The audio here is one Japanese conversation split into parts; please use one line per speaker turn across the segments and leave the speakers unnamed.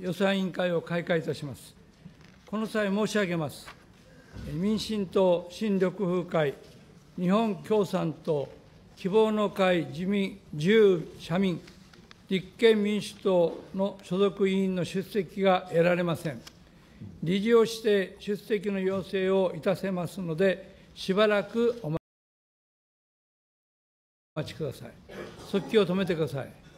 予算委員会を開会いたします。この際申し上げます。民進党、新緑風会、日本共産党、希望の会、自民、自由、社民、立憲民主党の所属委員の出席が得られません。理事をして出席の要請をいたせますので、しばらくお待
ちください。速記を止めてください。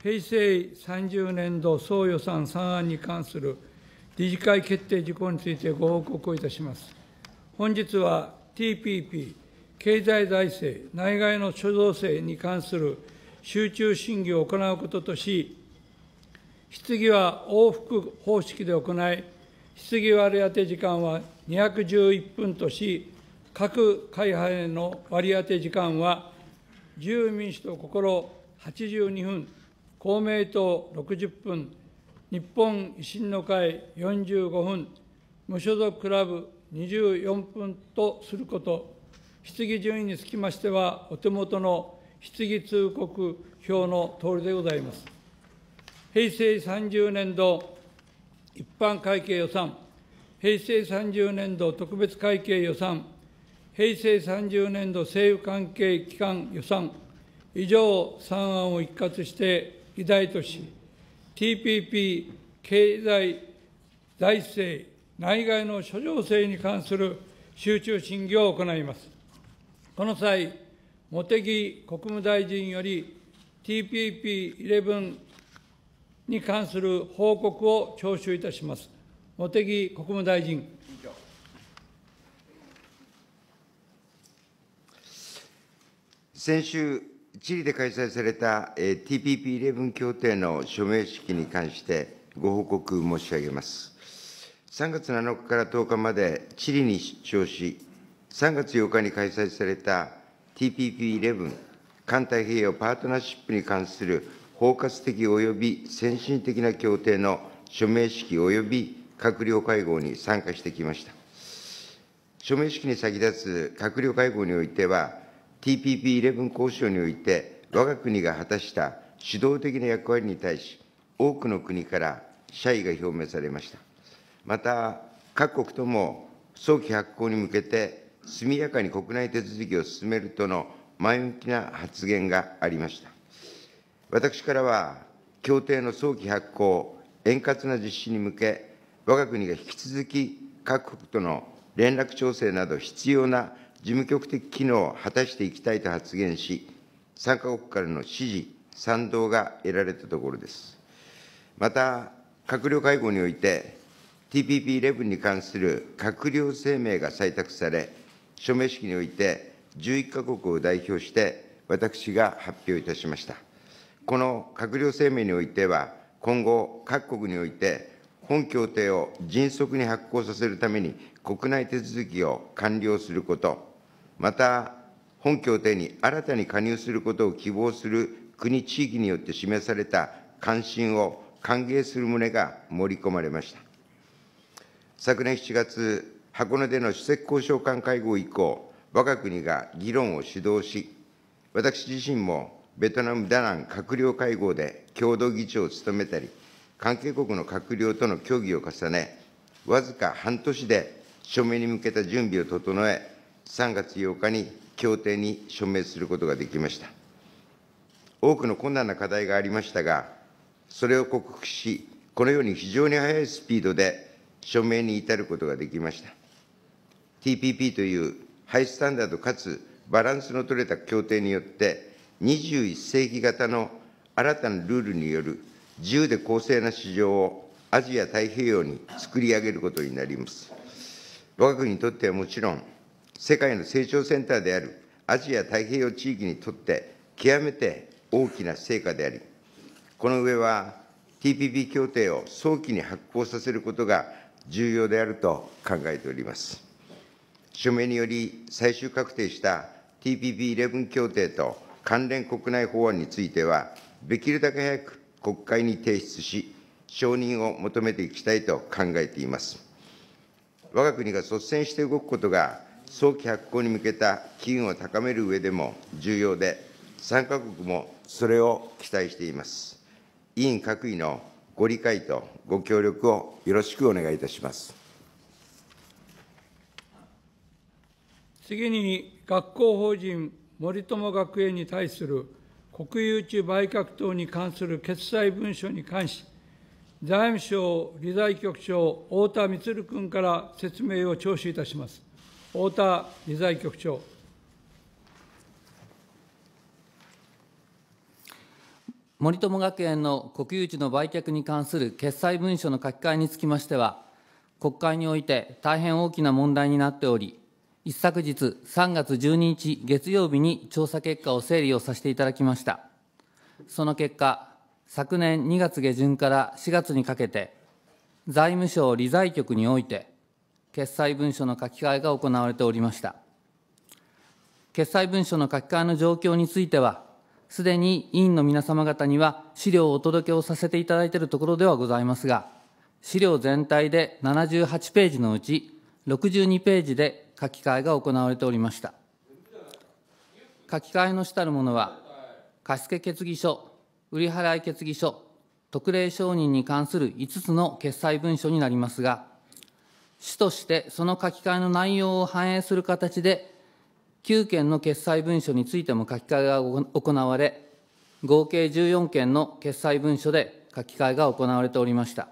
平成30
年度総予算3案に関する理事会決定事項についてご報告をいたします。本日は TPP、経済財政、内外の諸造成に関する集中審議を行うこととし、質疑は往復方式で行い、質疑割当時間は211分とし、各会派への割り当て時間は自由民主党心82分公明党60分、日本維新の会45分、無所属クラブ24分とすること、質疑順位につきましては、お手元の質疑通告表の通りでございます。平成30年度一般会計予算、平成30年度特別会計予算、平成30年度政府関係機関予算、以上3案を一括して議題とし、TPP 経済財政内外の諸情勢に関する集中審議を行います。この際、茂木国務大臣より TPP11 に関する報告を聴取いたします。茂木国務大臣。
先週チリで開催された、えー、TPP11 協定の署名式に関してご報告申し上げます。3月7日から10日までチリに出張し、3月8日に開催された TPP11 環太平洋パートナーシップに関する包括的及び先進的な協定の署名式及び閣僚会合に参加してきました。署名式に先立つ閣僚会合においては、TPP11 交渉において、我が国が果たした主導的な役割に対し、多くの国から謝意が表明されました。また、各国とも早期発行に向けて、速やかに国内手続きを進めるとの前向きな発言がありました。私からは、協定の早期発行、円滑な実施に向け、我が国が引き続き各国との連絡調整など必要な事務局的機能を果たしていきたいと発言し、参加国からの支持、賛同が得られたところです。また、閣僚会合において、TPP11 に関する閣僚声明が採択され、署名式において11か国を代表して、私が発表いたしました。この閣僚声明においては、今後、各国において、本協定を迅速に発効させるために、国内手続きを完了すること、また、本協定に新たに加入することを希望する国・地域によって示された関心を歓迎する旨が盛り込まれました。昨年7月、箱根での首席交渉官会合以降、我が国が議論を主導し、私自身もベトナム・ダナン閣僚会合で共同議長を務めたり、関係国の閣僚との協議を重ね、わずか半年で署名に向けた準備を整え、3月8日に協定に署名することができました。多くの困難な課題がありましたが、それを克服し、このように非常に速いスピードで署名に至ることができました。TPP というハイスタンダードかつバランスの取れた協定によって、21世紀型の新たなルールによる自由で公正な市場をアジア太平洋に作り上げることになります。我が国にとってはもちろん、世界の成長センターであるアジア太平洋地域にとって極めて大きな成果であり、この上は TPP 協定を早期に発効させることが重要であると考えております。署名により最終確定した TPP11 協定と関連国内法案については、できるだけ早く国会に提出し、承認を求めていきたいと考えています。我が国が率先して動くことが、早期発行に向けた機運を高める上でも重要で、参加国もそれを期待しています。委員各位のご理解とご協力をよろしくお願いいたします。
次に、学校法人森友学園に対する国有地売却等に関する決裁文書に関し、財務省理財局長、太田充君から説明を聴取いたします。太田理財局長。
森友学園の国有地の売却に関する決裁文書の書き換えにつきましては、国会において大変大きな問題になっており、一昨日3月12日月曜日に調査結果を整理をさせていただきました。その結果、昨年2月下旬から4月にかけて、財務省理財局において、決裁文書の書き換えが行われておりました。決裁文書の書き換えの状況については、すでに委員の皆様方には資料をお届けをさせていただいているところではございますが、資料全体で78ページのうち、62ページで書き換えが行われておりました。書き換えの主たるものは、貸付決議書、売払決議書、特例承認に関する5つの決裁文書になりますが、主としてその書き換えの内容を反映する形で、9件の決裁文書についても書き換えが行われ、合計14件の決裁文書で書き換えが行われておりました。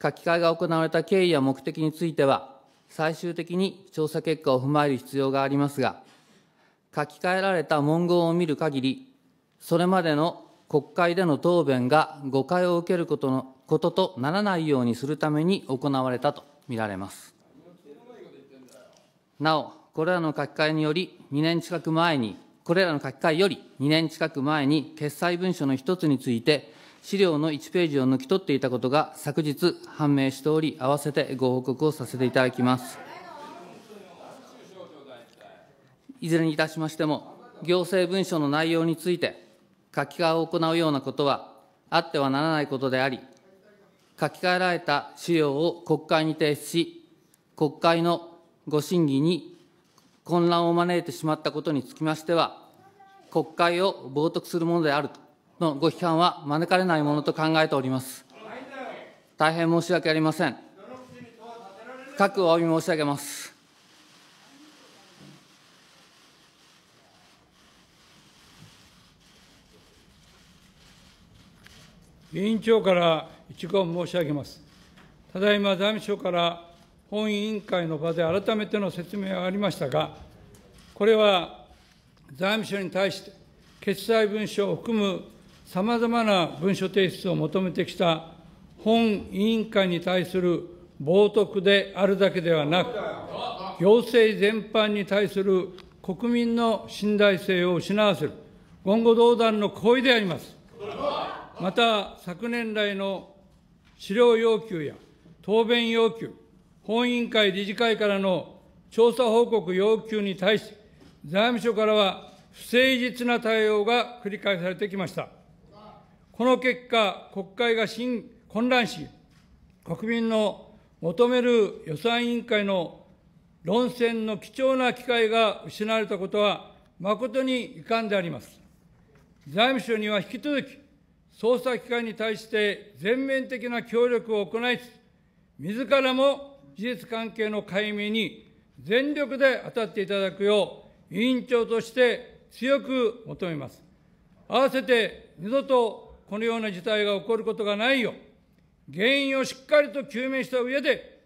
書き換えが行われた経緯や目的については、最終的に調査結果を踏まえる必要がありますが、書き換えられた文言を見る限り、それまでの国会での答弁が誤解を受けることのこととならないようにするために行われたと見られます。なお、これらの書き換えにより、2年近く前に、これらの書き換えより2年近く前に決裁文書の一つについて、資料の1ページを抜き取っていたことが昨日判明しており、合わせてご報告をさせていただきます。いずれにいたしましても、行政文書の内容について、書き換えを行うようなことはあってはならないことであり、書き換えられた資料を国会に提出し、国会のご審議に混乱を招いてしまったことにつきましては、国会を冒涜するものであるとのご批判は招かれないものと考えております。大変申し訳ありません。各お詫び申し上げます。
委員長から一言申し上げます。ただいま財務省から本委員会の場で改めての説明がありましたが、これは財務省に対して決裁文書を含むさまざまな文書提出を求めてきた本委員会に対する冒涜であるだけではなく、行政全般に対する国民の信頼性を失わせる、言語道断の行為であります。また、昨年来の資料要求や答弁要求、本委員会理事会からの調査報告要求に対し、財務省からは不誠実な対応が繰り返されてきました。この結果、国会が混乱し、国民の求める予算委員会の論戦の貴重な機会が失われたことは、誠に遺憾であります。財務省には引き続き、捜査機関に対して全面的な協力を行いつつ、自らも事実関係の解明に全力で当たっていただくよう、委員長として強く求めます。合わせて二度とこのような事態が起こることがないよう、原因をしっかりと究明した上で、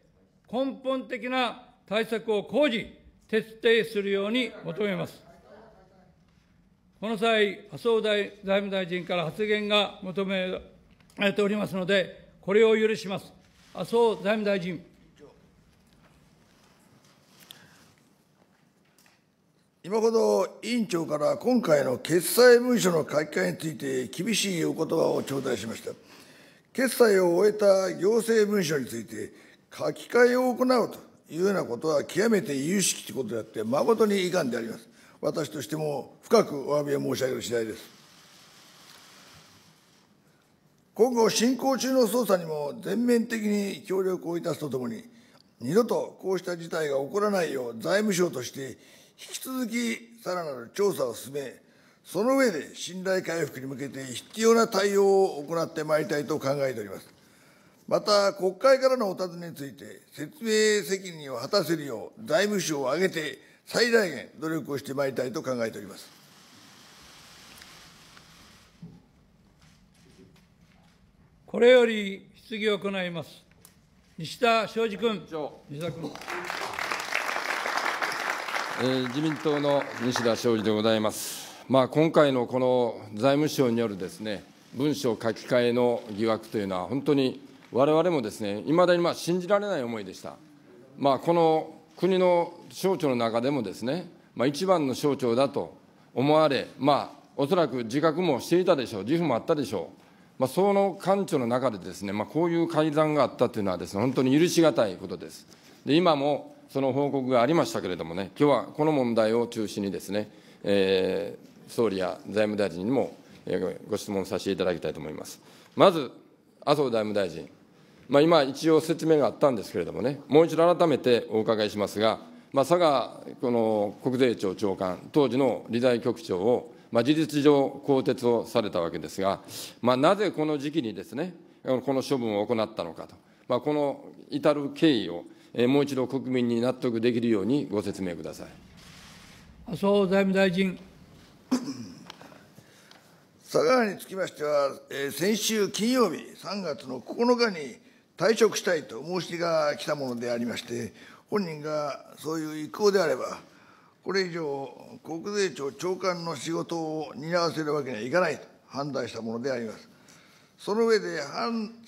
根本的な対策を講じ、徹底するように求めます。この際、麻生財務大臣から発言が求められておりますので、これを許します。麻生財務大臣。
今ほど委員長から今回の決裁文書の書き換えについて厳しいお言葉を頂戴しました。決裁を終えた行政文書について書き換えを行うというようなことは極めて有識ということであって、誠に遺憾であります。私としても深くお詫びを申し上げる次第です。今後、進行中の捜査にも全面的に協力をいたすとともに、二度とこうした事態が起こらないよう財務省として引き続きさらなる調査を進め、その上で信頼回復に向けて必要な対応を行ってまいりたいと考えております。また、国会からのお尋ねについて、説明責任を果たせるよう財務省を挙げて、最大限努力をしてまいりたいと考えております。
これより質疑を行います。西田昌司君。西田君。
え自民党の西田昌司でございます。まあ、今回のこの財務省によるですね、文書書き換えの疑惑というのは、本当にわれわれもですね、いまだにまあ信じられない思いでした。まあ、この国の省庁の中でもですね、まあ、一番の省庁だと思われ、まあ、おそらく自覚もしていたでしょう、自負もあったでしょう、まあ、その官庁の中でですね、まあ、こういう改ざんがあったというのはです、ね、本当に許し難いことです。で今もその報告がありましたけれどもね、今日はこの問題を中心にですね、えー、総理や財務大臣にもご質問させていただきたいと思います。まず、麻生財務大臣。まあ、今、一応説明があったんですけれどもね、もう一度改めてお伺いしますが、まあ、佐賀この国税庁長官、当時の理財局長を、まあ、事実上、更迭をされたわけですが、まあ、なぜこの時期にですね、この処分を行ったのかと、まあ、この至る経緯を、えー、もう一度国民に納得できるようにご説明ください。
麻生財務大臣。佐賀につきましては、えー、先週金曜日、3月の9日に、退職したいと申し出が来たものでありまして本人がそういう意向であればこれ以上国税庁長官の仕事を担わせるわけにはいかないと判断したものでありますその上で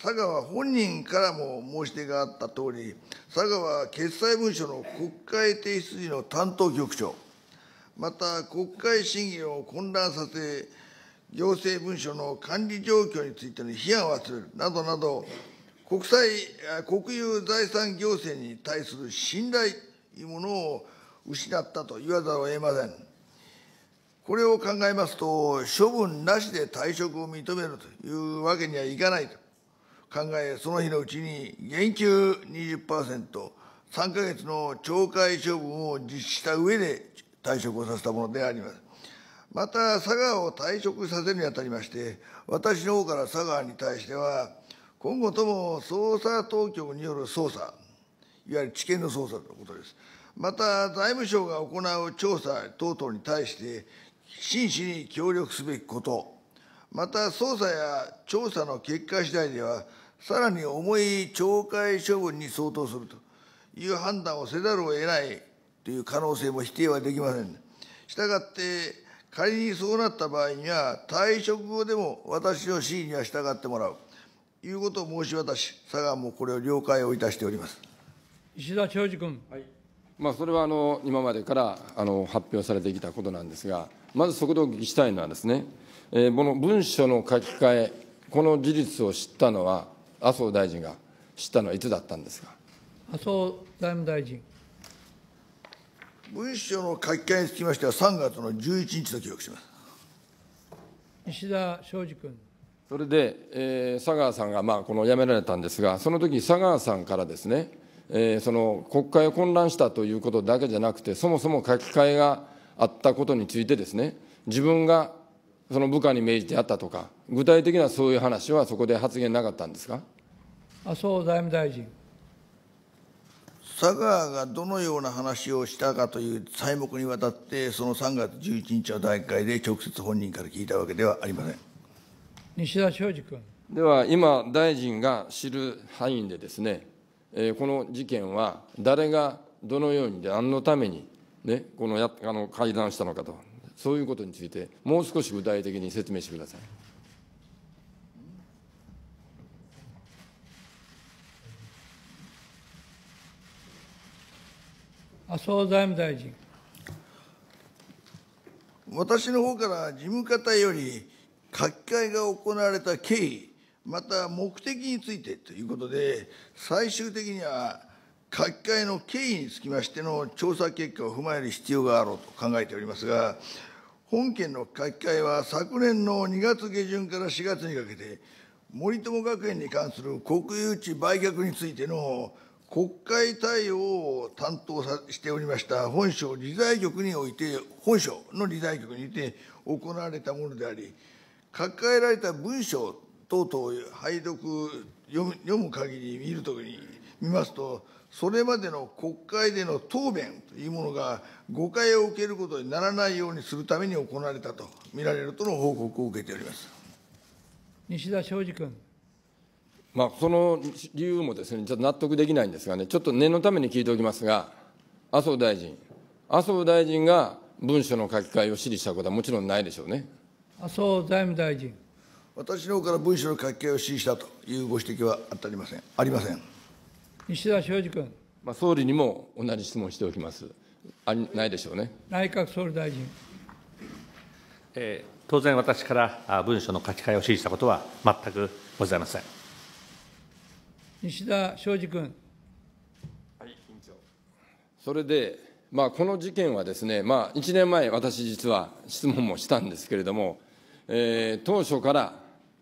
佐川本人からも申し出があったとおり佐川決裁文書の国会提出時の担当局長また国会審議を混乱させ行政文書の管理状況についての批判を集めるなどなど国債、国有財産行政に対する信頼というものを失ったと言わざるを得ません。これを考えますと、処分なしで退職を認めるというわけにはいかないと考え、その日のうちに減給20%、3か月の懲戒処分を実施した上で退職をさせたものであります。また、佐川を退職させるにあたりまして、私の方から佐川に対しては、今後とも捜査当局による捜査、いわゆる知見の捜査のことです。また、財務省が行う調査等々に対して、真摯に協力すべきこと、また捜査や調査の結果次第では、さらに重い懲戒処分に相当するという判断をせざるを得ないという可能性も否定はできません。したがって、仮にそうなった場合には、退職後でも私の指示には従ってもらう。いうことを申し渡し、佐賀もこれを了解をいたしております
石田長司
君。はいまあ、それはあの今までからあの発表されてきたことなんですが、まず速度をお聞きしたいのはですね、えー、この文書の書き換え、この事実を知ったのは、麻生大臣が知ったのはいつだったんですか
麻生財務大臣。文書の書き換えにつきましては、3月の11日と記録します
石田庄司君。それで、えー、佐
川さんが、まあ、この辞められたんですがその時佐川さんからですね、えー、その国会を混乱したということだけじゃなくてそもそも書き換えがあったことについてですね自分がその部下に命じてやったとか具体的なそういう話はそこで発
言なかったんですか
麻生財務大臣
佐川がどのような話をしたかという細目にわたってその3月11日の大会で直接本人から聞いたわけではありません。
西田昌司君。
では
今大臣が知る範囲でですね、えー、この事件は誰がどのようにで何のために、ね、このやあの会談したのかとそういうことについてもう少し具体的に説明してください。
麻生財務大臣私の方から事務方より書き換えが行われた経緯また目的についてということで最終的には書き換えの経緯につきましての調査結果を踏まえる必要があろうと考えておりますが本件の書き換えは昨年の2月下旬から4月にかけて森友学園に関する国有地売却についての国会対応を担当しておりました本省理財局において、本省の理財局にて行われたものであり、書き換えられた文章等々を拝読読む限り見るときに見ますとそれまでの国会での答弁というものが誤解を受けることにならないようにするために行われたと見られるとの報告を受けております
西田昌司君。
まあ、その理由もですね、ちょっと納得できないんですがね、ちょっと念のために聞いておきますが、麻生大臣、麻生大臣が文書の書き換えを指示したことはも
ちろんないでしょうね。麻生財務大臣。私の方から文書の書き換えを指示したというご指摘は当たりませんありません
西田昌司君。
まあ、総理にも
同じ質問しておきます。あないでしょうね。
内閣総理大臣。え
ー、当然、私から文書の書き換えを指示したことは全くございません。
西田昌司君。
はい、委員長。
それで、まあ、この事件はですね、まあ、1年前、私、実は質問もしたんですけれども、えー、当初から、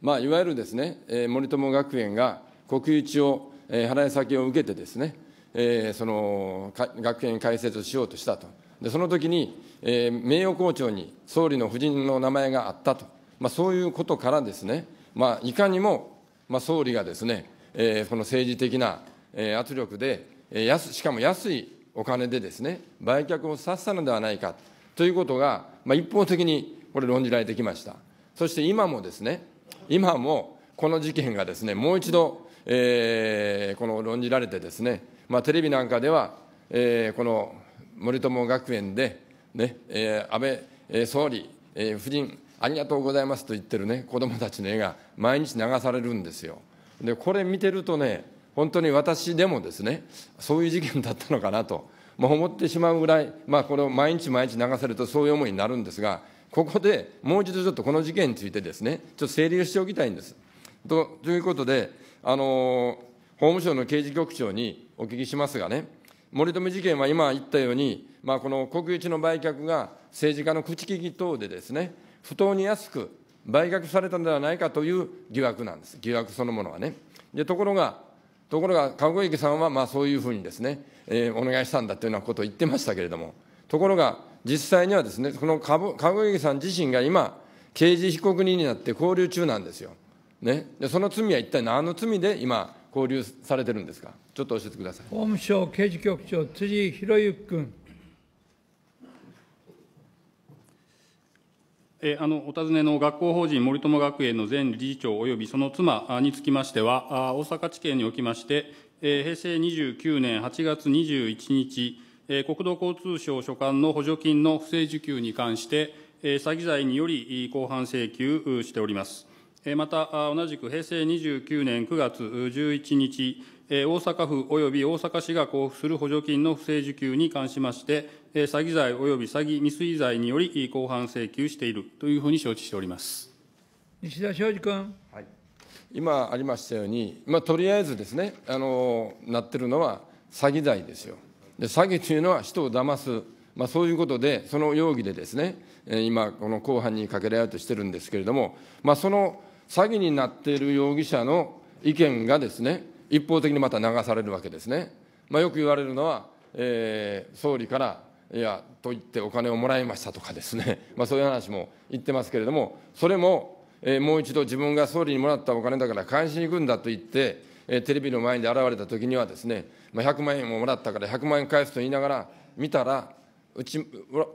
まあ、いわゆるですね、えー、森友学園が国有地を、えー、払い先を受けてですね、えー、その学園開設しようとしたと、でその時に、えー、名誉校長に総理の夫人の名前があったと、まあ、そういうことからですね、まあ、いかにも、まあ、総理がですね、えー、この政治的な、えー、圧力で、えー、安しかも安いお金でですね売却をさせたのではないかということが、まあ、一方的にこれ論じられてきました。そして今もですね、今もこの事件がですね、もう一度、えー、この論じられてですね、まあ、テレビなんかでは、えー、この森友学園で、ねえー、安倍、総理、えー、夫人、ありがとうございますと言ってるね、子どもたちの絵が毎日流されるんですよ。で、これ見てるとね、本当に私でもですね、そういう事件だったのかなと、まあ、思ってしまうぐらい、まあ、これを毎日毎日流されるとそういう思いになるんですが、ここでもう一度ちょっとこの事件についてですね、ちょっと整理をしておきたいんです。とということで、あの法務省の刑事局長にお聞きしますがね、森友事件は今言ったように、まあ、この国有地の売却が政治家の口利き等でですね、不当に安く売却されたのではないかという疑惑なんです、疑惑そのものはね。でところが、ところが、籠池さんはまあそういうふうにですね、えー、お願いしたんだというようなことを言ってましたけれども、ところが、実際にはですね、この籠池さん自身が今、刑事被告人になって勾留中なんですよ。ね、でその罪は一体何の罪で今、勾留されてるんですか、ちょっと教えてください。
法務省刑事局長、辻博之君。
えあのお尋ねの学校法人森友学園の前理事長及びその妻につきましては、大阪地検におきまして、平成29年8月21日、国土交通省所管の補助金の不正受給に関して、詐欺罪により公判請求しております。また、同じく平成29年9月11日、大阪府及び大阪市が交付する補助金の不正受給に関しまして、詐欺罪及び詐欺未遂罪により公判請求しているというふうに承知しております
西田昌司君。
はい、今ありま
したように、まあ、とりあえずですねあの、なってるのは詐欺罪ですよ。で詐欺というのは人を騙す、まあ、そういうことで、その容疑でですね、今、この公判にかけられようとしてるんですけれども、まあ、その詐欺になっている容疑者の意見がですね、一方的にまた流されるわけですね。まあ、よく言われるのは、えー、総理からいやと言ってお金をもらいましたとかですね、まあ、そういう話も言ってますけれども、それも、えー、もう一度自分が総理にもらったお金だから返しに行くんだと言って、えー、テレビの前に現れたときにはですね、まあ、100万円ももらったから100万円返すと言いながら見たらうち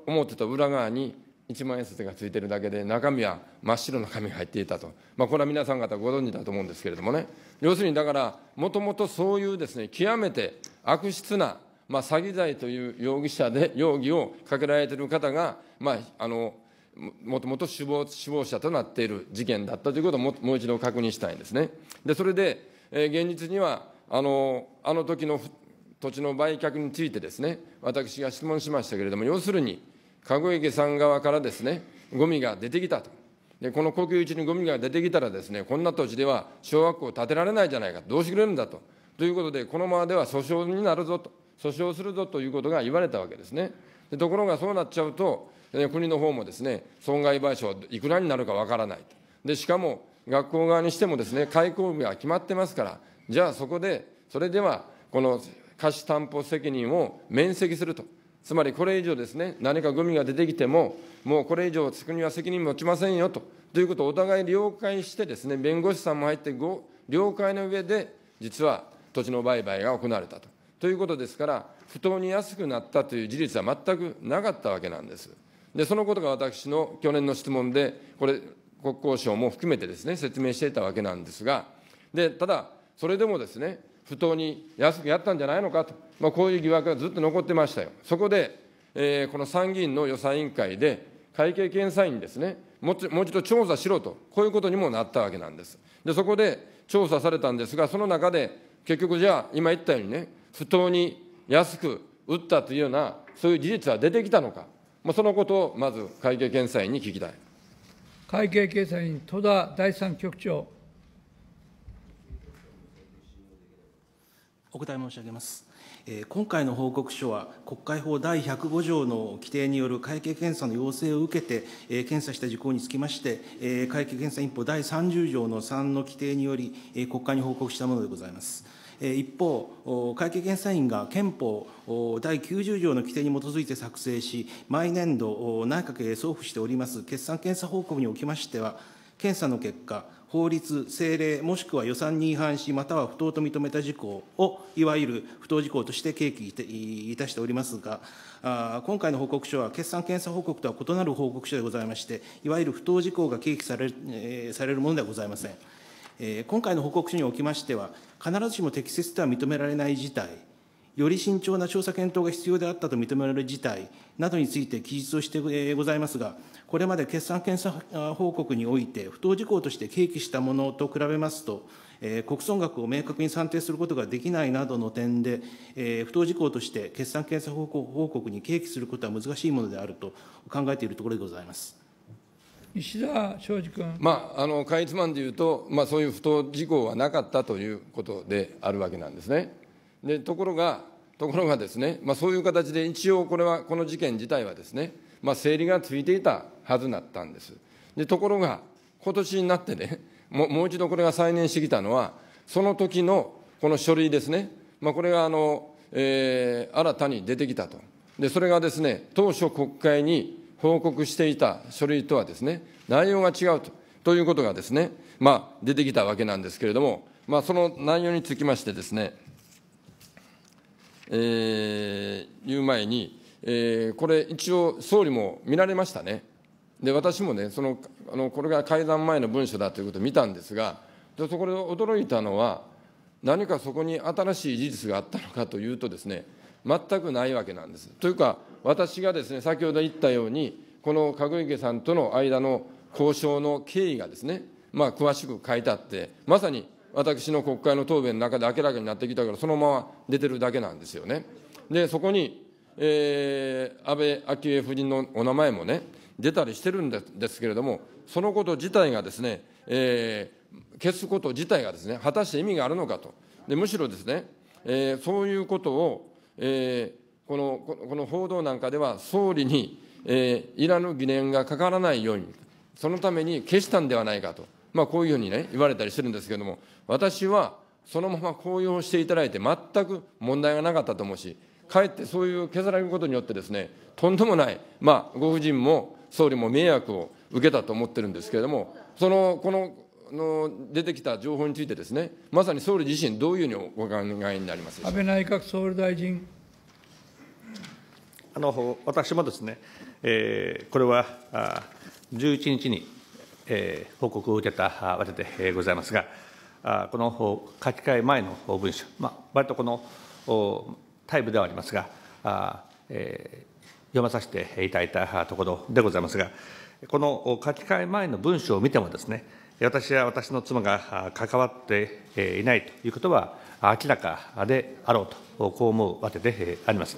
表と裏側に1万円札がついてるだけで中身は真っ白な紙が入っていたと、まあ、これは皆さん方ご存知だと思うんですけれどもね要するにだからもともとそういうですね極めて悪質な、まあ、詐欺罪という容疑者で容疑をかけられている方が、まあ、あのもともと死亡死亡者となっている事件だったということをもう一度確認したいんですね。でそれで、えー、現実にはあのあの時の土地の売却についてですね、私が質問しましたけれども、要するに、籠池さん側からですね、ゴミが出てきたと。でこの国有地にゴミが出てきたらですね、こんな土地では小学校建てられないじゃないか、どうしてくれるんだと。ということで、このままでは訴訟になるぞと、訴訟するぞということが言われたわけですね。でところがそうなっちゃうと、国の方もですね、損害賠償、いくらになるかわからないと。でしかも学校側にしてもですね、開校日は決まってますから、じゃあそこで、それではこの貸担保責任を免責すると、つまりこれ以上ですね、何かごミが出てきても、もうこれ以上、国は責任持ちませんよとということをお互い了解してですね、弁護士さんも入ってご、了解の上で、実は土地の売買が行われたと。ということですから、不当に安くなったという事実は全くなかったわけなんです。で、そのことが私の去年の質問で、これ、国交省も含めてですね、説明していたわけなんですが、で、ただ、それでもですね、不当に安くやったんじゃないのかと、まあ、こういう疑惑がずっと残ってましたよ。そこで、えー、この参議院の予算委員会で、会計検査院ですね、もう一度調査しろと、こういうことにもなったわけなんです。で、そこで調査されたんですが、その中で、結局じゃあ、今言ったようにね、不当に安く打ったというような、そういう事実は出てきたのか、まあ、そのことをまず会計検査院に聞きた
い。
会計検査院戸田第三局長
お答え申し上げます。今回の報告書は、国会法第105条の規定による会計検査の要請を受けて、検査した事項につきまして、会計検査院法第30条の3の規定により、国会に報告したものでございます。一方、会計検査院が憲法第90条の規定に基づいて作成し、毎年度、内閣へ送付しております決算検査報告におきましては、検査の結果、法律、政令、もしくは予算に違反し、または不当と認めた事項を、いわゆる不当事項として契機いたしておりますが、今回の報告書は、決算検査報告とは異なる報告書でございまして、いわゆる不当事項が契機されるされるものではございません。今回の報告書におきましては、必ずしも適切とは認められない事態、より慎重な調査検討が必要であったと認められる事態などについて記述をしてございますが、これまで決算検査報告において、不当事項として契機したものと比べますと、国損額を明確に算定することができないなどの点で、不当事項として決算検査報告に契機することは難しいものであると考えているところでございます。
石田庄司君、
まあ、あのかいつまんでいうと、まあ、そういう不当事項はなか
ったということであるわけなんですね。でところが、ところがですね、まあ、そういう形で一応、これはこの事件自体はですね、まあ、整理がついていたはずだったんです。でところが、今年になってねも、う一度これが再燃してきたのは、その時のこの書類ですね、まあ、これがあの、えー、新たに出てきたと。でそれがですね、当初国会に報告していた書類とはですね、内容が違うとということがですね、まあ、出てきたわけなんですけれども、まあ、その内容につきましてですね、えー、言う前に、えー、これ、一応、総理も見られましたね。で私もねそのあのこれが改ざん前の文書だということを見たんですがでそこで驚いたのは何かそこに新しい事実があったのかというとですね全くないわけなんです。というか私がですね先ほど言ったようにこの籠池さんとの間の交渉の経緯がですね、まあ、詳しく書いてあってまさに私の国会の答弁の中で明らかになってきたからそのまま出てるだけなんですよね。でそこに、えー、安倍昭恵夫人のお名前もね出たりしてるんですけれどもそのこと自体がですね、えー、消すこと自体がですね果たして意味があるのかとでむしろですね、えー、そういうことを、えー、このこの報道なんかでは総理に、えー、いらぬ疑念がかからないようにそのために消したんではないかと、まあ、こういうふうにね言われたりしてるんですけれども私はそのまま公表していただいて全く問題がなかったと思うしかえってそういう削られることによってですねとんでもない、まあ、ご婦人も総理も迷惑を受けたと思ってるんですけれども、そのこのの出てきた情報についてですね、まさに総理自身、どういうふうにお考えになります安
倍内閣総理大臣。
あの私もですね、えー、これはあ11日に、えー、報告を受けたわけでございますが、あこの書き換え前の文書、まあ割とこのおタイプではありますが、あえー読まさせていただいたところでございますが、この書き換え前の文書を見てもですね、私や私の妻が関わっていないということは明らかであろうと、こう思うわけであります。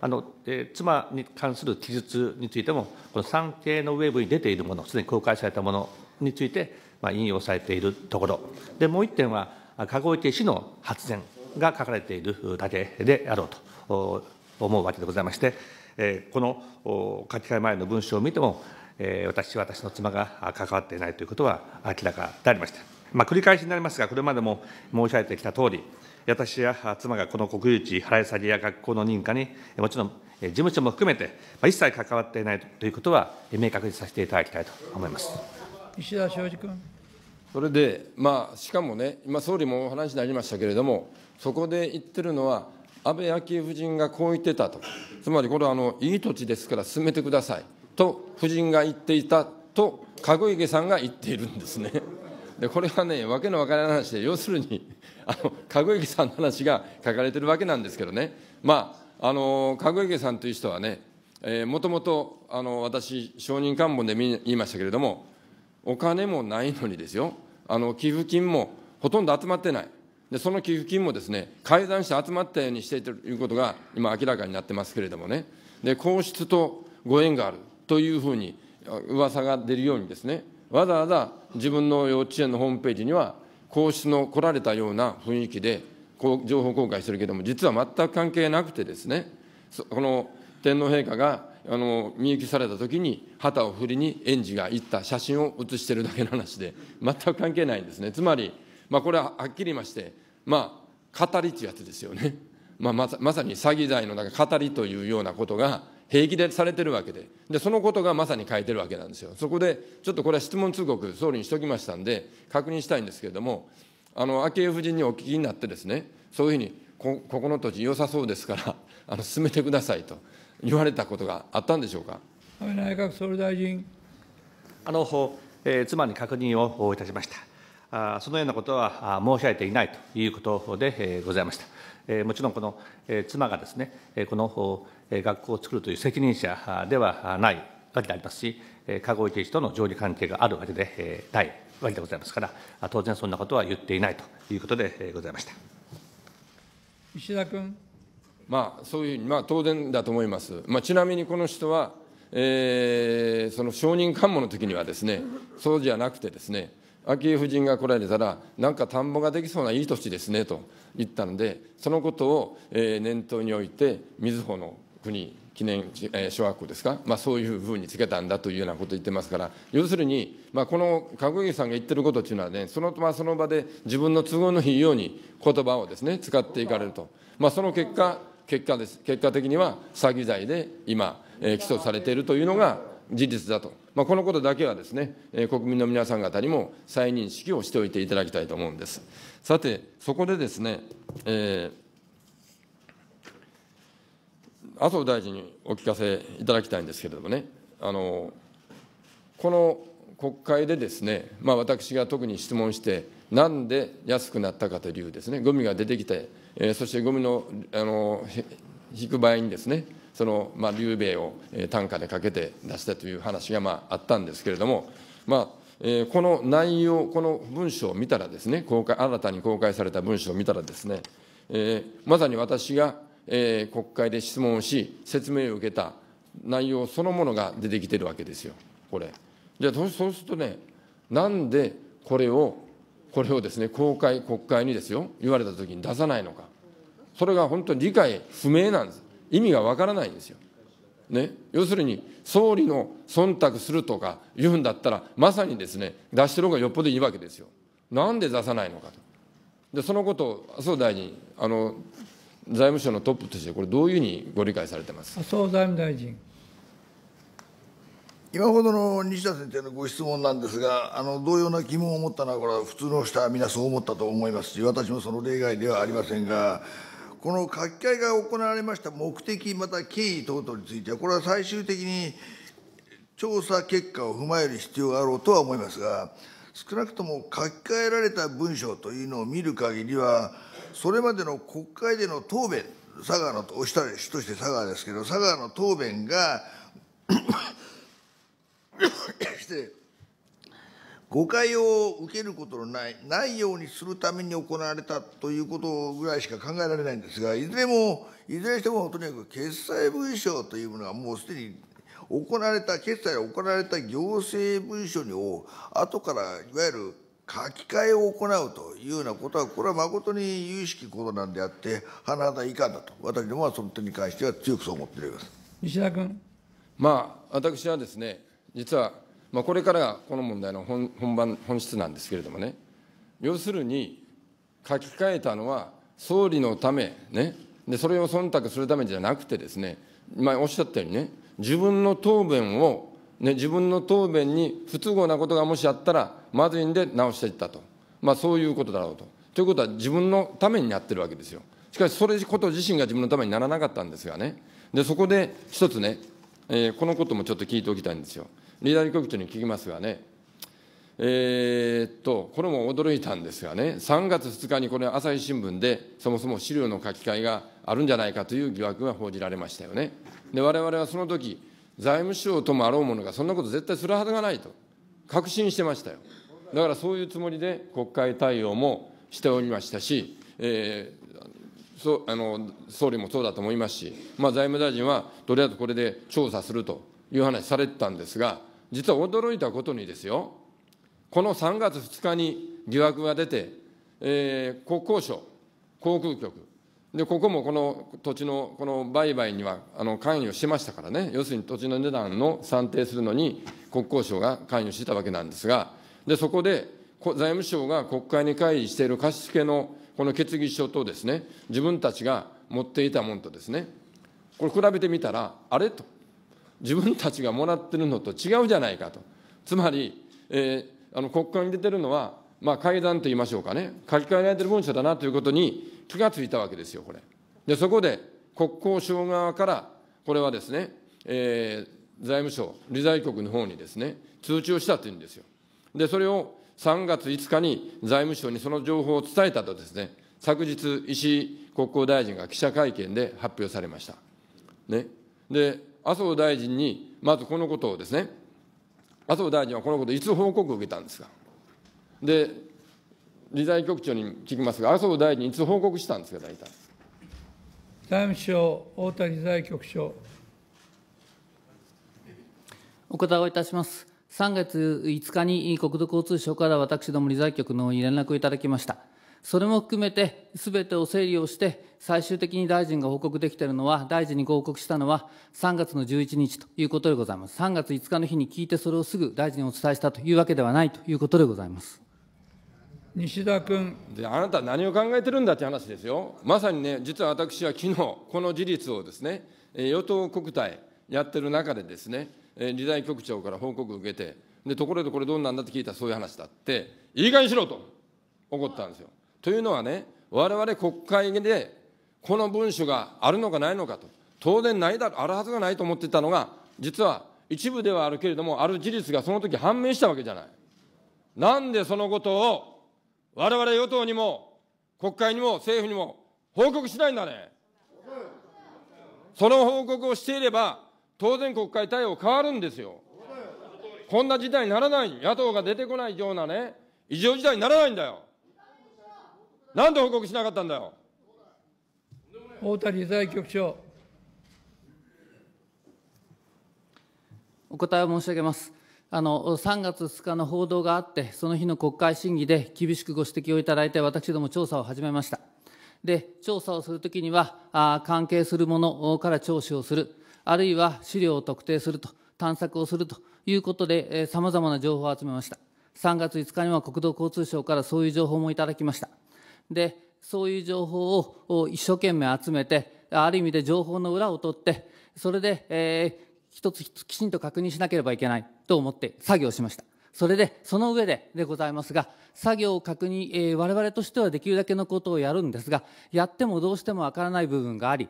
あの妻に関する記述についても、この産経のウェブに出ているもの、すでに公開されたものについて、まあ、引用されているところ、でもう一点は、籠池氏の発言が書かれているだけであろうと思うわけでございまして、この書き換え前の文書を見ても、私、私の妻が関わっていないということは明らかでありました。まあ、繰り返しになりますが、これまでも申し上げてきたとおり、私や妻がこの国有地払い下げや学校の認可に、もちろん事務所も含めて、一切関わっていないということは、明確にさせていただきたいと思います
石田庄司君。
それで、まあ、しかもね、今、総理
もお話になりましたけれども、そこで言ってるのは、安倍昭恵夫人がこう言ってたと、つまりこれはあのいい土地ですから進めてくださいと夫人が言っていたと、籠池さんが言っているんですね。でこれはね、わけのわからない話で、要するに、あの籠池さんの話が書かれてるわけなんですけどね、まあ、あの籠池さんという人はね、えもともとあの私、証人官房で言いましたけれども、お金もないのにですよ、あの寄付金もほとんど集まってない。でその寄付金もですね改ざんして集まったようにしているということが今明らかになってますけれどもねで皇室とご縁があるというふうに噂が出るようにですねわざわざ自分の幼稚園のホームページには皇室の来られたような雰囲気で情報公開してるけども実は全く関係なくてですねこの天皇陛下があの見行きされた時に旗を振りに園児が行った写真を写してるだけの話で全く関係ないんですねつまりまあ、これははっきり言いまして、まあ語りってやつですよね、まあ、まさまさに詐欺罪の中語りというようなことが平気でされてるわけででそのことがまさに書いてるわけなんですよそこでちょっとこれは質問通告総理にしておきましたんで確認したいんですけれどもあの昭恵夫人にお聞きになってですねそういうふうにこここの土地良さそうですから あの進めてく
ださいと言われたことがあったんでしょうか
安倍内閣総理大臣
あの、えー、妻に確認をいたしましたそのようなことは申し上げていないということでございました。もちろん、この妻がですね、この学校を作るという責任者ではないわけでありますし、加護池氏との上下関係があるわけでないわけでございますから、当然そんなことは言っていないということでございました。石田君。まあ、そういう、まあ、当
然だと思います。まあ、ちなみにこの人は、えー、その証人喚問の時にはですね、そうじゃなくてですね、昭恵夫人が来られたら、なんか田んぼができそうないい土地ですねと言ったので、そのことを、え念頭において、みずほの国記念、え小学校ですか、まあ、そういうふうにつけたんだというようなことを言ってますから、要するに、まあ、このかぐさんが言ってることというのはね、その,、まあ、その場で自分の都合のいいように言葉をですね使っていかれると、まあ、その結果、結果です結果的には詐欺罪で今、え起訴されているというのが事実だと、まあ、このことだけはですね、国民の皆さん方にも再認識をしておいていただきたいと思うんです。さて、そこでですね、えー、麻生大臣にお聞かせいただきたいんですけれどもね、あのこの国会でですね、まあ、私が特に質問して、なんで安くなったかという理由ですね、ゴミが出てきて、えー、そしてゴミのあの引く場合にですね、その、まあ、劉備を単価でかけて出したという話が、まあ、あったんですけれども、まあえー、この内容、この文書を見たらですね、公開新たに公開された文書を見たらですね、えー、まさに私が、えー、国会で質問をし、説明を受けた内容そのものが出てきてるわけですよ、これ。じゃあ、そうするとね、なんでこれを、これをですね、公開、国会にですよ、言われたときに出さないのか、それが本当に理解不明なんです。意味がわからないんですよ。ね、要するに総理の忖度するとかいうんだったらまさにですね出してる方がよっぽどいいわけですよ。なんで出さないのかと。でそのことを麻生大臣あの財務省のトップとしてこれどういうふうにご理解さ
れてます
麻生財務大臣
今ほどの西田先生のご質問なんですが、あの同様な疑問を持ったのは、これは普通の人は皆そう思ったと思いますし、私もその例外ではありませんが、この書き換えが行われました目的、また経緯等々については、これは最終的に調査結果を踏まえる必要があろうとは思いますが、少なくとも書き換えられた文章というのを見る限りは、それまでの国会での答弁、佐賀の、おしゃる主として佐賀ですけど、佐賀の答弁がして、誤解を受けることのない、ないようにするために行われたということぐらいしか考えられないんですが、いずれも、いずれにしてもとにかく決裁文書というものはもうすでに行われた、決裁が行われた行政文書を、後からいわゆる書き換えを行うというようなことは、これは誠に有識ことなんであって、甚だ遺憾だと、私どもはその点に関しては強くそう思っております
西田君。
まあ、私はですね、実はまあ、これからがこの問題の本本番本質なんですけれどもね要するに書き換えたのは総理のため、ね、でそれを忖度するためじゃなくてですね今おっしゃったようにね自分の答弁を、ね、自分の答弁に不都合なことがもしあったらまずいんで直していったと、まあ、そういうことだろうと。ということは自分のためにやってるわけですよ。しかしそれこと自身が自分のためにならなかったんですがね。でそこで一つね、えー、このこともちょっと聞いておきたいんですよ。リーダーに局長に聞きますがね、えー、っと、これも驚いたんですがね、3月2日にこれ、朝日新聞で、そもそも資料の書き換えがあるんじゃないかという疑惑が報じられましたよね。で、われはその時財務省ともあろうものが、そんなこと絶対するはずがないと、確信してましたよ。だからそういうつもりで国会対応もしておりましたし、えー、そあの総理もそうだと思いますし、まあ、財務大臣はとりあえずこれで調査するという話されてたんですが、実は驚いたことにですよ、この3月2日に疑惑が出て、えー、国交省、航空局、でここもこの土地のこの売買にはあの関与しましたからね、要するに土地の値段の算定するのに、国交省が関与してたわけなんですが、でそこで財務省が国会に会議している貸付のこの決議書とですね、自分たちが持っていたものとですね、これ、比べてみたら、あれと。自分たちがもらってるのと違うじゃないかと。つまり、えー、あの国会に出てるのは、まあ、改ざんと言いましょうかね、書き換えられてる文書だなということに気がついたわけですよ、これ。で、そこで国交省側から、これはですね、えー、財務省、理財局の方にですね、通知をしたというんですよ。で、それを3月5日に財務省にその情報を伝えたとですね、昨日、石井国交大臣が記者会見で発表されました。ね、で麻生大臣にまずこのことをですね、麻生大臣はこのこと、いつ報告を受けたんですか。で、理財局長に聞きますが、麻生大臣、いつ報告したんですか、大体。
財務省、太田理財局
長。お答えをいたします。3月5日に国土交通省から私ども理財局の連絡をいただきました。それも含めてすべてを整理をして最終的に大臣が報告できているのは大臣にご報告したのは3月の11日ということでございます3月5日の日に聞いてそれをすぐ大臣にお伝えしたというわけではないということでございます
西田君であなた何を考えてるんだって話ですよまさにね実は私は昨日この事実をですね与党国対やってる中でですね理財局長から報告を受けてでところでこれどうなんだって聞いたらそういう話だっていい加減しろと怒ったんですよというのはね、我々国会でこの文書があるのかないのかと、当然ないだろう、あるはずがないと思ってたのが、実は一部ではあるけれども、ある事実がその時判明したわけじゃない。なんでそのことを、我々与党にも、国会にも政府にも報告しないんだね。その報告をしていれば、当然国会対応変わるんですよ。こんな事態にならない、野党が出てこないようなね、異常事態にならないんだよ。なんで報告しなかったんだよ。
大谷財局長。お答えを申し上げます。あの3月2日の報道があって、その日の国会審議で厳しくご指摘をいただいて、私ども調査を始めました。で、調査をするときにはあ、関係するものから聴取をする、あるいは資料を特定すると、探索をするということで、さまざまな情報を集めました。3月5日には国土交通省からそういう情報もいただきました。でそういう情報を一生懸命集めてある意味で情報の裏を取ってそれで、えー、一つ一つきちんと確認しなければいけないと思って作業しましたそれで、その上ででございますが、作業を確認、えー、我々としてはできるだけのことをやるんですが、やってもどうしてもわからない部分があり、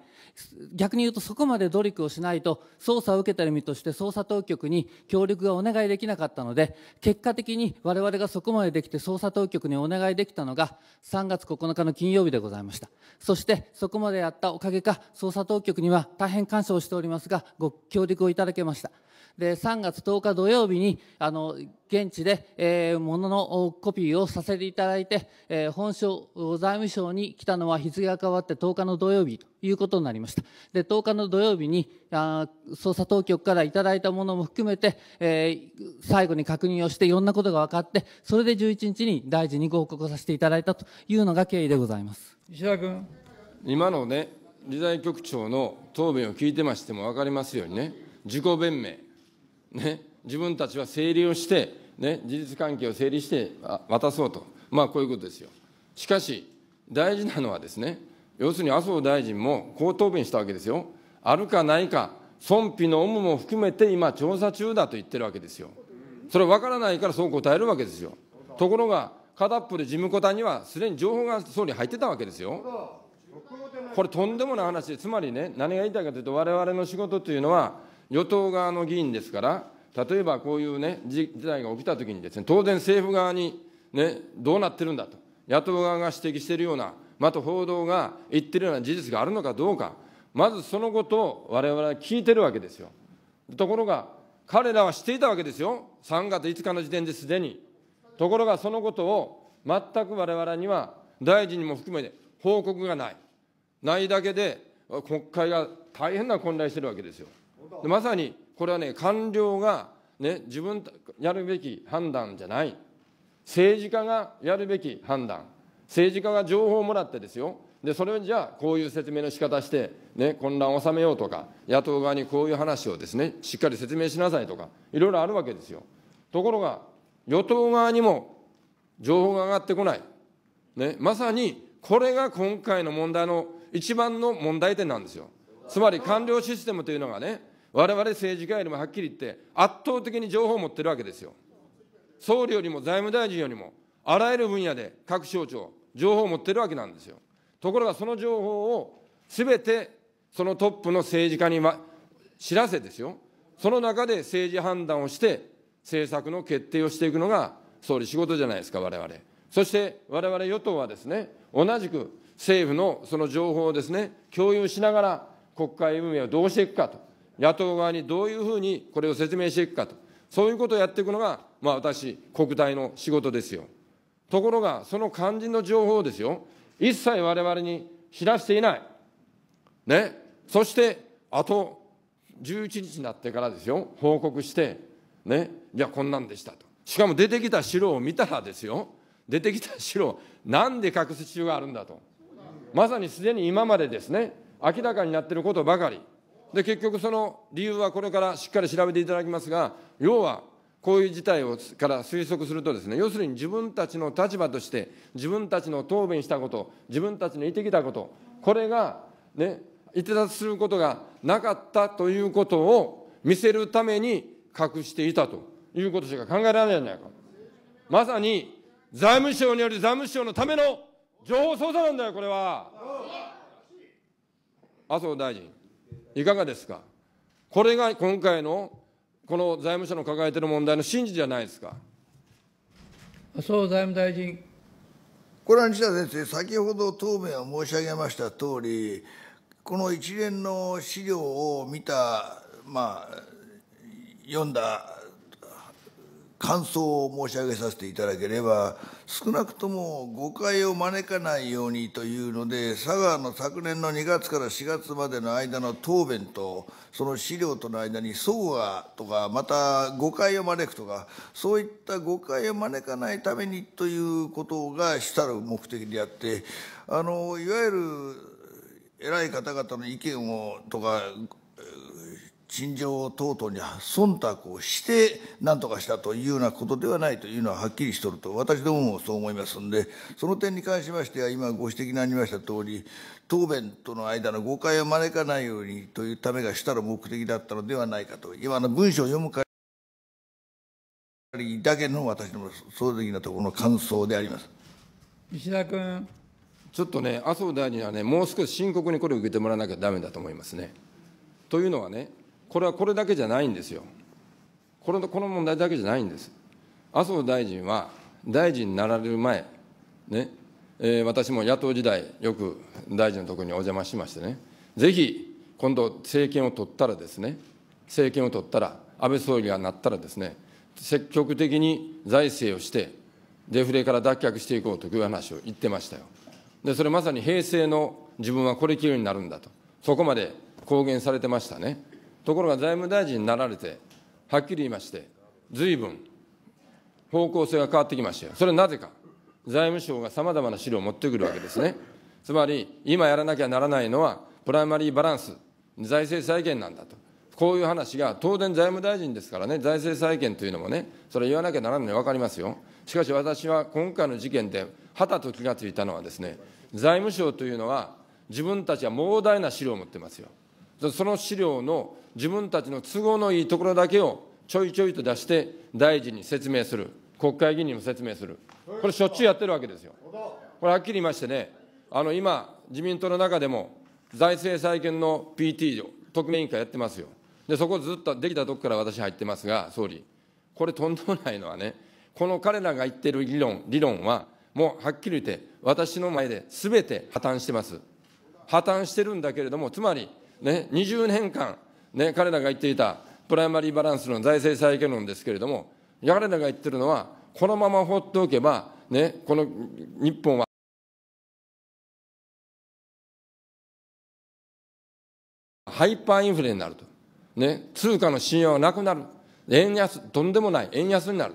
逆に言うとそこまで努力をしないと、捜査を受けた意味として捜査当局に協力がお願いできなかったので、結果的に我々がそこまでできて捜査当局にお願いできたのが、3月9日の金曜日でございました。そして、そこまでやったおかげか、捜査当局には大変感謝をしておりますが、ご協力をいただけました。で、3月10日土曜日に、あの、現地で、えー、もののコピーをさせていただいて、えー、本省、財務省に来たのは日付が変わって10日の土曜日ということになりました。で、10日の土曜日に、あ捜査当局からいただいたものも含めて、えー、最後に確認をしていろんなことが分かって、それで11日に大臣にご報告をさせていただいたというのが経緯でございます。
石田君。
今のね、理財局長の答弁を聞いてましても分かりますようにね、自己弁明。ね、自分たちは整理をして、ね、事実関係を整理して渡そうと、まあ、こういうことですよ。しかし、大事なのはですね、要するに麻生大臣もこう答弁したわけですよ。あるかないか、損否の有無も含めて今、調査中だと言ってるわけですよ。それ分からないからそう答えるわけですよ。ところが、片っぽで事務方にはすでに情報が総理入ってたわけですよ。これとんでもない話で、つまりね、何が言いたいかというと、われわれの仕事というのは、与党側の議員ですから、例えばこういうね、事態が起きたときにですね、当然政府側にね、どうなってるんだと、野党側が指摘しているような、また報道が言ってるような事実があるのかどうか、まずそのことを我々は聞いてるわけですよ。ところが、彼らは知っていたわけですよ。3月5日の時点ですでに。ところがそのことを全く我々には大臣にも含めて報告がない。ないだけで国会が大変な混乱してるわけですよ。まさにこれはね官僚が、ね、自分やるべき判断じゃない政治家がやるべき判断政治家が情報をもらってですよでそれをじゃあこういう説明の仕方して、ね、混乱を収めようとか野党側にこういう話をですねしっかり説明しなさいとかいろいろあるわけですよところが与党側にも情報が上がってこない、ね、まさにこれが今回の問題の一番の問題点なんですよつまり官僚システムというのがね我々政治家よりもはっきり言って、圧倒的に情報を持ってるわけですよ。総理よりも財務大臣よりも、あらゆる分野で各省庁、情報を持ってるわけなんですよ。ところがその情報をすべてそのトップの政治家に、知らせですよ、その中で政治判断をして、政策の決定をしていくのが総理仕事じゃないですか、我々。そして我々与党はですね、同じく政府のその情報をですね、共有しながら国会運営をどうしていくかと。野党側にどういうふうにこれを説明していくかと、そういうことをやっていくのが、まあ、私、国体の仕事ですよ。ところが、その肝心の情報をですよ、一切われわれに知らせていない。ね、そして、あと11日になってからですよ、報告して、ね、じゃあこんなんでしたと。しかも出てきた資料を見たらですよ、出てきた資料、なんで隠す必要があるんだと。まさにすでに今までですね、明らかになっていることばかり。で結局その理由はこれからしっかり調べていただきますが要はこういう事態をから推測するとですね要するに自分たちの立場として自分たちの答弁したこと自分たちの言ってきたことこれがね逸脱することがなかったということを見せるために隠していたということしか考えられないんじゃないかまさに財務省による財務省のための情報操作なんだよこれは麻生大臣いかがですかこれが今回のこの財務省の抱えている問題の真実じゃないですか。
総財務大臣。これは西田先生、先ほど答弁を申し上げました通り、この一連の資料を見た、まあ、読んだ感想を申し上げさせていただければ、少なくとも誤解を招かないようにというので佐川の昨年の2月から4月までの間の答弁とその資料との間に相和とかまた誤解を招くとかそういった誤解を招かないためにということが主たる目的であってあのいわゆる偉い方々の意見をとか陳情等々に忖度をして何とかしたというようなことではないというのははっきりしとると私どももそう思いますんでその点に関しましては今ご指摘になりました通り答弁との間の誤解を招かないようにというためが主たる目的だったのではないかと今の文章を読む限りだけの私の総的なところの感想であります。
石田君
ちょっとね、麻生大臣はね、もう少し深刻にこれを受けてもらわなきゃだめだと思いますね。というのはね、これはこれだけじゃないんですよ。これこの問題だけじゃないんです。麻生大臣は大臣になられる前、ねえー、私も野党時代、よく大臣のところにお邪魔しましてね、ぜひ今度、政権を取ったらですね、政権を取ったら、安倍総理がなったらですね、積極的に財政をして、デフレから脱却していこうという話を言ってましたよ。で、それまさに平成の自分はこれきれいになるんだと、そこまで公言されてましたね。ところが財務大臣になられて、はっきり言いまして、ずいぶん方向性が変わってきましたよ。それはなぜか、財務省がさまざまな資料を持ってくるわけですね。つまり、今やらなきゃならないのは、プライマリーバランス、財政再建なんだと。こういう話が、当然財務大臣ですからね、財政再建というのもね、それ言わなきゃならないの分かりますよ。しかし私は今回の事件で、はたと気がついたのはですね、財務省というのは、自分たちは膨大な資料を持ってますよ。その資料の自分たちの都合のいいところだけをちょいちょいと出して、大臣に説明する、国会議員にも説明する、これ、しょっちゅうやってるわけですよ。これ、はっきり言いましてね、あの今、自民党の中でも、財政再建の PT を特命委員会やってますよ。で、そこずっとできたとこから私入ってますが、総理、これとんでもないのはね、この彼らが言ってる議論理論は、もうはっきり言って、私の前ですべて破綻してます。破綻してるんだけれども、つまり、ね、20年間、ね、彼らが言っていたプライマリーバランスの財政再建論ですけれども、彼らが言ってる
のは、このまま放っておけば、ね、この日本は、ハイパーインフレになる
と、ね、通貨の信用がなくなる、円安、とんでもない円安になる、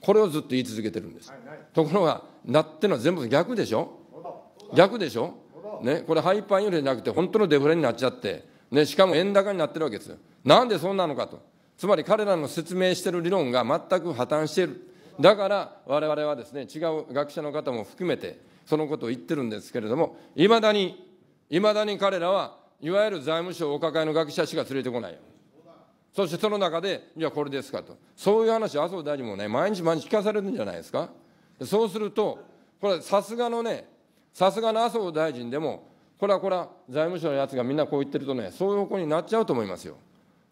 これをずっと言い続けてるんです。ところが、なってのは全部逆でしょ、逆でしょ、ね、これ、ハイパーインフレじゃなくて、本当のデフレになっちゃって、ね、しかも円高になってるわけですよ。なんでそうなのかと。つまり彼らの説明してる理論が全く破綻している。だから我々はですね、違う学者の方も含めて、そのことを言ってるんですけれども、いまだに、いまだに彼らはいわゆる財務省お抱えの学者しか連れてこないよ。そしてその中で、じゃあこれですかと。そういう話、麻生大臣もね、毎日毎日聞かされるんじゃないですか。そうすると、これ、さすがのね、さすがの麻生大臣でも、これはこれは財務省のやつがみんなこう言ってるとね、そういう方向になっちゃうと思いますよ。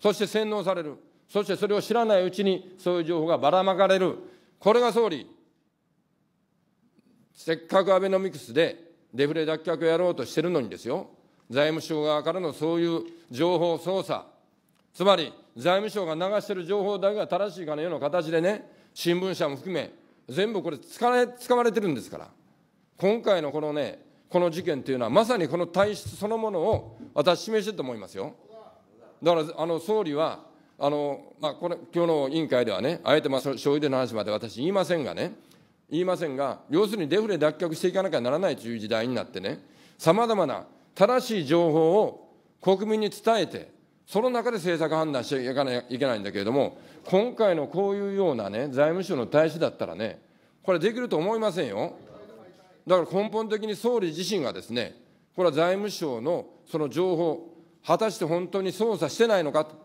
そして洗脳される。そしてそれを知らないうちにそういう情報がばらまかれる。これが総理、せっかくアベノミクスでデフレ脱却をやろうとしてるのにですよ、財務省側からのそういう情報操作、つまり財務省が流している情報だけが正しいかのような形でね、新聞社も含め、全部これ使われ、使われてるんですから、今回のこのね、この事件というのはまさにこの体質そのものを私示してると思いますよだからあの総理はあの、まあ、これ今日の委員会ではねあえてまあ消費税の話まで私言いませんがね言いませんが要するにデフレ脱却していかなきゃならないという時代になってねさまざまな正しい情報を国民に伝えてその中で政策判断していかないいけないんだけれども今回のこういうようなね財務省の体質だったらねこれできると思いませんよ。だから根本的に総理自身がですね、これは財務省のその情報、果たして本当に捜査してないのかと、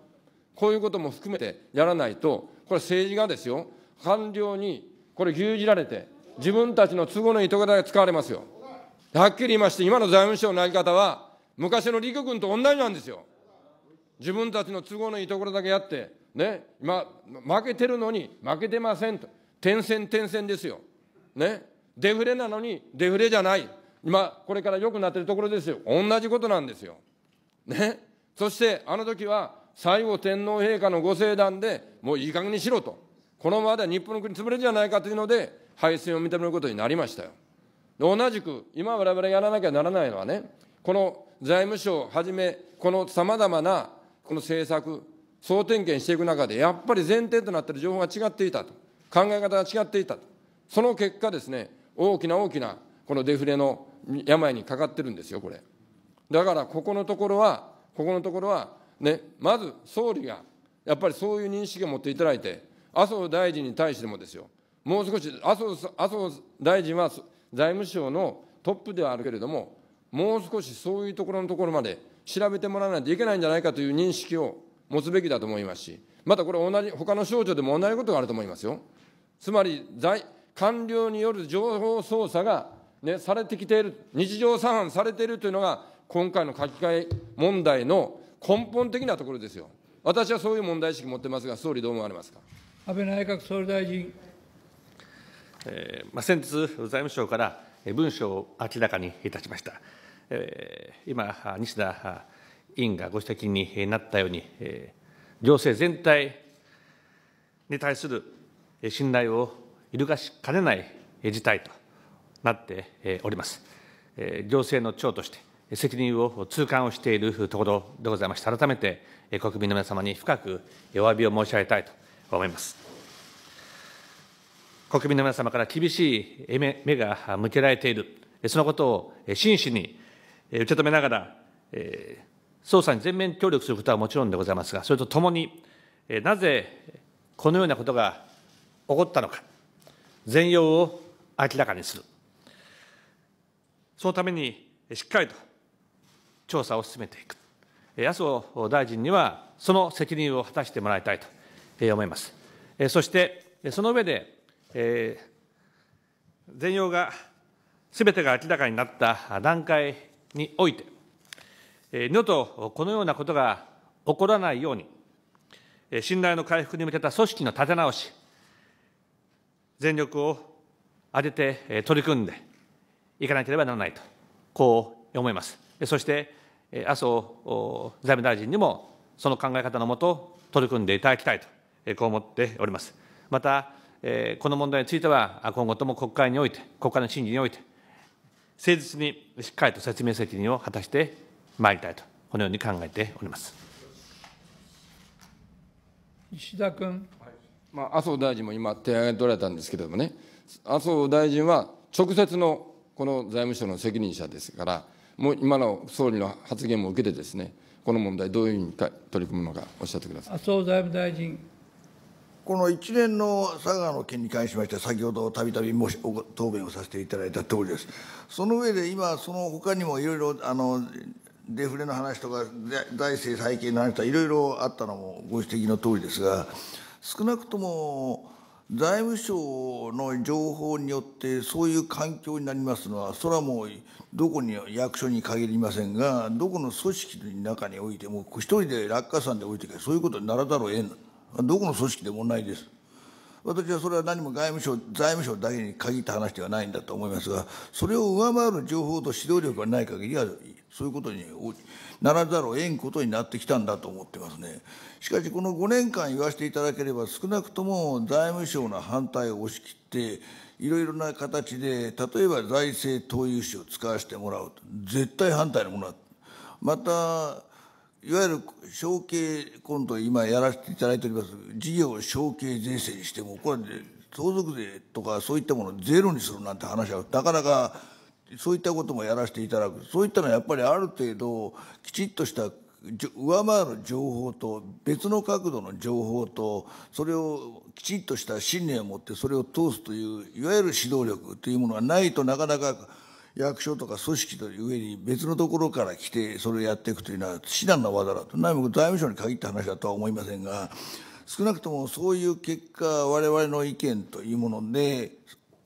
こういうことも含めてやらないと、これ政治がですよ、官僚にこれ牛耳られて、自分たちの都合のいいところけ使われますよ。はっきり言いまして、今の財務省のやり方は、昔の陸軍と同じなんですよ。自分たちの都合のいいところだけやって、ね、今、負けてるのに負けてませんと。点線点線ですよ。ね。デフレなのにデフレじゃない。今、これから良くなってるところですよ。同じことなんですよ。ね。そして、あの時は、最後天皇陛下のご政断でもういい加減にしろと。このままでは日本の国潰れるじゃないかというので、敗戦を認めることになりましたよ。同じく、今我々やらなきゃならないのはね、この財務省をはじめ、このさまざまなこの政策、総点検していく中で、やっぱり前提となっている情報が違っていたと、考え方が違っていたと、その結果ですね、大きな大きなこのデフレの病にかかってるんですよこれだからここのところはここのところはねまず総理がやっぱりそういう認識を持っていただいて麻生大臣に対してもですよもう少し麻生麻生大臣は財務省のトップではあるけれどももう少しそういうところのところまで調べてもらわないといけないんじゃないかという認識を持つべきだと思いますしまたこれ同じ他の省庁でも同じことがあると思いますよつまり財官僚による情報操作が、ね、されてきている、日常茶飯されているというのが、今回の書き換え問題の根本的なところですよ。私はそういう問題意識持ってますが、総理、どう思われますか
安倍内閣総理大臣。
えーまあ、先日、財務省から文書を明らかにいたしました。えー、今、西田委員がご指摘になったように、えー、行政全体に対する信頼を揺るがしかねない事態となっております。行政の長として責任を痛感をしているところでございまして、改めて国民の皆様に深くお詫びを申し上げたいと思います。国民の皆様から厳しい目が向けられている、そのことを真摯に受け止めながら、捜査に全面協力することはもちろんでございますが、それとともに、なぜこのようなことが起こったのか。全容を明らかにする。そのために、しっかりと調査を進めていく。麻生大臣には、その責任を果たしてもらいたいと思います。そして、その上で、えー、全容が、すべてが明らかになった段階において、え二度とこのようなことが起こらないように、信頼の回復に向けた組織の立て直し、全力を挙げて取り組んでいかなければならないと、こう思います。そして、麻生財務大臣にも、その考え方のもと、取り組んでいただきたいと、こう思っております。また、この問題については、今後とも国会において、国会の審議において、誠実にしっかりと説明責任を果たしてまいりたいと、このように考えております。
石田君。
まあ、麻生大臣も今、手挙げ取られ
たんですけれどもね、麻生大臣は直接のこの財務省の責任者ですから、もう今の総理の発言も受けてですね、この問題、どういうふうに取り組むのか、おっしゃってくださ
い麻生財務大臣。この一連の佐賀の件に関しまして、先ほどたびたび答弁をさせていただいたとおりです。その上で今、その他にもいろいろあのデフレの話とか、財政再建の話とか、いろいろあったのもご指摘の通りですが、少なくとも財務省の情報によってそういう環境になりますのはそれはもうどこに役所に限りませんがどこの組織の中においても一人で落下山で置いてけそういうことにならざるを得んどこの組織でもないです。私はそれは何も外務省財務省だけに限った話ではないんだと思いますがそれを上回る情報と指導力がない限りはそういうことにならざるを得んことになってきたんだと思ってますね。しかし、この5年間言わせていただければ、少なくとも財務省の反対を押し切って、いろいろな形で、例えば財政投融資を使わせてもらうと、絶対反対のものだ。また、いわゆる承継、今度今やらせていただいております、事業承継税制にしても、これで相続税とかそういったものをゼロにするなんて話は、なかなかそういったこともやらせていただくそういったのはやっぱりある程度きちっとした上回る情報と別の角度の情報とそれをきちっとした信念を持ってそれを通すといういわゆる指導力というものがないとなかなか役所とか組織という上に別のところから来てそれをやっていくというのは至難の技だと財務省に限った話だとは思いませんが少なくともそういう結果我々の意見というもので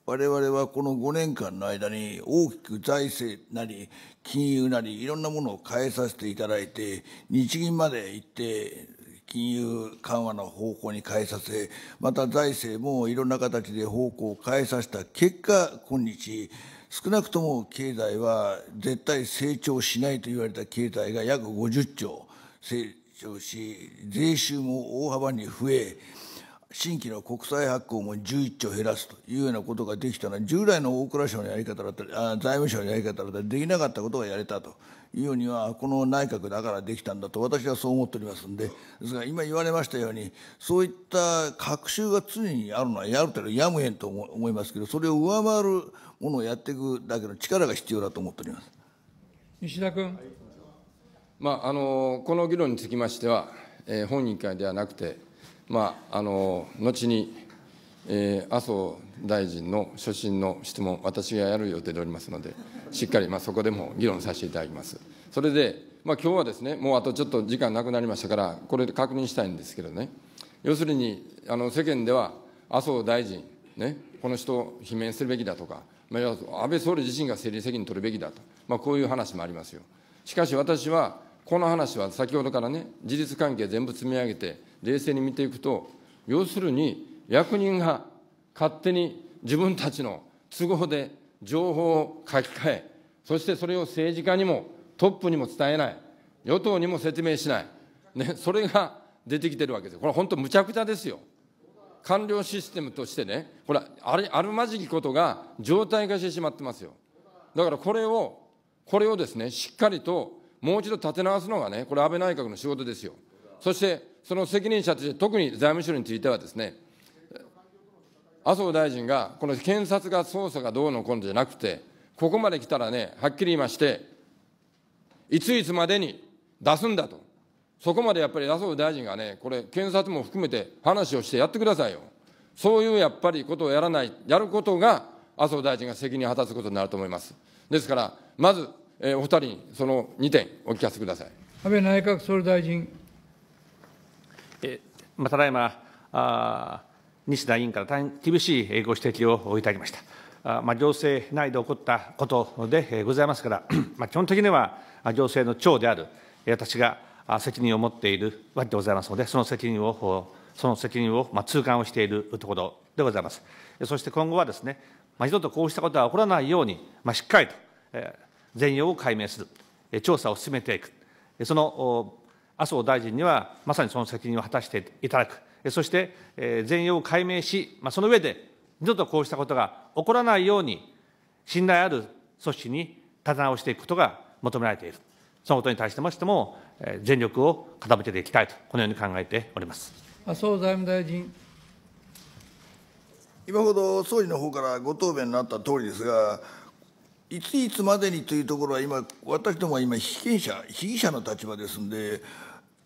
我々はこの5年間の間に大きく財政なり金融なりいろんなものを変えさせていただいて日銀まで行って金融緩和の方向に変えさせまた財政もいろんな形で方向を変えさせた結果今日少なくとも経済は絶対成長しないと言われた経済が約50兆成長し税収も大幅に増え新規の国債発行も11兆減らすというようなことができたのは従来の大蔵省のやり方だったりあ財務省のやり方だったりできなかったことがやれたというようにはこの内閣だからできたんだと私はそう思っておりますんでですが今言われましたようにそういった隔週が常にあるのはやるというやむへんと思いますけどそれを上回るものをやっていくだけの力が必要だと思っております西田君、まあ、あのこの議論につきましては、
えー、本人会ではなくてまあ、あの後に、えー、麻生大臣の所信の質問、私がやる予定でおりますので、しっかり、まあ、そこでも議論させていただきます。それで、まあ今日はですね、もうあとちょっと時間なくなりましたから、これで確認したいんですけどね、要するにあの世間では麻生大臣、ね、この人を罷免するべきだとか、まあ、安倍総理自身が政治責任取るべきだと、まあ、こういう話もありますよ。しかし私は、この話は先ほどからね、事実関係全部積み上げて、冷静に見ていくと、要するに役人が勝手に自分たちの都合で情報を書き換え、そしてそれを政治家にもトップにも伝えない、与党にも説明しない、ね、それが出てきてるわけですよ。これ本当むちゃくちゃですよ。官僚システムとしてね、これあれ、あるまじきことが常態化してしまってますよ。だからこれを、これをですね、しっかりともう一度立て直すのがね、これ、安倍内閣の仕事ですよ。そしてその責任者として、特に財務省についてはですね、麻生大臣が、この検察が捜査がどうのこうのじゃなくて、ここまで来たらね、はっきり言いまして、いついつまでに出すんだと、そこまでやっぱり麻生大臣がね、これ、検察も含めて話をしてやってくださいよ、そういうやっぱりことをやらない、やることが、麻生大臣が責任を果たすことになると思います。ですから、まず、えー、お二人にその2点、お聞かせください。
安倍内閣総理大臣
えまあ、ただいまあ、西田委員から大変厳しいご指摘をいただきました。あまあ、行政内で起こったことでございますから、まあ、基本的には行政の長である私が責任を持っているわけでございますので、その責任を、その責任を、まあ、痛感をしているところでございます。そして今後はですね、まあ、一度とこうしたことは起こらないように、まあ、しっかりと、え全容を解明する、調査を進めていく、その麻生大臣にはまさにその責任を果たしていただく、そして全容を解明し、その上で、二度とこうしたことが起こらないように、信頼ある組織に立て直していくことが求められている、そのことに対してましても、全力を傾けていきたいと、このように考えております麻生財務大
臣。今ほど総理の方からご答弁になった通りですが、いついつまでにというところは今、私どもは今、被験者、被疑者の立場ですんで、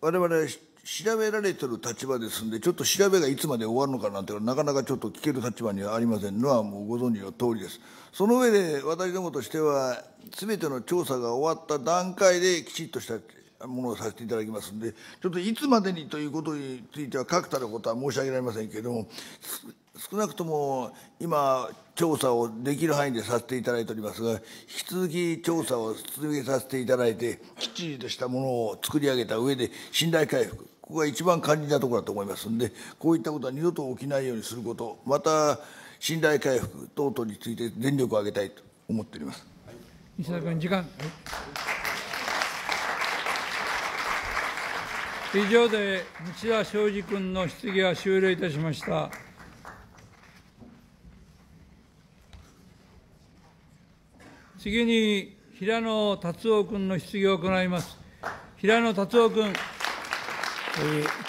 我々調べられてる立場ですんでちょっと調べがいつまで終わるのかなんてなかなかちょっと聞ける立場にはありませんのはもうご存知の通りですその上で私どもとしては全ての調査が終わった段階できちっとしたものをさせていただきますんでちょっといつまでにということについては確たることは申し上げられませんけれども少なくとも今調査をできる範囲でさせていただいておりますが引き続き調査を続けさせていただいてきっちりとしたものを作り上げた上で信頼回復ここが一番肝心なところだと思いますんでこういったことは二度と起きないようにすることまた信頼回復等々について全力を挙げたいと思っております。
西田君時間、以上で西田昌司君の質疑は終了いたしました。次に平野達夫君の質疑を行います。平野達夫君。えー、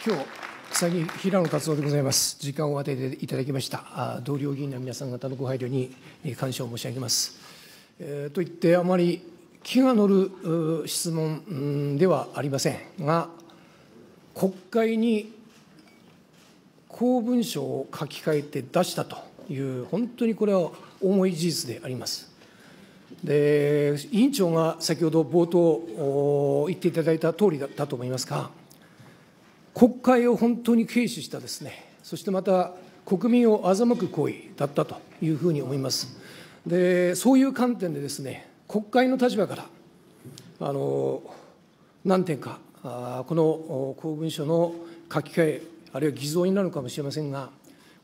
今日先平野達夫でございます。時間を与てていただきました。同僚議員の皆さん方のご配慮に感謝を申し上げます。えー、と言ってあまり気が乗る質問ではありませんが、国会に公文書を書き換えて出したという、本当にこれは重い事実であります。で委員長が先ほど冒頭言っていただいた通りだったと思いますが、国会を本当に軽視したですね、そしてまた国民を欺く行為だったというふうに思います。で、そういう観点でですね、国会の立場から、あの何点か、この公文書の書き換え、あるいは偽造になるかもしれませんが、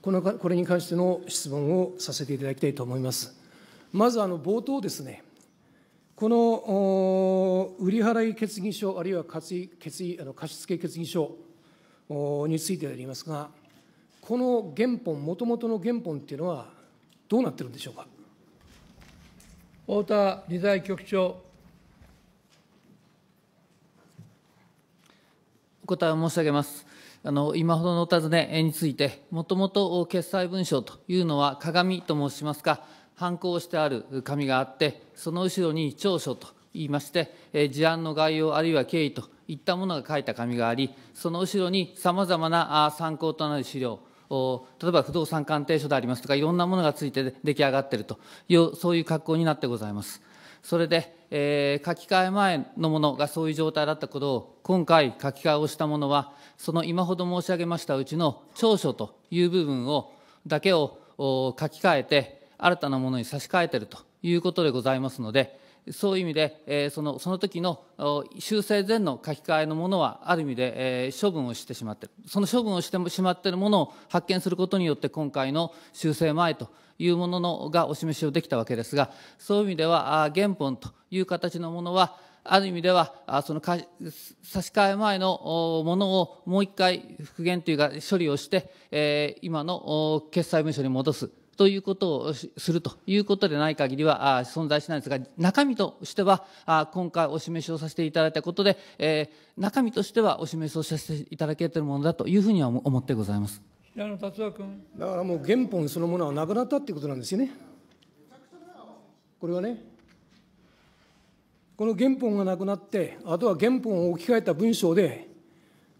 このこれに関しての質問をさせていただきたいと思います。まずあの冒頭ですね、この売り払い決議書、あるいは貸決議あの貸付決議書についてでありますが、この原本、もともとの原本っていうのは、どうなってるんでしょうか。太田理財局長。
お答えを申し上げます。あの今ほどのお尋ねについて、もともと決裁文書というのは鏡と申しますか。反抗してある紙があって、その後ろに長所と言いまして、え事案の概要あるいは経緯といったものが書いた紙があり、その後ろにさまざまな参考となる資料、例えば不動産鑑定書でありますとか、いろんなものがついて出来上がっているという、そういう格好になってございます。それで、えー、書き換え前のものがそういう状態だったことを、今回書き換えをしたものは、その今ほど申し上げましたうちの長所という部分を、だけを書き換えて、新たなものに差し替えているということでございますので、そういう意味で、えそのその時の修正前の書き換えのものは、ある意味で、え処分をしてしまっている、その処分をしてしまっているものを発見することによって、今回の修正前というもののがお示しをできたわけですが、そういう意味では、原本という形のものは、ある意味では、その差し替え前のものをもう一回復元というか処理をして、今の決裁文書に戻すということをするということでない限りは存在しないんですが、中身としては、今回お示しをさせていただいたことで、え中身としてはお示しをさせていただけているものだというふうには思ってございます。
平野達夫君。
だからもう原本そのものはなくなったということなんですよね。
これはね。
この原本がなくなって、あとは原本を置き換えた文章で、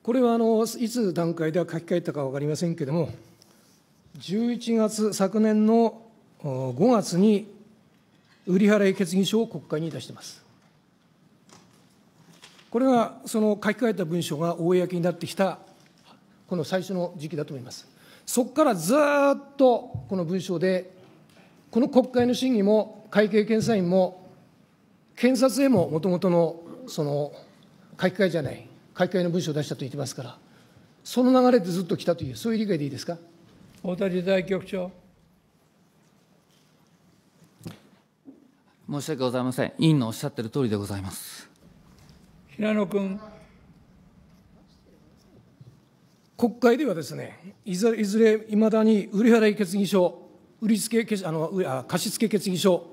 これはあのいつ段階では書き換えたか分かりませんけれども、11月、昨年の5月に、売払い決議書を国会に出しています。これがその書き換えた文書が公になってきた、この最初の時期だと思います。そこからずっとこの文書で、この国会の審議も会計検査院も、検察へももともとのその書き換えじゃない、書き換えの文書を出したと言ってますから、その流れでずっと来たという、そういう理解でいいですか。
太田理財局長。
申し訳ございません。委員のおっしゃっている通りでございます。
平野君。
国会ではですね、いずれいずれ未だに売り払い決議書、売り付決あのうあ貸付決議書、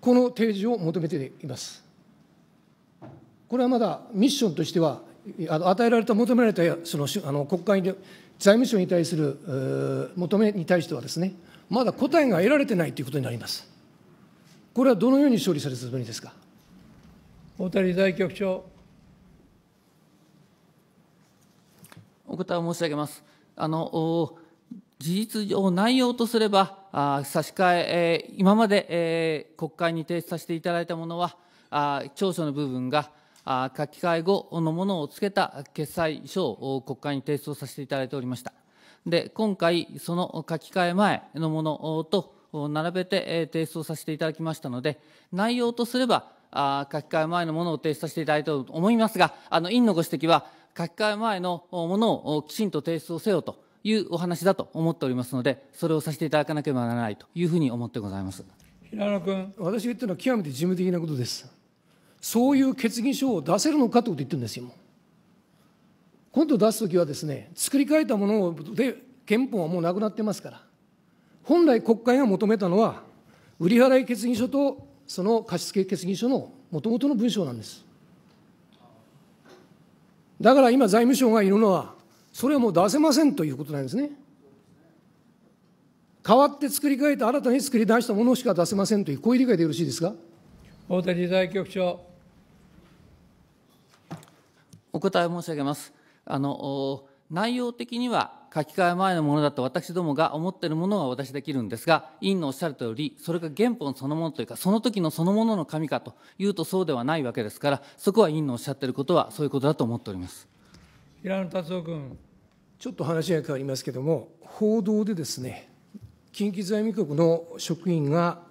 この提示を求めています。これはまだミッションとしては、与えられた、求められたそのあの国会で財務省に対する求めに対してはですね、まだ答えが得られてないということになります。これはどのように処理されるつもりですか。
大谷大局長。お答え申し上げます。あの事実上、内容とすれば、あ差し替え、えー、今まで、えー、国会に提出させていただいたものは、あ調書の部分が、書き換え後のものをつけた決裁書を国会に提出をさせていただいておりました。で、今回、その書き換え前のものと並べて提出をさせていただきましたので、内容とすれば、あ書き換え前のものを提出させていただいたと思いますが、あの委員のご指摘は、書き換え前のものをきちんと提出をせよというお話だと思っておりますので、それをさせていただかなければならないというふうに思ってございます。
平野君。私が言ったのは極めて事務的なことです。そういう決議書を出せるのかということを言ってるんですよ。今度出すときはですね、作り変えたもので、憲法はもうなくなってますから、本来国会が求めたのは、売り払い決議書とその貸付決議書のもともとの文章なんです。だから今、財務省がいるのは、それはもう出せませんということなんですね。変わって作り変えて、新たに作り出したものしか出せませんという、こういう理解でよろしいですか。
大谷財局長。お答え申し上げます。あの内容的には書き換え前のものだと私どもが思っているものは私できるんですが、委員のおっしゃるとおり、それが原本そのものというか、その時のそのものの紙かというとそうではないわけですから、そこは委員のおっしゃっていることは、そういうことだと思っております
平野達夫君。
ちょっと話が変わりますけれども、報道でですね、近畿財務局の職員が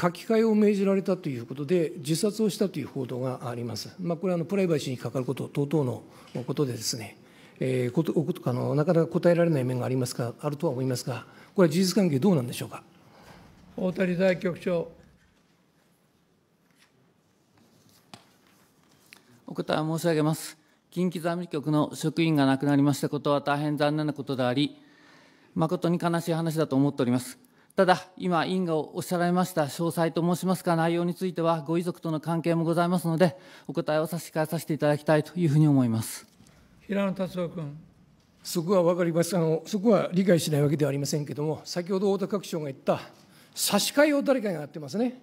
書き換えを命じられたということで、自殺をしたという報道があります。まあ、これはあのプライバシーにかかること等々のことでですね、えー、ことあのなかなか答えられない面がありますかあるとは思いますが、これは事実関係、ど
うなんでしょうか。大谷大局長お答え申し上げます。近畿財務局の職員が亡くなりましたことは大変残念なことであり、誠に悲しい話だと思っております。ただ、今、委員がおっしゃられました詳細と申しますか、内容については、ご遺族との関係もございますので、お答えを差し替えさせていただきたいというふうに思います平野達郎君。
そこは分かりますあの、そこは理解しないわけではありませんけれども、先ほど太田閣長が言った、差し替えを誰かがやってますね。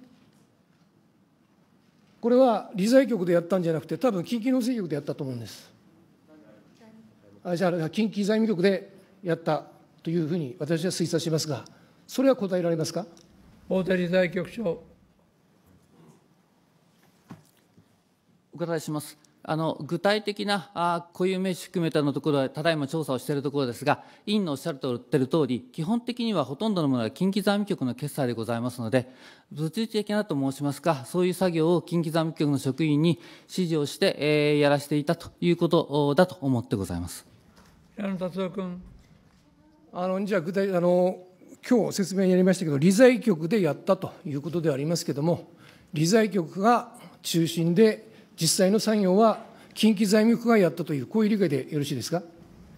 これは理財局でやったんじゃなくて、多分近畿農政局でやったと思うんです。あじゃあ、近畿財務局でやったというふうに私は推察しますが。
それは答えられますか。大谷財局長。
お答えします。あの具体的な固有名詞含めたのところは、ただいま調査をしているところですが、委員のおっしゃっている通り、基本的にはほとんどのものは近畿財務局の決済でございますので、物理的なと申しますか、そういう作業を近畿財務局の職員に指示をして、えー、やらせていたということだと思ってございます
平野達夫君。あのじゃあ具体あの今日
説明やりましたけど、理財局でやったということでありますけれども、理財局が中心で、実際の作業は近畿財務局がやったという、こういう理解でよろしいで
すか。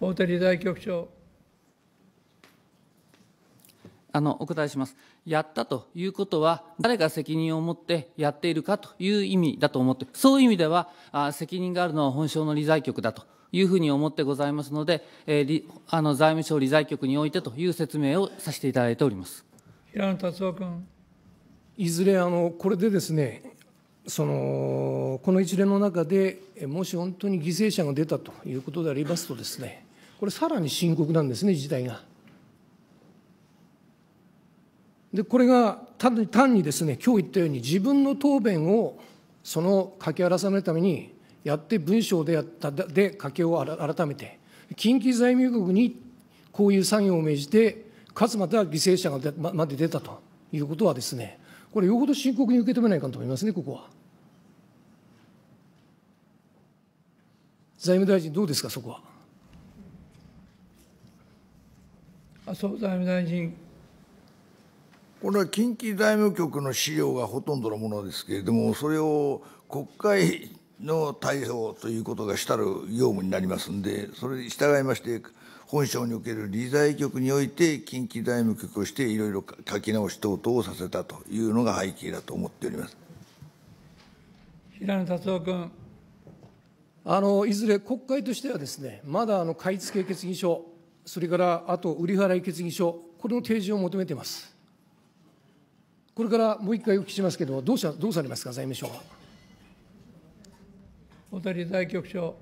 大手理財局長
あのお答えします。やったということは、誰が責任を持ってやっているかという意味だと思って、そういう意味では、あ責任があるのは本省の理財局だというふうに思ってございますので、えー、あの財務省理財局においてという説明をさせていただいております
平野達夫君。
いずれあの、これでですね、そのこの一連の中で、もし本当に犠牲者が出たということでありますとですね、これ、さらに深刻なんですね、事態が。で、これが単に単にですね、今日言ったように、自分の答弁をその書き荒らさないために、やって文章でやったで家計を改めて近畿財務局にこういう作業を命じてかつまた犠牲者がままで出たということはですねこれよほど深刻に受け止めないかと思いますねここは。財務大臣どうですかそこは。
麻生財務大臣。これは近畿財務局の資料がほとんどのものですけれども、それを国会の逮捕ということがしたる業務になりますんで、それに従いまして、本省における理財局において、近畿財務局としていろいろ書き直し等々をさせたというのが背景だと思っております
平野達夫君。
あのいずれ国会としてはです、ね、まだあの買い付け決議書、それからあと売り払い決議書、これの提示を求めています。これからもう一回お聞きしますけどどうしどうされますか、財務省は。
小谷財局長。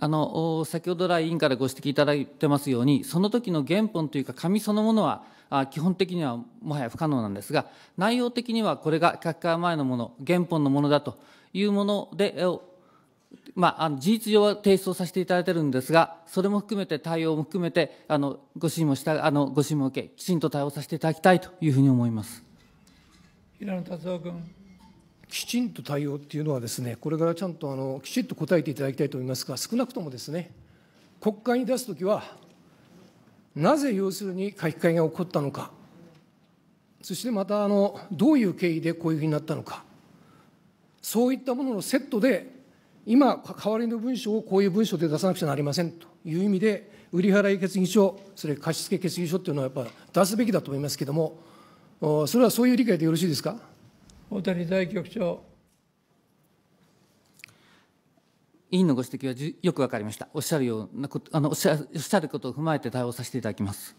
あの先ほど来委員からご指摘いただいてますように、その時の原本というか、紙そのものは基本的にはもはや不可能なんですが、内容的にはこれが書き換え前のもの、原本のものだというもので、まあ、事実上は提出をさせていただいてるんですが、それも含めて、対応も含めて、あのご審示したあのご受け、きちんと対応させていただきたいというふうに思います。
平野達夫君。
きちんと対応っていうのはですね、これ
からちゃんとあのきちっと答えていただきたいと思いますが、少なくともですね、国会に出すときは、なぜ要するに書き換えが起こったのか、そしてまたあのどういう経緯でこういうふうになったのか、そういったもののセットで、今、代わりの文書をこういう文書で出さなくちゃなりませんという意味で、売払決議書、それ貸付決議書っていうのはやっぱ出すべきだと思いますけれども、それはそういう理解でよろしいですか。大谷大局長。
委員のご指摘はよくわかりました。おっしゃるようなこと、あのおっしゃることを踏まえて対応させていただきます。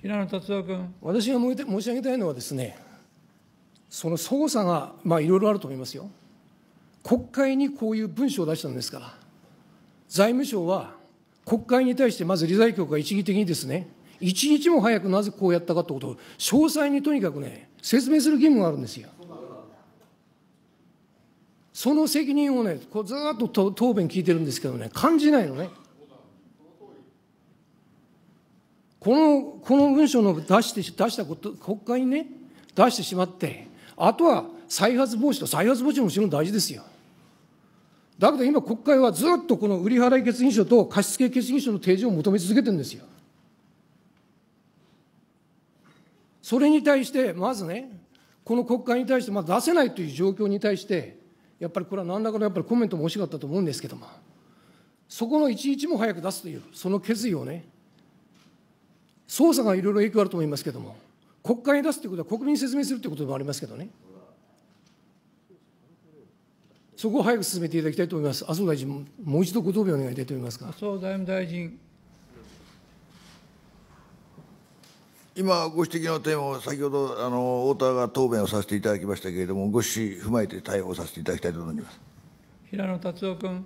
平野達夫君。
私が申し上げたいのは
ですね、その操作が、まあ、いろいろあると思いますよ。国会にこういう文書を出したんですから、財務省は国会に対してまず理財局が一義的にですね、一日も早くなぜこうやったかってことを、詳細にとにかくね、説明する義務があるんですよ。その責任をね、こうずっと答弁聞いてるんですけどね、感じないのね。この、この文書の出して、出したこと、国会にね、出してしまって、あとは再発防止と、再発防止ももちろん大事ですよ。だけど今、国会はずっとこの売り払い決議書と貸付決議書の提示を求め続けてるんですよ。それに対して、まずね、この国会に対して、まあ、出せないという状況に対して、やっぱりこれは何らかのやっぱりコメントも欲しかったと思うんですけども、そこの一日も早く出すという、その決意をね、捜査がいろいろ影響あると思いますけども、国会に出すということは国民に説明するということでもありますけどね、そこを早く進めていただきたいと思います。麻生大臣、もう一度ご答弁をお願いいたしますか。麻生
財務大臣今ご指摘の点を先ほどあの太田が答弁をさせていただきましたけれども、ご指示踏まえて対応させていただきたいと思います。
平野達夫君。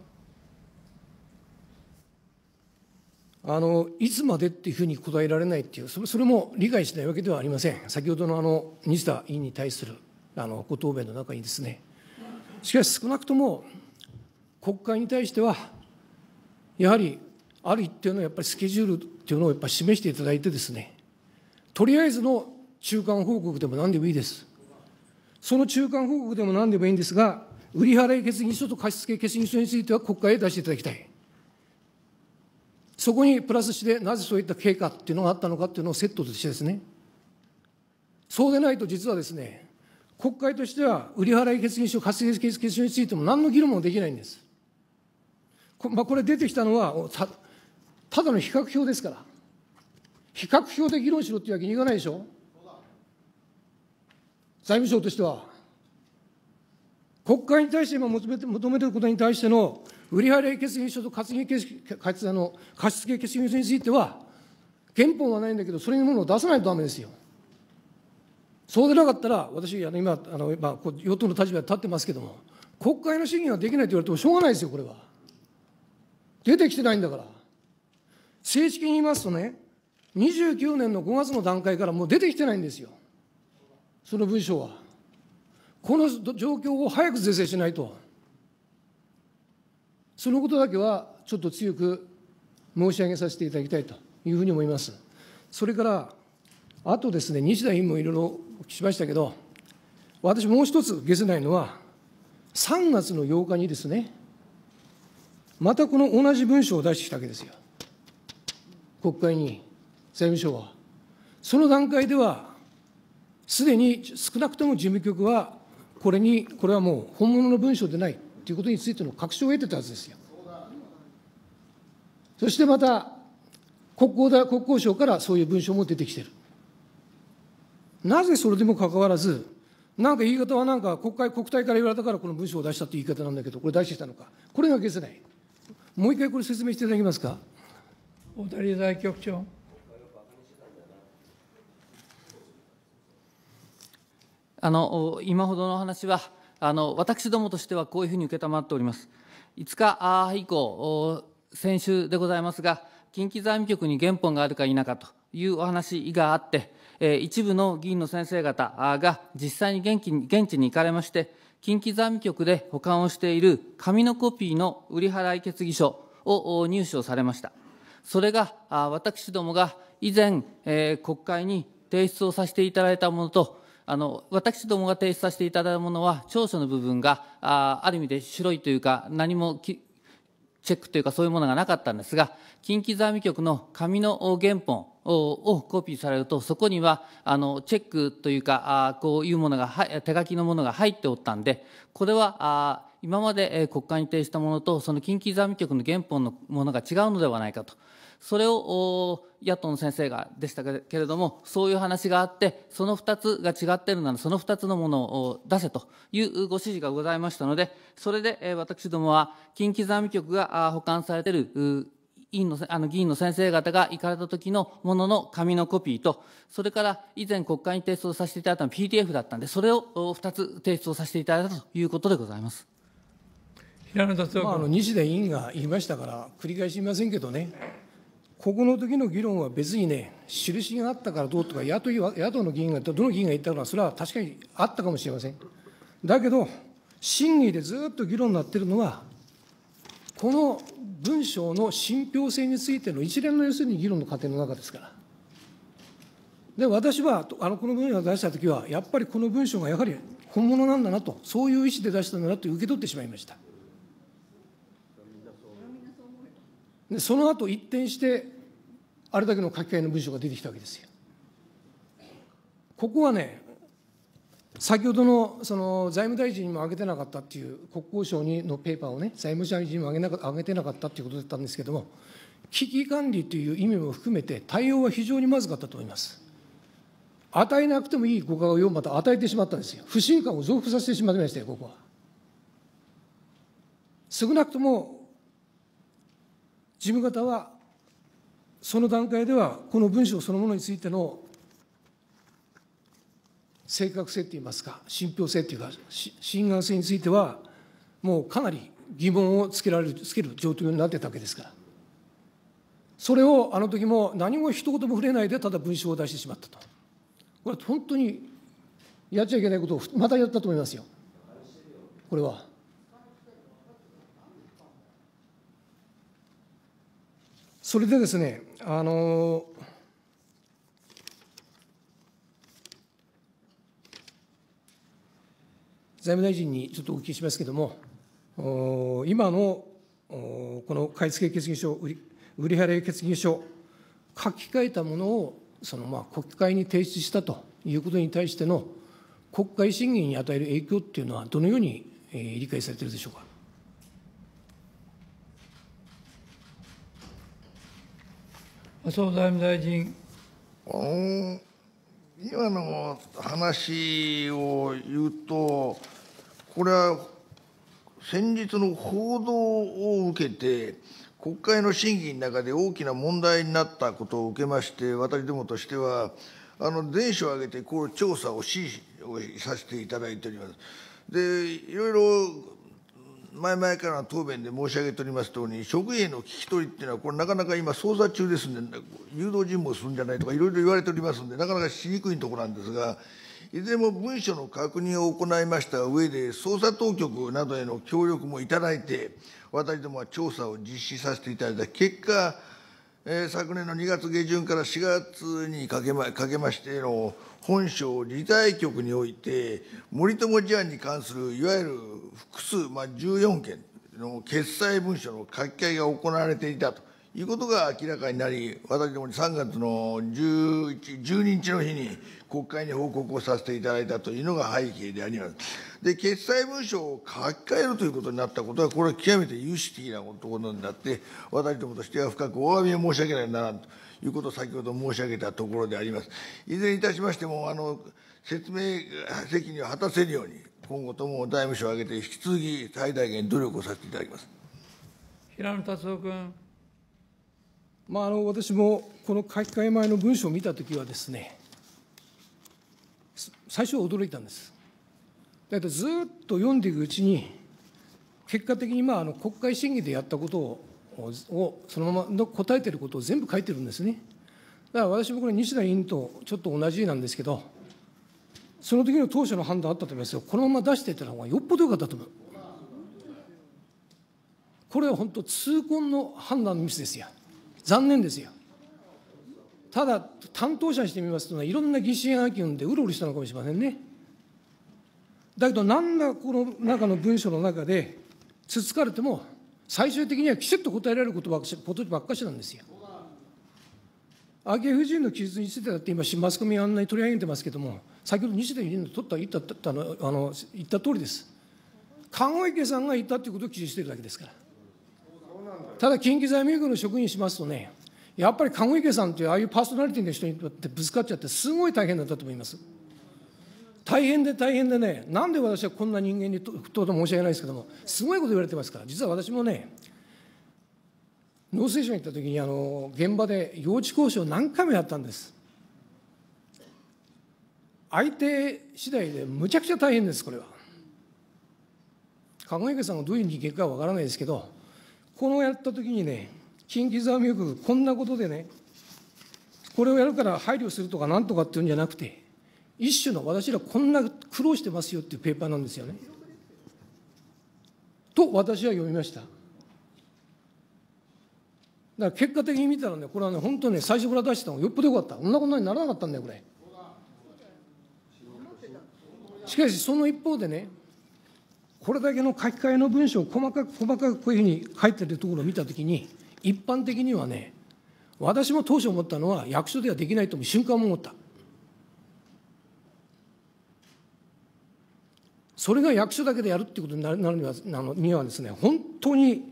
あ
のいつまでっていうふうに答えられないっていうそれ、それも理解しないわけではありません、先ほどのあの西田委員に対するあのご答弁の中にですね、しかし少なくとも国会に対しては、やはりある一定のやっぱりスケジュールっていうのをやっぱり示していただいてですね、とりあえずの中間報告でも何でもいいです。その中間報告でも何でもいいんですが、売払い決議書と貸付決議書については国会へ出していただきたい。そこにプラスして、なぜそういった経過っていうのがあったのかっていうのをセットとしてですね、そうでないと実はですね、国会としては売払い決議書、貸付決議書についても何の議論もできないんです。こ,、まあ、これ出てきたのはた、ただの比較表ですから。比較表で議論しろっていうわけにいかないでしょ。財務省としては。国会に対して今求めて求めていることに対しての売り払い決議書と貸付決貸あの貸付決議書については、憲法はないんだけど、それにものを出さないとだめですよ。そうでなかったら、私、あの今あの、まあ、与党の立場に立ってますけども、国会の審議ができないと言われてもしょうがないですよ、これは。出てきてないんだから。正式に言いますとね、29年の5月の段階からもう出てきてないんですよ、その文書は。この状況を早く是正しないと、そのことだけはちょっと強く申し上げさせていただきたいというふうに思います。それから、あとですね、西田委員もいろいろお聞きしましたけど、私、もう一つ解せないのは、3月の8日にですね、またこの同じ文書を出してきたわけですよ、国会に。財務省は。その段階では、すでに少なくとも事務局は、これに、これはもう本物の文書でないということについての確証を得てたはずですよ。そしてまた、国交大国交省からそういう文書も出てきてる。なぜそれでもかかわらず、なんか言い方はなんか国会、国体から言われたからこの文書を出したという言い方なんだけど、これ出してきたのか、これが消せない。もう一回これ説明していただけますか。
大谷財局長。
あの今ほどの話はあの、私どもとしてはこういうふうに承っております。5日以降、先週でございますが、近畿財務局に原本があるか否かというお話があって、一部の議員の先生方が実際に現地に行かれまして、近畿財務局で保管をしている紙のコピーの売り払い決議書を入手をされました。それが私どもが以前、国会に提出をさせていただいたものとあの私どもが提出させていただいたものは、長所の部分があある意味で白いというか、何もきチェックというかそういうものがなかったんですが、近畿財務局の紙の原本をコピーされると、そこにはあのチェックというか、こういうものが、手書きのものが入っておったんで、これは今まで国会に提出したものと、その近畿財務局の原本のものが違うのではないかと。それを野党の先生がでしたけれども、そういう話があって、その2つが違っているなら、その2つのものを出せというご指示がございましたので、それで私どもは、近刻み局が保管されている委員のあの議員の先生方が行かれた時のものの紙のコピーと、それから以前国会に提出をさせていただいたのは PDF だったんで、それを2つ提出をさせていただいたということでございます。
平野達
郎
君、まあ、あの西田委員が言いましたから、繰り返し言いませんけどね。ここ
の時の議論は別にね、印があったからどうとか、野党野党の議員が、どの議員が言ったのは、それは確かにあったかもしれません。だけど、審議でずっと議論になっているのは、この文章の信憑性についての一連の要するに議論の過程の中ですから。で、私は、あのこの文章を出したときは、やっぱりこの文章がやはり本物なんだなと、そういう意思で出したんだなと受け取ってしまいました。でその後一転してあれだけの書き換えの文章が出てきたわけですよ。ここはね、先ほどのその財務大臣にも挙げてなかったっていう国交省にのペーパーをね、財務大臣にも挙げな挙げてなかったっていうことだったんですけども、危機管理という意味も含めて、対応は非常にまずかったと思います。与えなくてもいい誤解をまた与えてしまったんですよ。不信感を増幅させてしまいましたよ、ここは。少なくとも、事務方はその段階では、この文章そのものについての正確性といいますか、信憑性というか、信願性については、もうかなり疑問をつけられるつける状況になってたわけですから、それをあの時も何も一言も触れないで、ただ文章を出してしまったと、これは本当にやっちゃいけないことをまたやったと思いますよ、これは。それでですね、あの財務大臣にちょっとお聞きしますけれども、今のこの買い付け決議書、売り払い決議書、書き換えたものをそのまあ国会に提出したということに対しての国会審議に与える影響っていうのは、どのように理解されているでしょうか。
麻生財務大臣。あの今の話を言うと、これは先日の報道を受けて、国会の審議の中で大きな問題になったことを受けまして、私どもとしては、あの電書を挙げて、こう調査を指示をさせていただいております。でいろいろ前々からの答弁で申し上げておりますとおり、職員への聞き取りっていうのは、これ、なかなか今、捜査中ですんで、誘導尋問するんじゃないとか、いろいろ言われておりますんで、なかなかしにくいところなんですが、いずれも文書の確認を行いました上で、捜査当局などへの協力もいただいて、私どもは調査を実施させていただいた結果、えー、昨年の2月下旬から4月にかけまかけましての、本省理財局において、森友事案に関するいわゆる複数、まあ、14件の決裁文書の書き換えが行われていたということが明らかになり、私どもに3月の11 12日の日に国会に報告をさせていただいたというのが背景であります。で、決裁文書を書き換えるということになったことは、これは極めて有識的なことになって、私どもとしては深くお詫びを申し上げないならんと。いうことを先ほど申し上げたところであります。いずれにいたしましても、あの説明責任を果たせるように、今後とも財務省を挙げて、引き続き最大限努力をさせていただきます
平野達夫君。まあ、あの私
もこの書き換え前の文書を見たときはですね、最初は驚いたんです。だってずっと読んでいくうちに、結果的にまああの国会審議でやったことををそのままの答えていることを全部書いてるんですね。だから私もこれ、西田委員とちょっと同じなんですけど、その時の当初の判断あったと思いますよ、このまま出していった方がよっぽどよかったと思う。これは本当、痛恨の判断のミスですよ、残念ですよ。ただ、担当者にしてみますと、いろんな疑心暗鬼をんでうろうろしたのかもしれませんね。だけど、何らこの中の文書の中で、つつかれても、最終的にはきちっと答えられることばっかしなんですよ。昭恵夫人の記述についてだって今、マスコミあんなに取り上げてますけども、先ほど西田議員取った言ったあのあの言った通りです。籠池さんが言ったということを記述しているだけですから。ただ、近畿財務局の職員にしますとね、やっぱり籠池さんというああいうパーソナリティの人にとってぶつかっちゃって、すごい大変だったと思います。大変で大変でね、なんで私はこんな人間にとと申し訳ないですけども、すごいこと言われてますから、実は私もね、農水省に行った時にあの現場で用地交渉何回もやったんです。相手次第でむちゃくちゃ大変です、これは。籠池さんがどういうふうに結果はわからないですけど、このやった時にね、近畿沢みよくこんなことでね、これをやるから配慮するとかなんとかっていうんじゃなくて、一種の私らこんな苦労してますよっていうペーパーなんですよね。と私は読みました。だから結果的に見たらね、これはね、本当ね、最初から出してたのよっぽどよかった。こんなことにならなかったんだよ、これ。しかし、その一方でね、これだけの書き換えの文章を細かく細かくこういうふうに書いてるところを見たときに、一般的にはね、私も当初思ったのは、役所ではできないとも瞬間も思った。それが役所だけでやるっていうことになるにはあのにはですね本当に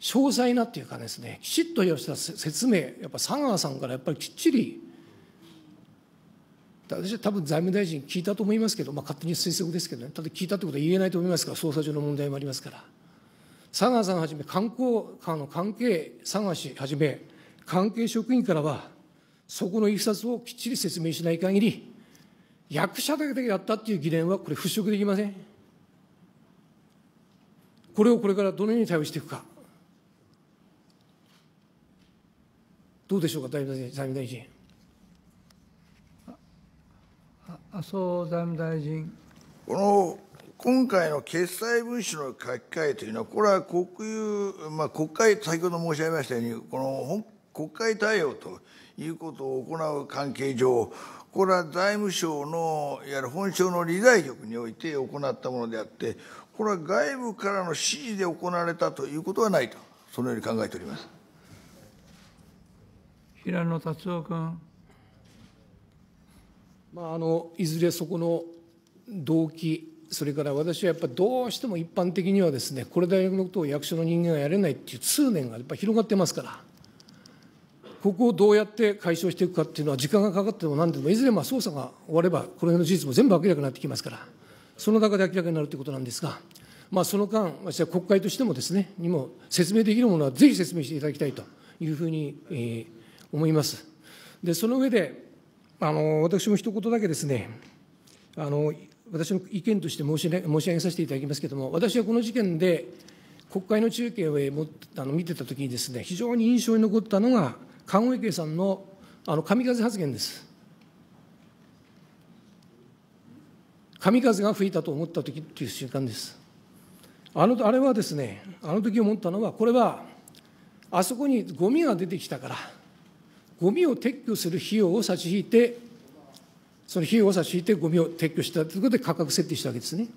詳細なっていうかですねきちっとした説明やっぱ佐川さんからやっぱりきっちり私は多分財務大臣聞いたと思いますけど、まあ、勝手に推測ですけどねただ聞いたってことは言えないと思いますから捜査上の問題もありますから佐川さんはじめ観光あの関係佐川氏はじめ関係職員からはそこのいきさつをきっちり説明しない限り役者だけでやったっていう疑念は、これ、払拭できません。これをこれからどのように対応していくか。どうでしょうか、財務大臣。
麻生財務大臣。この今回の決裁文書の書き換えというのは、これは国有、まあ、国会、先ほど申し上げましたように、この国会対応ということを行う関係上、これは財務省のいわゆる本省の理財局において行ったものであってこれは外部からの指示で行われたということはないとそのように考えております
平野達夫君、まあ、あのいずれ
そこの動機それから私はやっぱどうしても一般的にはですねこれ大学のことを役所の人間がやれないっていう通念がやっぱ広がってますから。ここをどうやって解消していくかっていうのは、時間がかかっても何でも、いずれも捜査が終われば、このの事実も全部明らかになってきますから、その中で明らかになるということなんですが、まあ、その間、私は国会としてもですね、にも説明できるものはぜひ説明していただきたいというふうに、えー、思います。で、その上で、あの私も一言だけですね、あの私の意見として申し申し上げさせていただきますけれども、私はこの事件で、国会の中継をあの見てたときにです、ね、非常に印象に残ったのが、籠池さんのあの神風発言です。神風が吹いたと思った時という瞬間です。あのあれはですね、あの時思ったのは、これは、あそこにゴミが出てきたから、ゴミを撤去する費用を差し引いて、その費用を差し引いてゴミを撤去したということで価格設定したわけですね。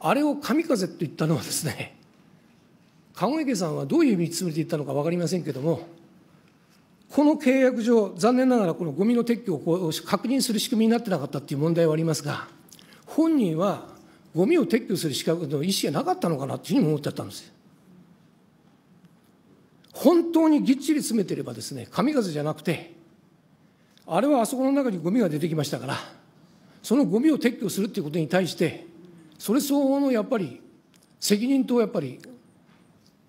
あれを神風と言ったのはですね、籠池さんはどういう道つもりで言ったのか分かりませんけども、この契約上、残念ながらこのゴミの撤去をこう確認する仕組みになってなかったっていう問題はありますが、本人はゴミを撤去する資格の意思がなかったのかなというふうに思っちゃったんです本当にぎっちり詰めてればですね、神風じゃなくて、あれはあそこの中にゴミが出てきましたから、そのゴミを撤去するっていうことに対して、それ相応のやっぱり責任とやっぱり、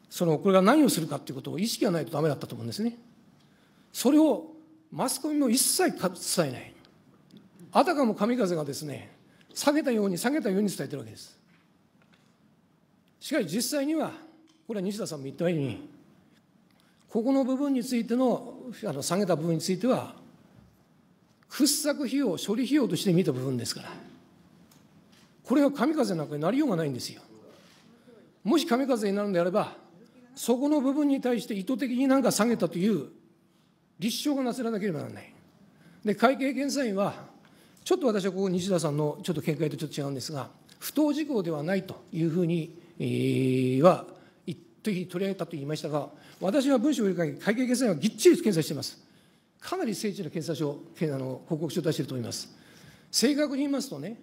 そのこれが何をするかっていうことを意識がないとだめだったと思うんですね。それをマスコミも一切伝えないあたかも神風がですね下げたように下げたように伝えてるわけですしかし実際にはこれは西田さんも言ったようにここの部分についてのあの下げた部分については掘削費用処理費用として見た部分ですからこれが神風なんかになりようがないんですよもし神風になるんであればそこの部分に対して意図的になんか下げたという立証がなせらなければならない。で、会計検査院は、ちょっと私はここ、西田さんのちょっと見解とちょっと違うんですが、不当事項ではないというふうに、は一時取り上げたと言いましたが、私は文書を理解、会計検査院はぎっちり検査しています。かなり精緻な検査書、あの報告書を出していると思います。正確に言いますとね、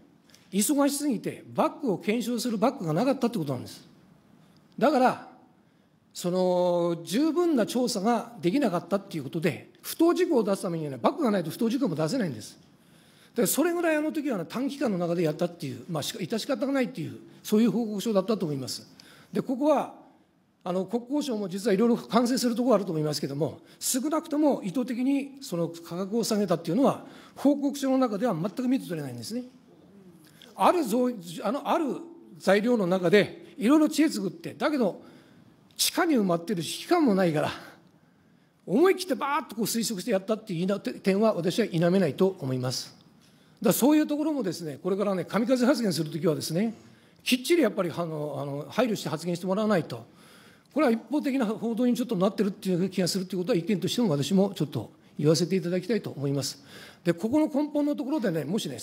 忙しすぎて、バッグを検証するバッグがなかったということなんです。だから、その十分な調査ができなかったっていうことで、不当事項を出すためには、ね、バックがないと不当事項も出せないんです。でそれぐらいあの時は、ね、短期間の中でやったっていう、まあ、致し方がないっていう、そういう報告書だったと思います。で、ここはあの国交省も実はいろいろ完成するところあると思いますけれども、少なくとも意図的にその価格を下げたっていうのは、報告書の中では全く見て取れないんですね。あるあのある材料の中で、いろいろ知恵作って、だけど、地下に埋まってるし、期間もないから、思い切ってばーっとこう推測してやったっていう点は、私は否めないと思います。だそういうところもですね、これからね、神風発言するときはですね、きっちりやっぱりあのあの配慮して発言してもらわないと、これは一方的な報道にちょっとなってるっていう気がするということは、意見としても私もちょっと言わせていただきたいと思います。で、ここの根本のところでね、もしね、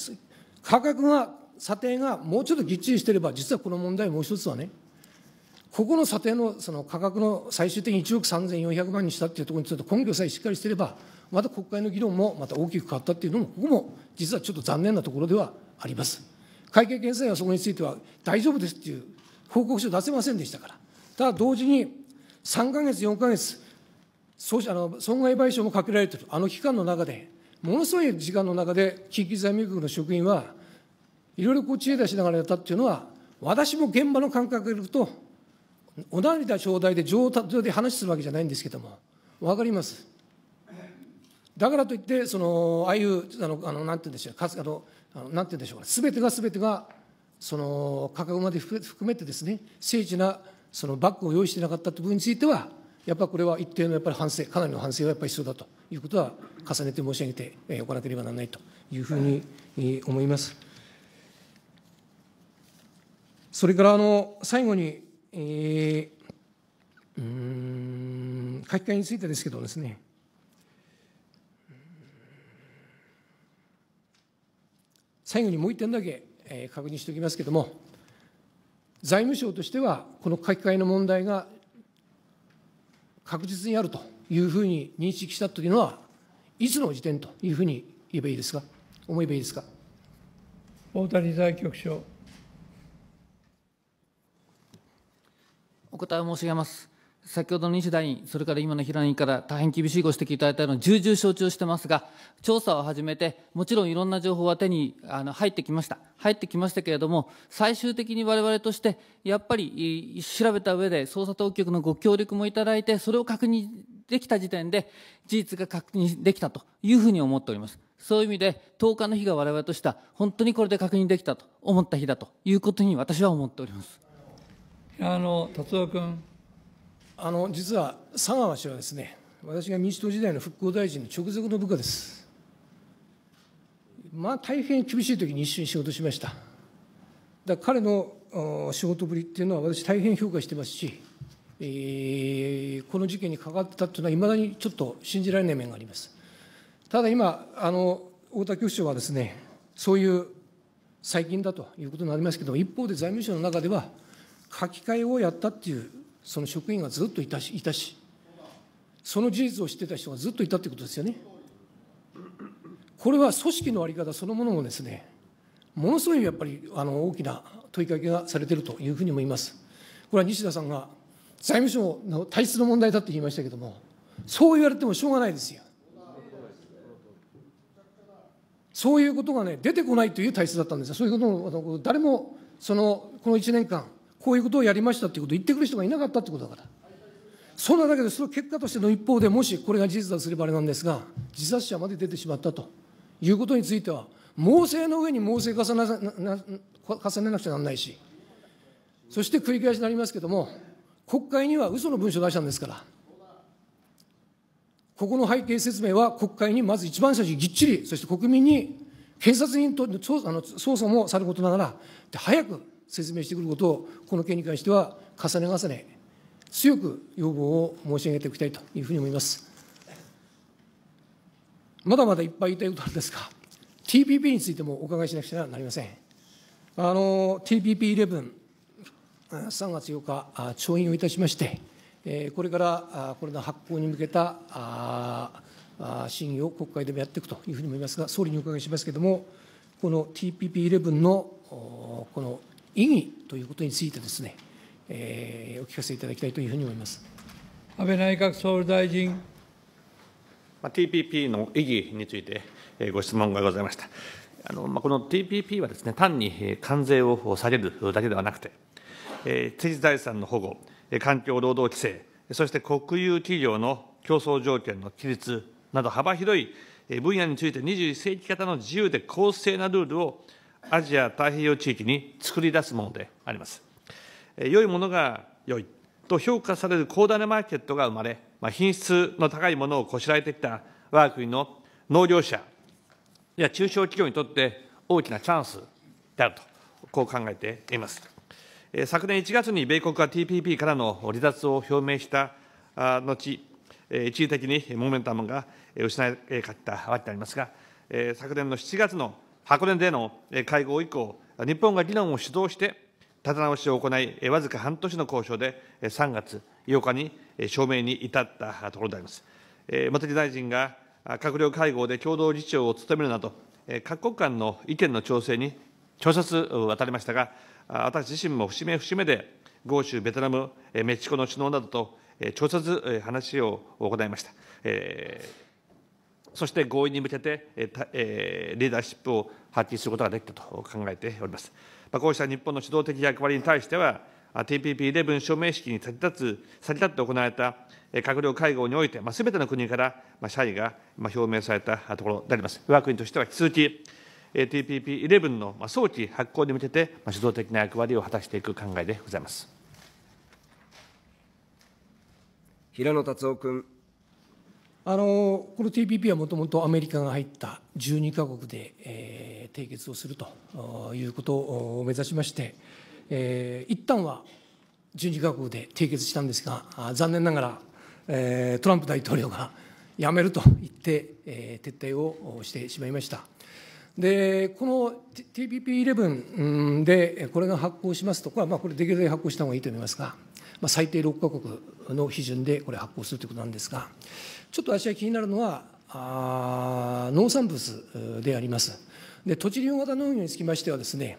価格が、査定がもうちょっとぎっちりしてれば、実はこの問題、もう一つはね、ここの査定のその価格の最終的に1億3400万にしたっていうところについて根拠さえしっかりしてれば、また国会の議論もまた大きく変わったっていうのも、ここも実はちょっと残念なところではあります。会計検査院はそこについては、大丈夫ですっていう報告書出せませんでしたから、ただ同時に、3か月、4か月、あの損害賠償もかけられている、あの期間の中で、ものすごい時間の中で、近畿財務局の職員は、いろいろこう知恵出しながらやったっていうのは、私も現場の感覚でいると、お涙頂戴で上上で話するわけじゃないんですけども、分かります。だからといって、そのああいうあのあの、なんて言うんでしょう、かあのなんて言うんでしょうか、すべてがすべてが、その価格まで含めてですね、精緻なそのバッグを用意してなかったという部分については、やっぱりこれは一定のやっぱり反省、かなりの反省はやっぱり必要だということは、重ねて申し上げてえ行わなければならないというふうに思います。それからあの最後にえー、うん書き換えについてですけどですね最後にもう1点だけ確認しておきますけれども、財務省としては、この書き換えの問題が確実にあるというふうに認識したというのは、いつの時点というふうに言えばいいですか、思えばいいですか。
大谷財局長。
お答えを申し上げます。先ほどの西田委員、それから今の平野委員から大変厳しいご指摘いただいたのを重々承知をしてますが、調査を始めて、もちろんいろんな情報は手にあの入ってきました。入ってきましたけれども、最終的に我々として、やっぱり調べた上で、捜査当局のご協力もいただいて、それを確認できた時点で、事実が確認できたというふうに思っております。そういう意味で、10日の日が我々としては、本当にこれで確認できたと思った日だということに私は思っております。あ
の達夫君あの実は佐川氏はですね、私が民主党時代の復興大臣の直属の部下です。まあ、大変厳しい時に一緒に仕事しました。だ彼の仕事ぶりっていうのは、私、大変評価してますし、えー、この事件に関わってたっていうのは、いまだにちょっと信じられない面があります。ただ今、あの太田局長はですね、そういう最近だということになりますけど、一方で財務省の中では、書き換えをやったっていうその職員がずっといたしいたしその事実を知ってた人がずっといたってことですよね。これは組織の在り方そのものもですねものすごいやっぱりあの大きな問いかけがされているというふうに思います。これは西田さんが財務省の体質の問題だって言いましたけども、そう言われてもしょうがないですよ。そういうことがね、出てこないという体質だったんですよ。そういうことを誰もそのこの1年間、こういうことをやりましたっていうことを言ってくる人がいなかったってことだから。そんなだけで、その結果としての一方で、もしこれが事実だとすればあれなんですが、自殺者まで出てしまったということについては、猛省の上に猛省重ね重ねなくちゃならないし、そして繰り返しになりますけれども、国会には嘘の文書を出したんですから、ここの背景説明は国会にまず一番最初にぎっちり、そして国民に、検察にとあの捜査もさることながら、で早く説明してくることを、この件に関しては重ね重ね、強く要望を申し上げておきたいというふうに思います。まだまだいっぱい言いたいことあるんですが、TPP についてもお伺いしなくちゃなりません。あの、TPP11、3月8日、調印をいたしまして、これからこれの発行に向けた審議を国会でもやっていくというふうに思いますが、総理にお伺いしますけれども、この TPP11 のこの意義ということについてですね、え
ー、お聞かせいただきたいというふうに思います安倍内閣総理大臣。
まあ、TPP の意義についてえご質問がございました。あのまあ、この TPP はです、ね、単に関税を下げるだけではなくて、えー、知事財産の保護、環境労働規制、そして国有企業の競争条件の規律など幅広い分野について21世紀型の自由で公正なルールをアジア太平洋地域に作り出すものであります。良いものが良いと評価される広大なマーケットが生まれ、まあ、品質の高いものをこしらえてきた我が国の農業者や中小企業にとって大きなチャンスであると、こう考えています。昨年1月に米国が TPP からの離脱を表明した後、一時的にモメンタムが失いかけたわけでありますが、昨年の7月の箱根での会合以降、日本が議論を主導して、立て直しを行い、わずか半年の交渉で、3月8日に証明に至ったところであります。茂木大臣が閣僚会合で共同議長を務めるなど、各国間の意見の調整に調節当たりましたが、私自身も節目節目で、豪州、ベトナム、メキシコの首脳などと調節話を行いました。そして合意に向けて、リーダーシップを発揮することができたと考えております。まあ、こうした日本の主導的役割に対しては、TPP11 署名式に先立つ先立って行われた閣僚会合において、す、べ、ての国から謝意が表明されたところであります。我が国としては引き続き TPP11 の早期発行に向けて主導的な役割を果たしていく考えでございます。
平野達夫君。あの
この TPP はもともとアメリカが入った12か国で、えー、締結をするということを目指しまして、えー、一旦は12か国で締結したんですが、残念ながら、えー、トランプ大統領がやめると言って、えー、撤退をしてしまいました。でこの TPP11 でこれが発行しますと、これはまあこれできるだけ発行した方がいいと思いますが、まあ、最低6か国の批准でこれ、発行するということなんですが、ちょっと私が気になるのはあ農産物であります。で地利用型農業につきましてはですね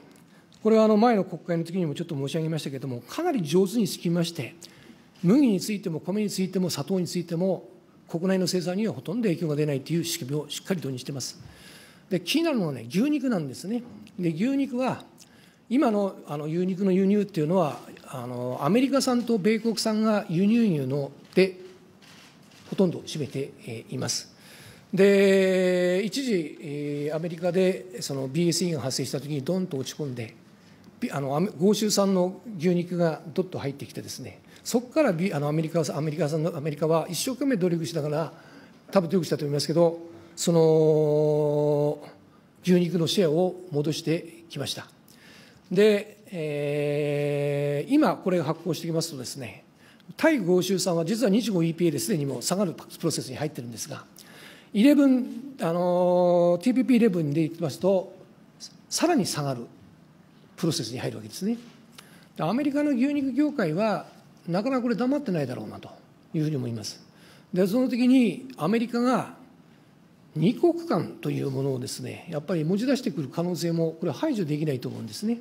これはあの前の国会の時にもちょっと申し上げましたけれどもかなり上手につきまして麦についても米についても砂糖についても国内の生産にはほとんど影響が出ないという仕組みをしっかり導入してます。で気になるのはね牛肉なんですね。で牛肉は今のあの牛肉の輸入っていうのはあのアメリカ産と米国産が輸入牛のでほとんど占めています。で一時、アメリカでその BSE が発生したときに、どんと落ち込んで、あの豪州産の牛肉がどっと入ってきて、ですねそこから、あのアメリカアメリカ産のアメリカは一生懸命努力しながら、多分努力したと思いますけど、その牛肉のシェアを戻してきました。で、えー、今、これが発行してきますとですね、対豪州産は実は 25EPA ですでにもう下がるプロセスに入ってるんですが、11あの TPP11 でいきますと、さらに下がるプロセスに入るわけですね。アメリカの牛肉業界は、なかなかこれ、黙ってないだろうなというふうに思います。で、その時にアメリカが2国間というものをですね、やっぱり持ち出してくる可能性も、これ、排除できないと思うんですね。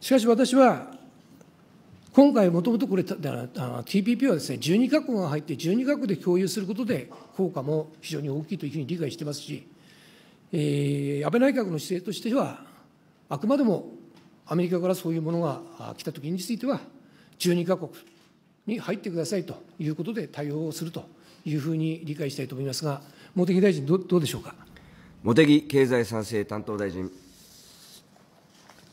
しかし私は、今回、もともとこれ、TPP はですね、12か国が入って、12か国で共有することで、効果も非常に大きいというふうに理解してますし、えー、安倍内閣の姿勢としては、あくまでもアメリカからそういうものが来たときについては、12か国に入ってくださいということで対応をするというふうに理解したいと思いますが、茂木大臣ど、どうでしょうか。
茂木経済再生担当大臣。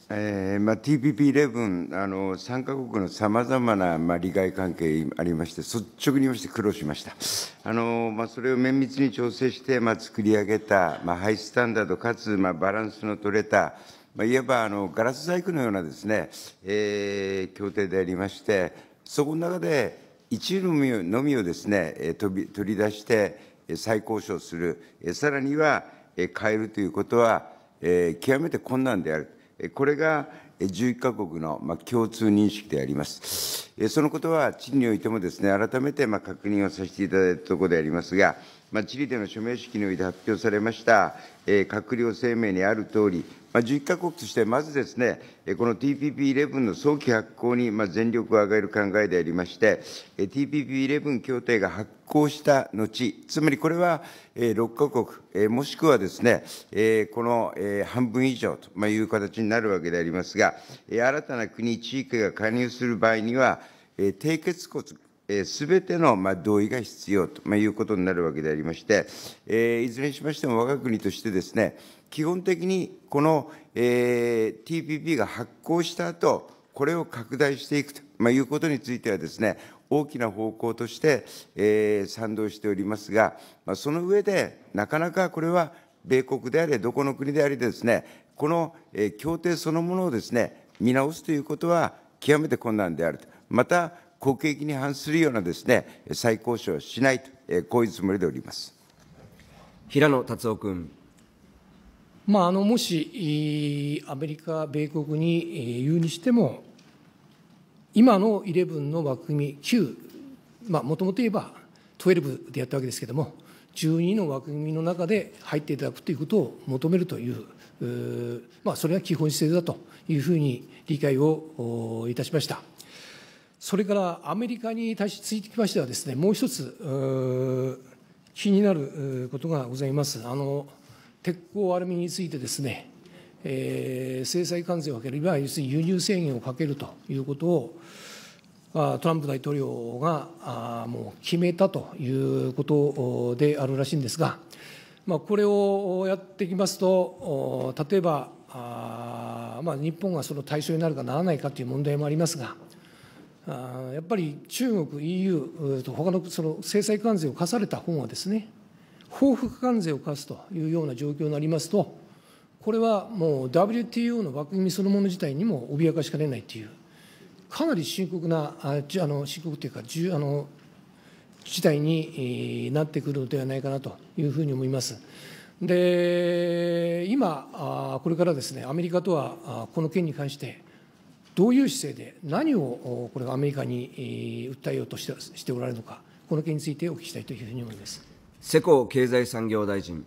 えーまあ、TPP11、あの参加国のさまざまな、まあ、利害関係ありまして、率直に言いまして苦労しました、あのまあ、それを綿密に調整して、まあ、作り上げた、まあ、ハイスタンダードかつ、まあ、バランスの取れた、まあ、いわばあのガラス細工のようなですね、えー、協定でありまして、そこの中で一部のみのみをですね、ね、取り出して再交渉する、さらには変えるということは、えー、極めて困難である。これが11カ国の共通認識であります。そのことは地理においてもですね、改めて確認をさせていただいたところでありますが、地理での署名式において発表されました閣僚声明にあるとおり、11か国として、まずですね、この TPP11 の早期発効に全力を挙げる考えでありまして、TPP11 協定が発効した後、つまりこれは6か国、もしくはですね、この半分以上という形になるわけでありますが、新たな国、地域が加入する場合には、締結国、すべての同意が必要ということになるわけでありまして、いずれにしましても、我が国としてですね、基本的にこの、えー、TPP が発効した後、これを拡大していくと、まあ、いうことについてはですね、大きな方向として、えー、賛同しておりますが、まあ、その上で、なかなかこれは米国であれ、どこの国であれですね、この、えー、協定そのものをですね、見直すということは極めて困難であると。また、国益に反するようなですね、再交渉しないと、えー、こういうつもりでおります。平野達夫君。
まあ、あのもしアメリカ、米国に言うにしても、今の11の枠組み9、もともと言えば12でやったわけですけれども、12の枠組みの中で入っていただくということを求めるという、まあ、それが基本姿勢だというふうに理解をいたしました。それからアメリカに対しついてきましてはですね、もう一つ気になることがございます。あの鉄鋼、アルミについてですね、えー、制裁関税をかける、いわゆる輸入制限をかけるということを、トランプ大統領がもう決めたということであるらしいんですが、まあ、これをやってきますと、例えば、あまあ、日本がその対象になるかならないかという問題もありますが、あやっぱり中国、EU と他のその制裁関税を課された方はですね、報復関税を課すというような状況になりますと、これはもう WTO の枠組みそのもの自体にも脅かしかねないという、かなり深刻な、あの深刻というか、あの事態になってくるのではないかなというふうに思います。で、今、これからですね、アメリカとはこの件に関して、どういう姿勢で、何をこれ、アメリカに訴えようとしてしておられるのか、この件についてお聞きしたいというふうに思います。
世耕経済産業大臣。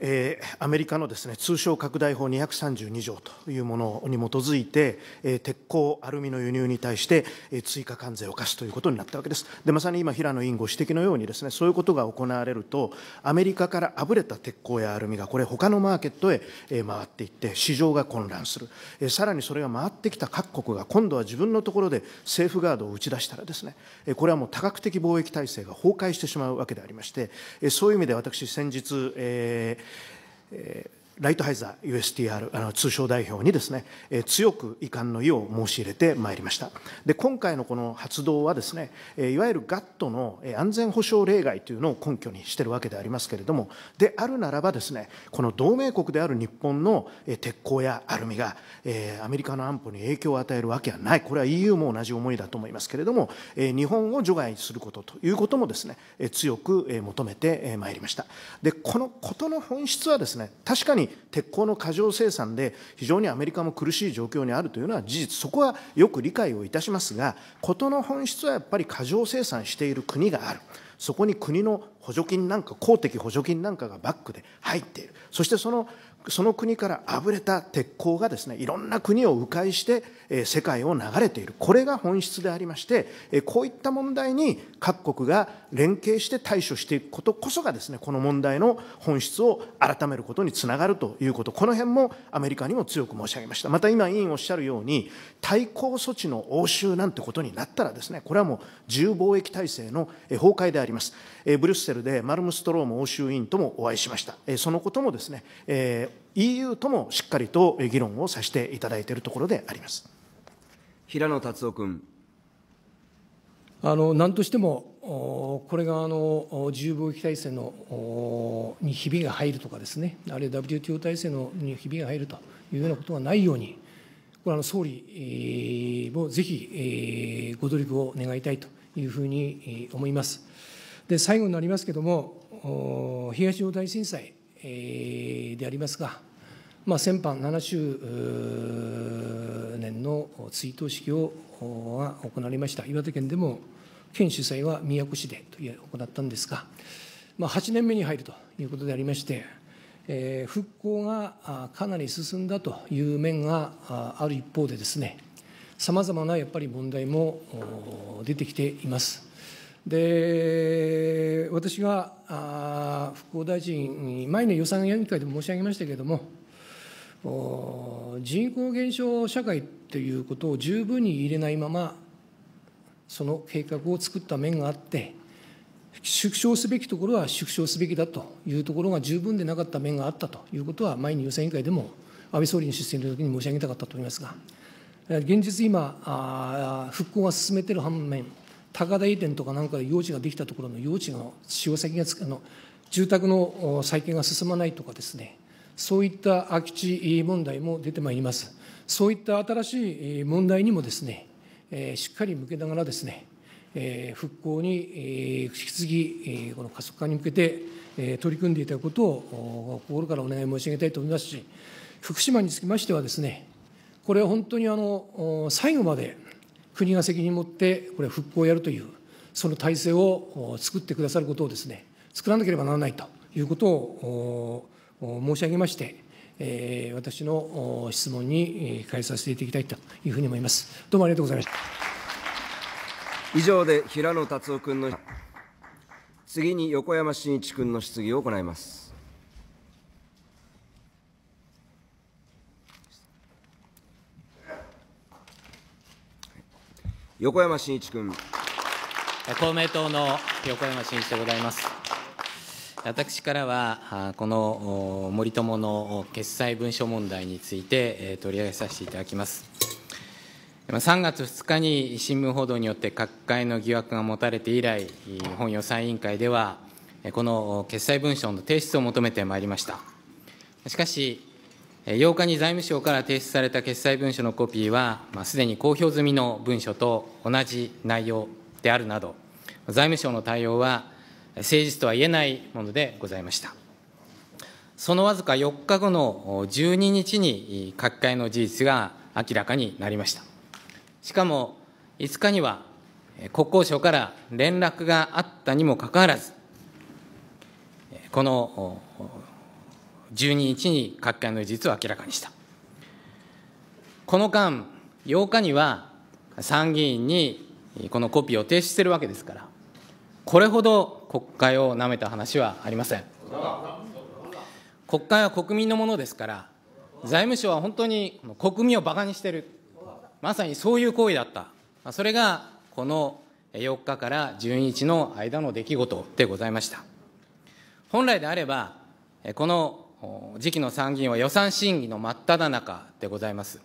えー、アメリカのです、ね、通商拡大法232条というものに基づいて、えー、鉄鋼、アルミの輸入に対して、えー、追加関税を課すということになったわけです。でまさに今、平野委員ご指摘のようにです、ね、そういうことが行われると、アメリカからあぶれた鉄鋼やアルミが、これ、他のマーケットへ、えー、回っていって、市場が混乱する、えー、さらにそれが回ってきた各国が、今度は自分のところでセーフガードを打ち出したらです、ね、えー、これはもう多角的貿易体制が崩壊してしまうわけでありまして、えー、そういう意味で私、先日、えー eh, ライトハイザー USTR あの通商代表にですね、え強く遺憾の意を申し入れてまいりましたで今回のこの発動はですね、えいわゆる GATT の安全保障例外というのを根拠にしているわけでありますけれどもであるならばですねこの同盟国である日本の鉄鋼やアルミが、えアメリカの安保に影響を与えるわけはないこれは EU も同じ思いだと思いますけれども、え日本を除外することということもですね、え強く求めてまいりましたでこのことの本質はですね確かに鉄鋼の過剰生産で非常にアメリカも苦しい状況にあるというのは事実、そこはよく理解をいたしますが、事の本質はやっぱり過剰生産している国がある。そこに国の補助金なんか、公的補助金なんかがバックで入っている。そしてそのその国からあぶれた鉄鋼がですねいろんな国を迂回して世界を流れているこれが本質でありましてこういった問題に各国が連携して対処していくことこそがですねこの問題の本質を改めることにつながるということこの辺もアメリカにも強く申し上げましたまた今委員おっしゃるように対抗措置の応酬なんてことになったらですねこれはもう自由貿易体制の崩壊でありますブリュッセルでマルムストローム欧州委員ともお会いしましたそのこともですね EU ともしっかりと議論をさせていただいているところであります
平野達夫君。
あの何としても、これがあの自由貿易体制のにひびが入るとかですね、あるいは WTO 体制のにひびが入るというようなことがないように、これ総理もぜひご努力を願いたいというふうに思います。で最後になりますけれども、東日本大震災でありますが、まあ、先般7 0年の追悼式を行われました岩手県でも県主催は宮古市で行ったんですが、まあ、8年目に入るということでありまして、え復興がかなり進んだという面がある一方でですねさまざまなやっぱり問題も出てきています。で私が復興大臣、前の予算委員会でも申し上げましたけれども、人口減少社会ということを十分に入れないまま、その計画を作った面があって、縮小すべきところは縮小すべきだというところが十分でなかった面があったということは、前に予算委員会でも安倍総理の出席の時に申し上げたかったと思いますが、現実今、復興が進めている反面、高台店とかなんか用地ができたところの用地の使用先があの住宅の再建が進まないとかですねそういった空き地問題も出てまいりますそういった新しい問題にもですねしっかり向けながらですね復興に引き継ぎこの加速化に向けて取り組んでいただくことを心からお願い申し上げたいと思いますし福島につきましてはですねこれは本当にあの最後まで国が責任を持って、これ、復興をやるという、その体制を作ってくださることをですね、作らなければならないということを申し上げまして、え私の質問に返させていただきたいというふうに思います。どうもありがとうございまし
た。以上で平野達夫君の次に横山真一君の質疑を行います。横山
真一君。公明党の横山真一でございます。私からは、この森友の決裁文書問題について取り上げさせていただきます。3月2日に新聞報道によって各界の疑惑が持たれて以来、本予算委員会では、この決裁文書の提出を求めてまいりました。しかし、8日に財務省から提出された決裁文書のコピーは、まあ、すでに公表済みの文書と同じ内容であるなど、財務省の対応は誠実とは言えないものでございました。そのわずか4日後の12日に書き換えの事実が明らかになりました。しかも5日には国交省から連絡があったにもかかわらず、この12日に各界の事実を明らかにした。この間、8日には参議院にこのコピーを提出しているわけですから、これほど国会をなめた話はありません。国会は国民のものですから、財務省は本当に国民をバカにしている、まさにそういう行為だった、それがこの4日から12日の間の出来事でございました。本来であれば、この次期の参議院は予算審議の真っ只中でございます。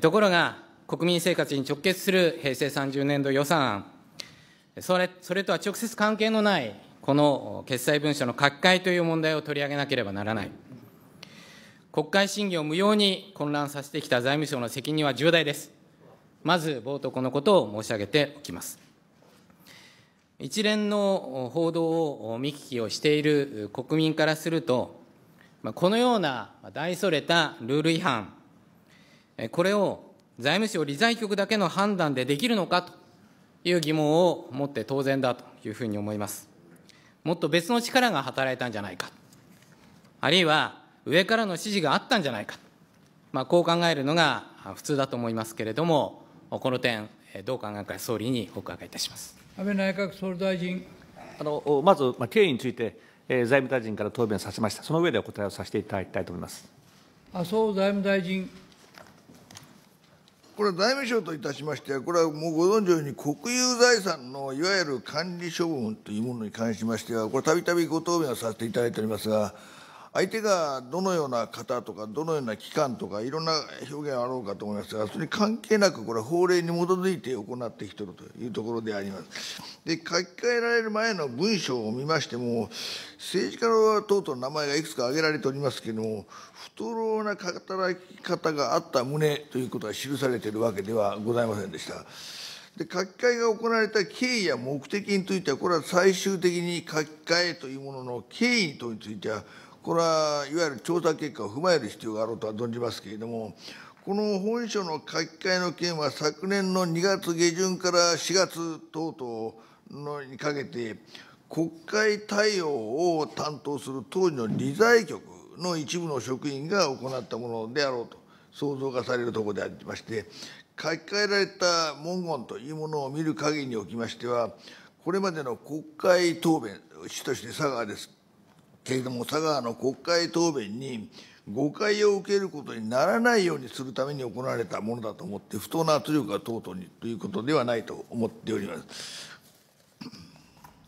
ところが、国民生活に直結する平成30年度予算案、それそれとは直接関係のない、この決裁文書の書き換えという問題を取り上げなければならない。国会審議を無用に混乱させてきた財務省の責任は重大です。まず冒頭このことを申し上げておきます。一連の報道を見聞きをしている国民からすると、このような大それたルール違反、これを財務省理財局だけの判断でできるのかという疑問を持って当然だというふうに思います。もっと別の力が働いたんじゃないか、あるいは上からの指示があったんじゃないか、まあ、こう考えるのが普通だと思いますけれども、この点、どう考えか総理にお伺いいたします
安倍内閣総理大臣。あのまず、まあ、経緯について財務大臣から答弁させました、その上でお答えをさせていただきたいと思います
麻生財務大臣。これ、財務省といたしましては、これはもうご存知のように、国有財産のいわゆる管理処分というものに関しましては、これ、たびたびご答弁をさせていただいておりますが、相手がどのような方とかどのような機関とかいろんな表現あろうかと思いますがそれに関係なくこれは法令に基づいて行ってきているというところであります。で書き換えられる前の文章を見ましても政治家の等との名前がいくつか挙げられておりますけれども不当労な働き方があった旨ということは記されているわけではございませんでした。で書き換えが行われた経緯や目的についてはこれは最終的に書き換えというものの経緯についてはこれはいわゆる調査結果を踏まえる必要があろうとは存じますけれども、この本書の書き換えの件は昨年の2月下旬から4月等々のにかけて、国会対応を担当する当時の理財局の一部の職員が行ったものであろうと想像がされるところでありまして、書き換えられた文言というものを見る限りにおきましては、これまでの国会答弁、主として佐川ですけれども佐川の国会答弁に誤解を受けることにならないようにするために行われたものだと思って不当な圧力が等々にということではないと思っております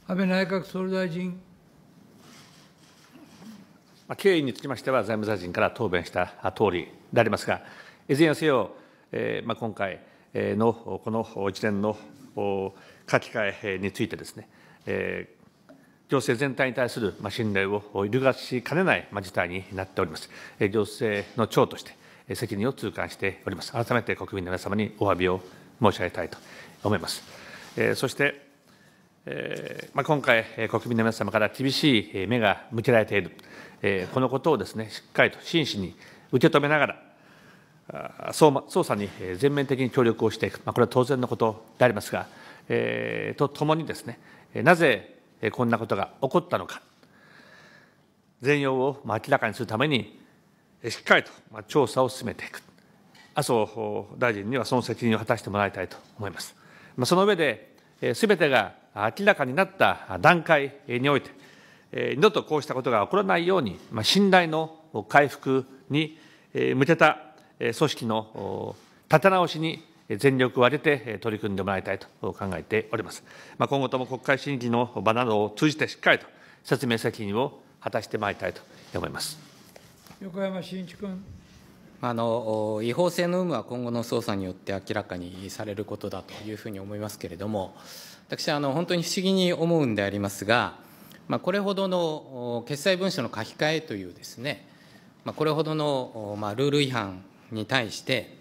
安倍内閣総理大臣
経緯につきましては財務大臣から答弁した通りでありますがいずれにせよ、えーまあ、今回のこの一連の書き換えについてですね、えー行政全体に対する信頼を揺るがしかねない事態になっております。行政の長として責任を痛感しております。改めて国民の皆様にお詫びを申し上げたいと思います。そして、今回、国民の皆様から厳しい目が向けられている、このことをですね、しっかりと真摯に受け止めながら、捜査に全面的に協力をしていく、これは当然のことでありますが、とともにですね、なぜこんなことが起こったのか全容を明らかにするためにしっかりと調査を進めていく麻生大臣にはその責任を果たしてもらいたいと思いますその上ですべてが明らかになった段階において二度とこうしたことが起こらないように信頼の回復に向けた組織の立て直しに全力を挙げて取り組んでもらいたいと考えております。まあ、今後とも国会審議の場などを通じてしっかりと説
明責任を果たしてまいりたいと思います。
横山真一君。
あの違法性の有無は今後の捜査によって明らかにされることだというふうに思いますけれども、私はあの本当に不思議に思うんでありますが、まあ、これほどの決裁文書の書き換えというですね、まあ、これほどの、まあ、ルール違反に対して、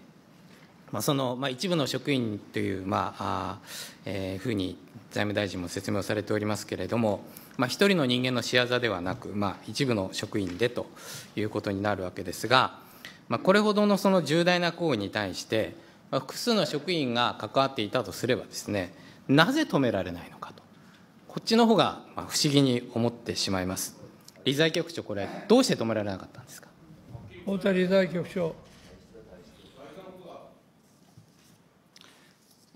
まあ、その、まあ、一部の職員という、まあえー、ふうに財務大臣も説明をされておりますけれども、まあ、一人の人間の仕業ではなく、まあ、一部の職員でということになるわけですが、まあ、これほどのその重大な行為に対して、まあ、複数の職員が関わっていたとすればですねなぜ止められないのかとこっちの方が不思議に思ってしまいます理財局長これどうして止められなかったんですか
大谷理財局長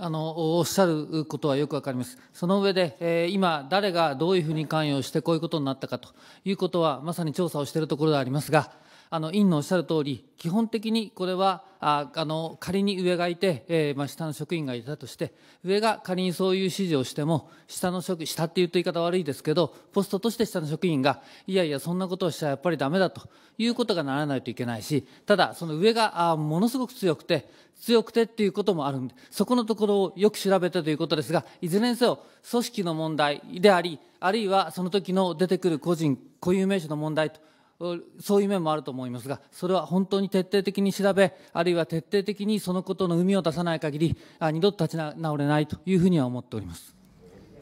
あのおっしゃることはよくわかります、その上で、えー、今、誰がどういうふうに関与して、こういうことになったかということは、まさに調査をしているところでありますが、あの委員のおっしゃる通り、基本的にこれは、ああの仮に上がいて、えーまあ、下の職員がいたとして、上が仮にそういう指示をしても、下の職員、下って言う言い方悪いですけど、ポストとして下の職員が、いやいや、そんなことをしたらやっぱりだめだということがならないといけないし、ただ、その上があものすごく強くて、強くてっていうこともあるんで、そこのところをよく調べてということですが、いずれにせよ、組織の問題であり、あるいはその時の出てくる個人、固有名詞の問題と。そういう面もあると思いますが、それは本当に徹底的に調べ、あるいは徹底的にそのことの海を出さない限り、二度と立ち直れないというふうには思っております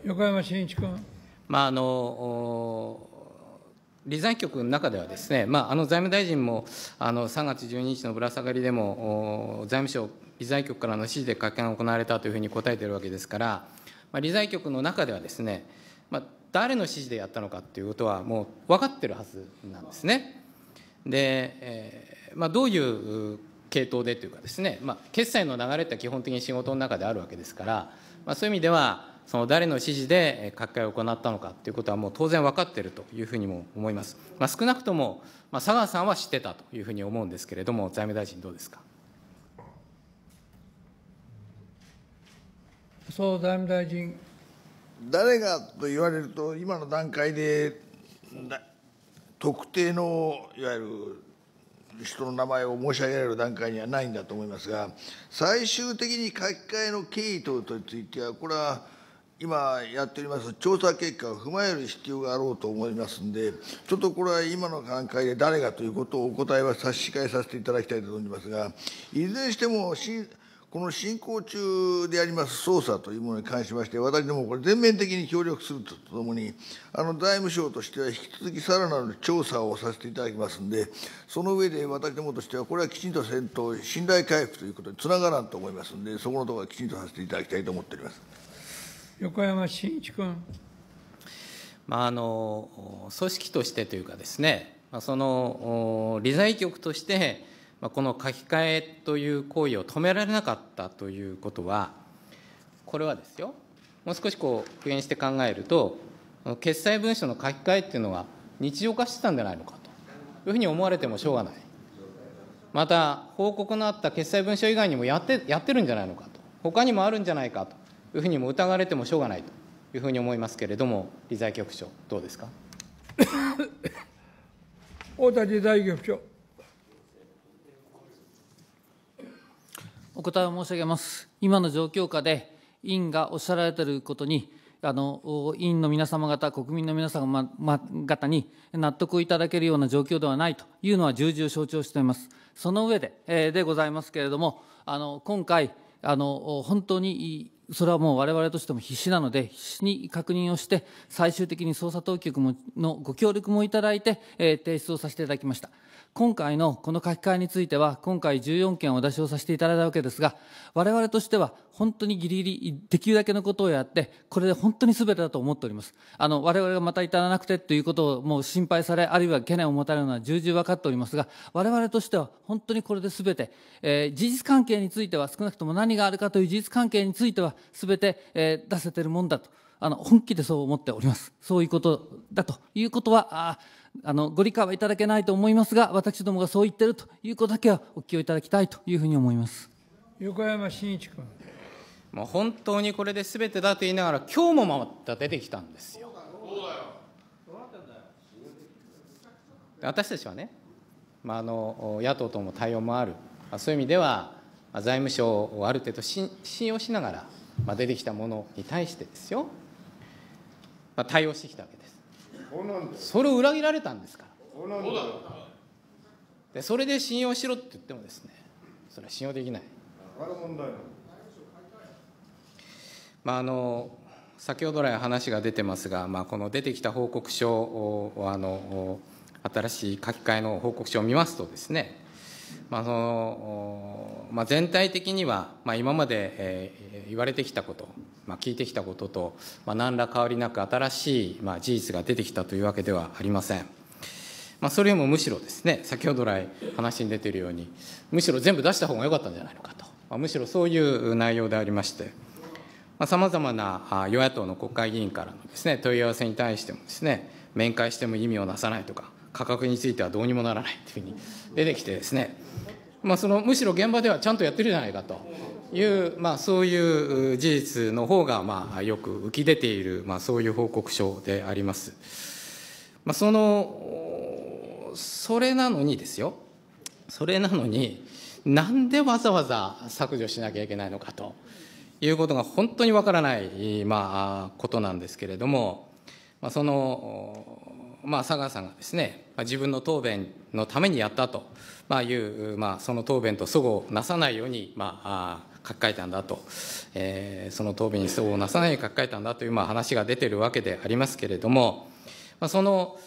横山真一君。
まああの理財局の中ではですね、まあ、あの財務大臣もあの3月12日のぶら下がりでも財務省理財局からの指示で会見が行われたというふうに答えているわけですから、まあ、理財局の中ではですね、まあ誰の指示でやったのかっていうことはもう分かってるはずなんですね。で、えーまあ、どういう系統でというかですね、まあ、決済の流れって基本的に仕事の中であるわけですから、まあ、そういう意味ではその誰の指示で閣会を行ったのかということはもう当然分かっているというふうにも思います、まあ、少なくとも、まあ、佐川さんは知ってたというふうに思うんですけれども財務大臣どうですか
総財務大臣誰がと言われると今の段階で特定のいわゆる人の名前を申し上げられる段階にはないんだと思いますが最終的に書き換えの経緯等についてはこれは今やっております調査結果を踏まえる必要があろうと思いますんで、ちょっとこれは今の段階で誰がということをお答えは差し控えさせていただきたいと存じますが、いずれにしても、この進行中であります捜査というものに関しまして、私どもこれ全面的に協力するとともに、あの財務省としては引き続きさらなる調査をさせていただきますんで、その上で私どもとしては、これはきちんと戦闘信頼回復ということにつながらんと思いますんで、そこのところはきちんとさせていただきたいと思っております
横山真一君。
まあ、あの組織としてというかですね、その理財局として、この書き換えという行為を止められなかったということはこれはですよもう少しこう復元して考えると決裁文書の書き換えっていうのは日常化してたんじゃないのかというふうに思われてもしょうがないまた報告のあった決裁文書以外にもやってやってるんじゃないのかと他にもあるんじゃないかというふうにも疑われてもしょうがないというふうに思いますけれども理財局長どうですか
大田理財局長
お答えを申し上げます。今の状況下で、委員がおっしゃられていることに、あの委員の皆様方、国民の皆様方に納得いただけるような状況ではないというのは重々承知をしております。その上で、えー、でございますけれども、あの今回あの、本当にそれはもう我々としても必死なので、必死に確認をして、最終的に捜査当局ものご協力もいただいて、えー、提出をさせていただきました。今回のこの書き換えについては、今回14件お出しをさせていただいたわけですが、我々としては本当にギリギリできるだけのことをやって、これで本当にすべてだと思っております。あの、我々がまた至らなくてということをもう心配され、あるいは懸念を持たれるのは重々分かっておりますが、我々としては本当にこれですべて、えー、事実関係については少なくとも何があるかという事実関係についてはすべて、えー、出せてるもんだと。あの、本気でそう思っております。そういうことだということは、ああのご理解はいただけないと思いますが、私どもがそう言っているということだけはお聞きをいただきたいというふうに思います
横山真一君。もう本当にこれですべてだと言いながら、今日もまた出てきたんですよ。私たちはね、まあ、あの野党とも対応もある、そういう意味では、財務省をある程度信用しながら、まあ、出てきたものに対してですよ、まあ、対応してきたわけです。それを裏切られたんですからでそれで信用しろって言ってもですねそれは信用できないまああの先ほど来話が出てますが、まあ、この出てきた報告書をあの新しい書き換えの報告書を見ますとですねまあそのまあ、全体的には、まあ、今まで、えー、言われてきたこと、まあ、聞いてきたことと、まあ、何ら変わりなく新しい、まあ、事実が出てきたというわけではありません。まあ、それよりもむしろですね先ほど来話に出ているようにむしろ全部出した方が良かったんじゃないのかと、まあ、むしろそういう内容でありましてさまざ、まな与野党の国会議員からのですね問い合わせに対してもですね面会しても意味をなさないとか価格についてはどうにもならないというふうに出てきてですね、まあ、そのむしろ現場ではちゃんとやってるじゃないかという、まあ、そういう事実の方がまあよく浮き出ている、まあ、そういう報告書であります。まあ、そのそれなのにですよそれなのになんでわざわざ削除しなきゃいけないのかということが本当にわからない、まあ、ことなんですけれども、まあ、その、まあ、佐川さんがですね自分の答弁のためにやったという、まあ、その答弁とそごをなさないように、まあ、書き換えたんだと、えー、その答弁にそごをなさないように書き換えたんだという、まあ、話が出てるわけでありますけれども、まあ、その、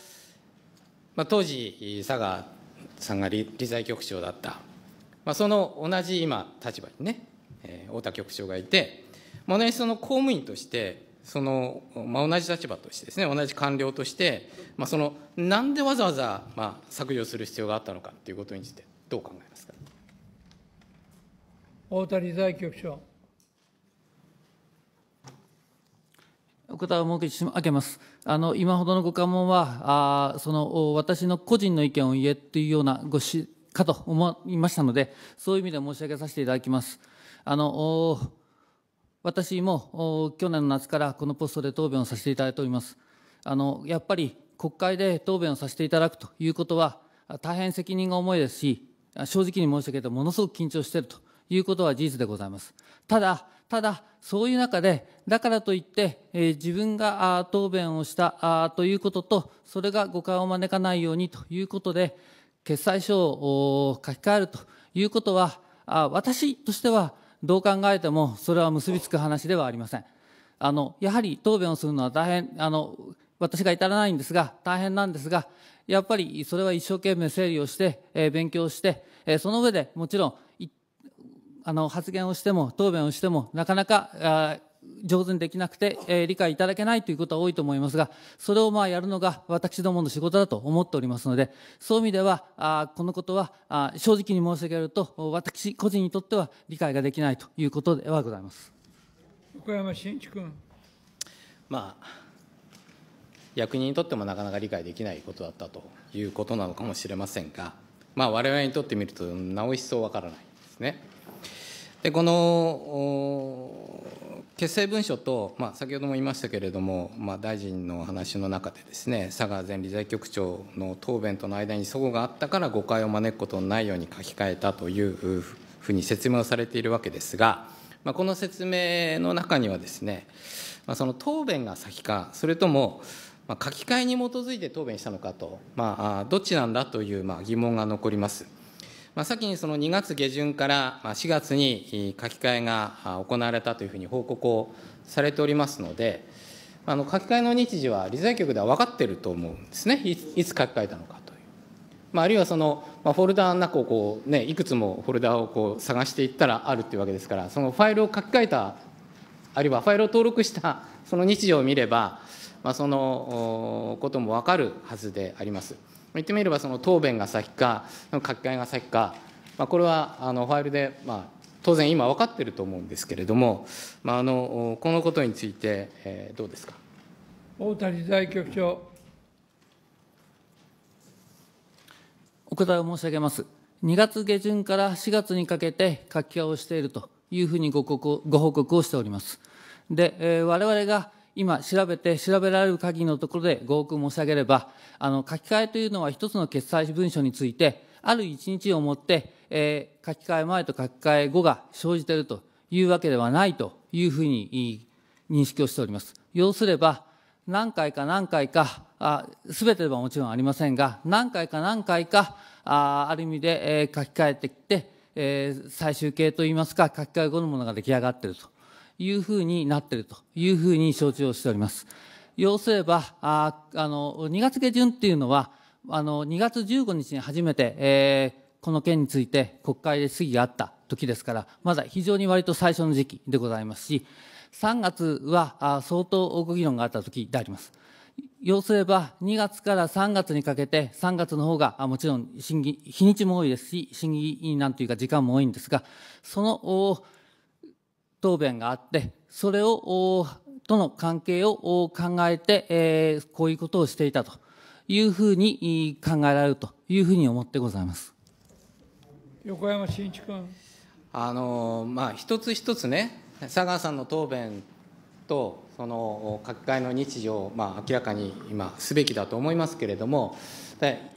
まあ、当時佐賀さんが理財局長だった、まあ、その同じ今立場にね、えー、太田局長がいて、まあ、ね、その公務員としてその、まあ、同じ立場としてですね同じ官僚として、まあ、そのなんでわざわざ、まあ、削除する必要があったのかということについてどう考えますか
大谷財局長
お答えを設けます。あの今ほどのご関門はあその私の個人の意見を言えというようなごしかと思いましたのでそういう意味で申し上げさせていただきます。あの私も去年の夏からこのポストで答弁をさせていただいております。あのやっぱり国会で答弁をさせていただくということは、大変責任が重いですし、正直に申し上げて、ものすごく緊張しているということは事実でございます。ただ、ただ、そういう中で、だからといって、えー、自分が答弁をしたということと、それが誤解を招かないようにということで、決裁書を書き換えるということは、私としては、どう考えてもそれは結びつく話ではありません。あのやはり答弁をするのは大変あの私が至らないんですが大変なんですがやっぱりそれは一生懸命整理をして、えー、勉強して、えー、その上でもちろんあの発言をしても答弁をしてもなかなか上手にできなくて、えー、理解いただけないということは多いと思いますが、それをまあやるのが私どもの仕事だと思っておりますので、そういう意味では、あこのことはあ正直に申し上げると、私個人にとっては理解ができないということではございます。
横山真
一君。
まあ役人にとってもなかなか理解
できないことだったということなのかもしれませんが、まあ、我々にとってみるとなお一層わからないですね。でこの決成文書と、まあ、先ほども言いましたけれども、まあ、大臣の話の中でですね佐賀前理財局長の答弁との間に齟齬があったから誤解を招くことのないように書き換えたというふうに説明をされているわけですが、まあ、この説明の中にはですね、まあ、その答弁が先かそれともま書き換えに基づいて答弁したのかと、まあ、どっちなんだというま疑問が残ります。まあ、先にその2月下旬から4月に書き換えが行われたというふうに報告をされておりますので、あの書き換えの日時は理財局では分かっていると思うんですね、いつ書き換えたのかという。まあ、あるいはその、まあ、フォルダーの中をこう、ね、いくつもフォルダーをこう探していったらあるというわけですから、そのファイルを書き換えた、あるいはファイルを登録したその日時を見れば、まあ、そのことも分かるはずであります。言ってみればその答弁が先か書き換えが先か、まあ、これはあのファイルで、まあ、当然今分かってると思うんですけれども、まあ、あのこのこ
とについて、えー、どうですか
大谷財局長
お答えを申し上げます2月下旬から4月にかけて書き換えをしているというふうにごご報告をしております。で、えー、我々が今調べて調べられる限りのところで合句申し上げれば、あの、書き換えというのは一つの決裁文書について、ある一日をもって、えー、書き換え前と書き換え後が生じているというわけではないというふうに認識をしております。要すれば、何回か何回か、すべてではもちろんありませんが、何回か何回か、あある意味で、えー、書き換えてきて、えー、最終形といいますか、書き換え後のものが出来上がっているというふうになっているというふうに承知をしております。要すれば、ああの、2月下旬っていうのは、あの、2月15日に初めて、えー、この件について国会で質疑があった時ですから、まだ非常に割と最初の時期でございますし、3月は相当ご議論があった時であります。要すれば、2月から3月にかけて、3月の方が、もちろん審議、日にちも多いですし、審議なんというか時間も多いんですが、その答弁があってそれをとの関係を考えて、えー、こういうことをしていたというふうに考えられるというふうに思ってございます
横山真一君あの、まあ、一つ一つね、佐川さんの答弁と、その書き換えの日常を、まあ、明らかに今、すべきだと思いますけれども、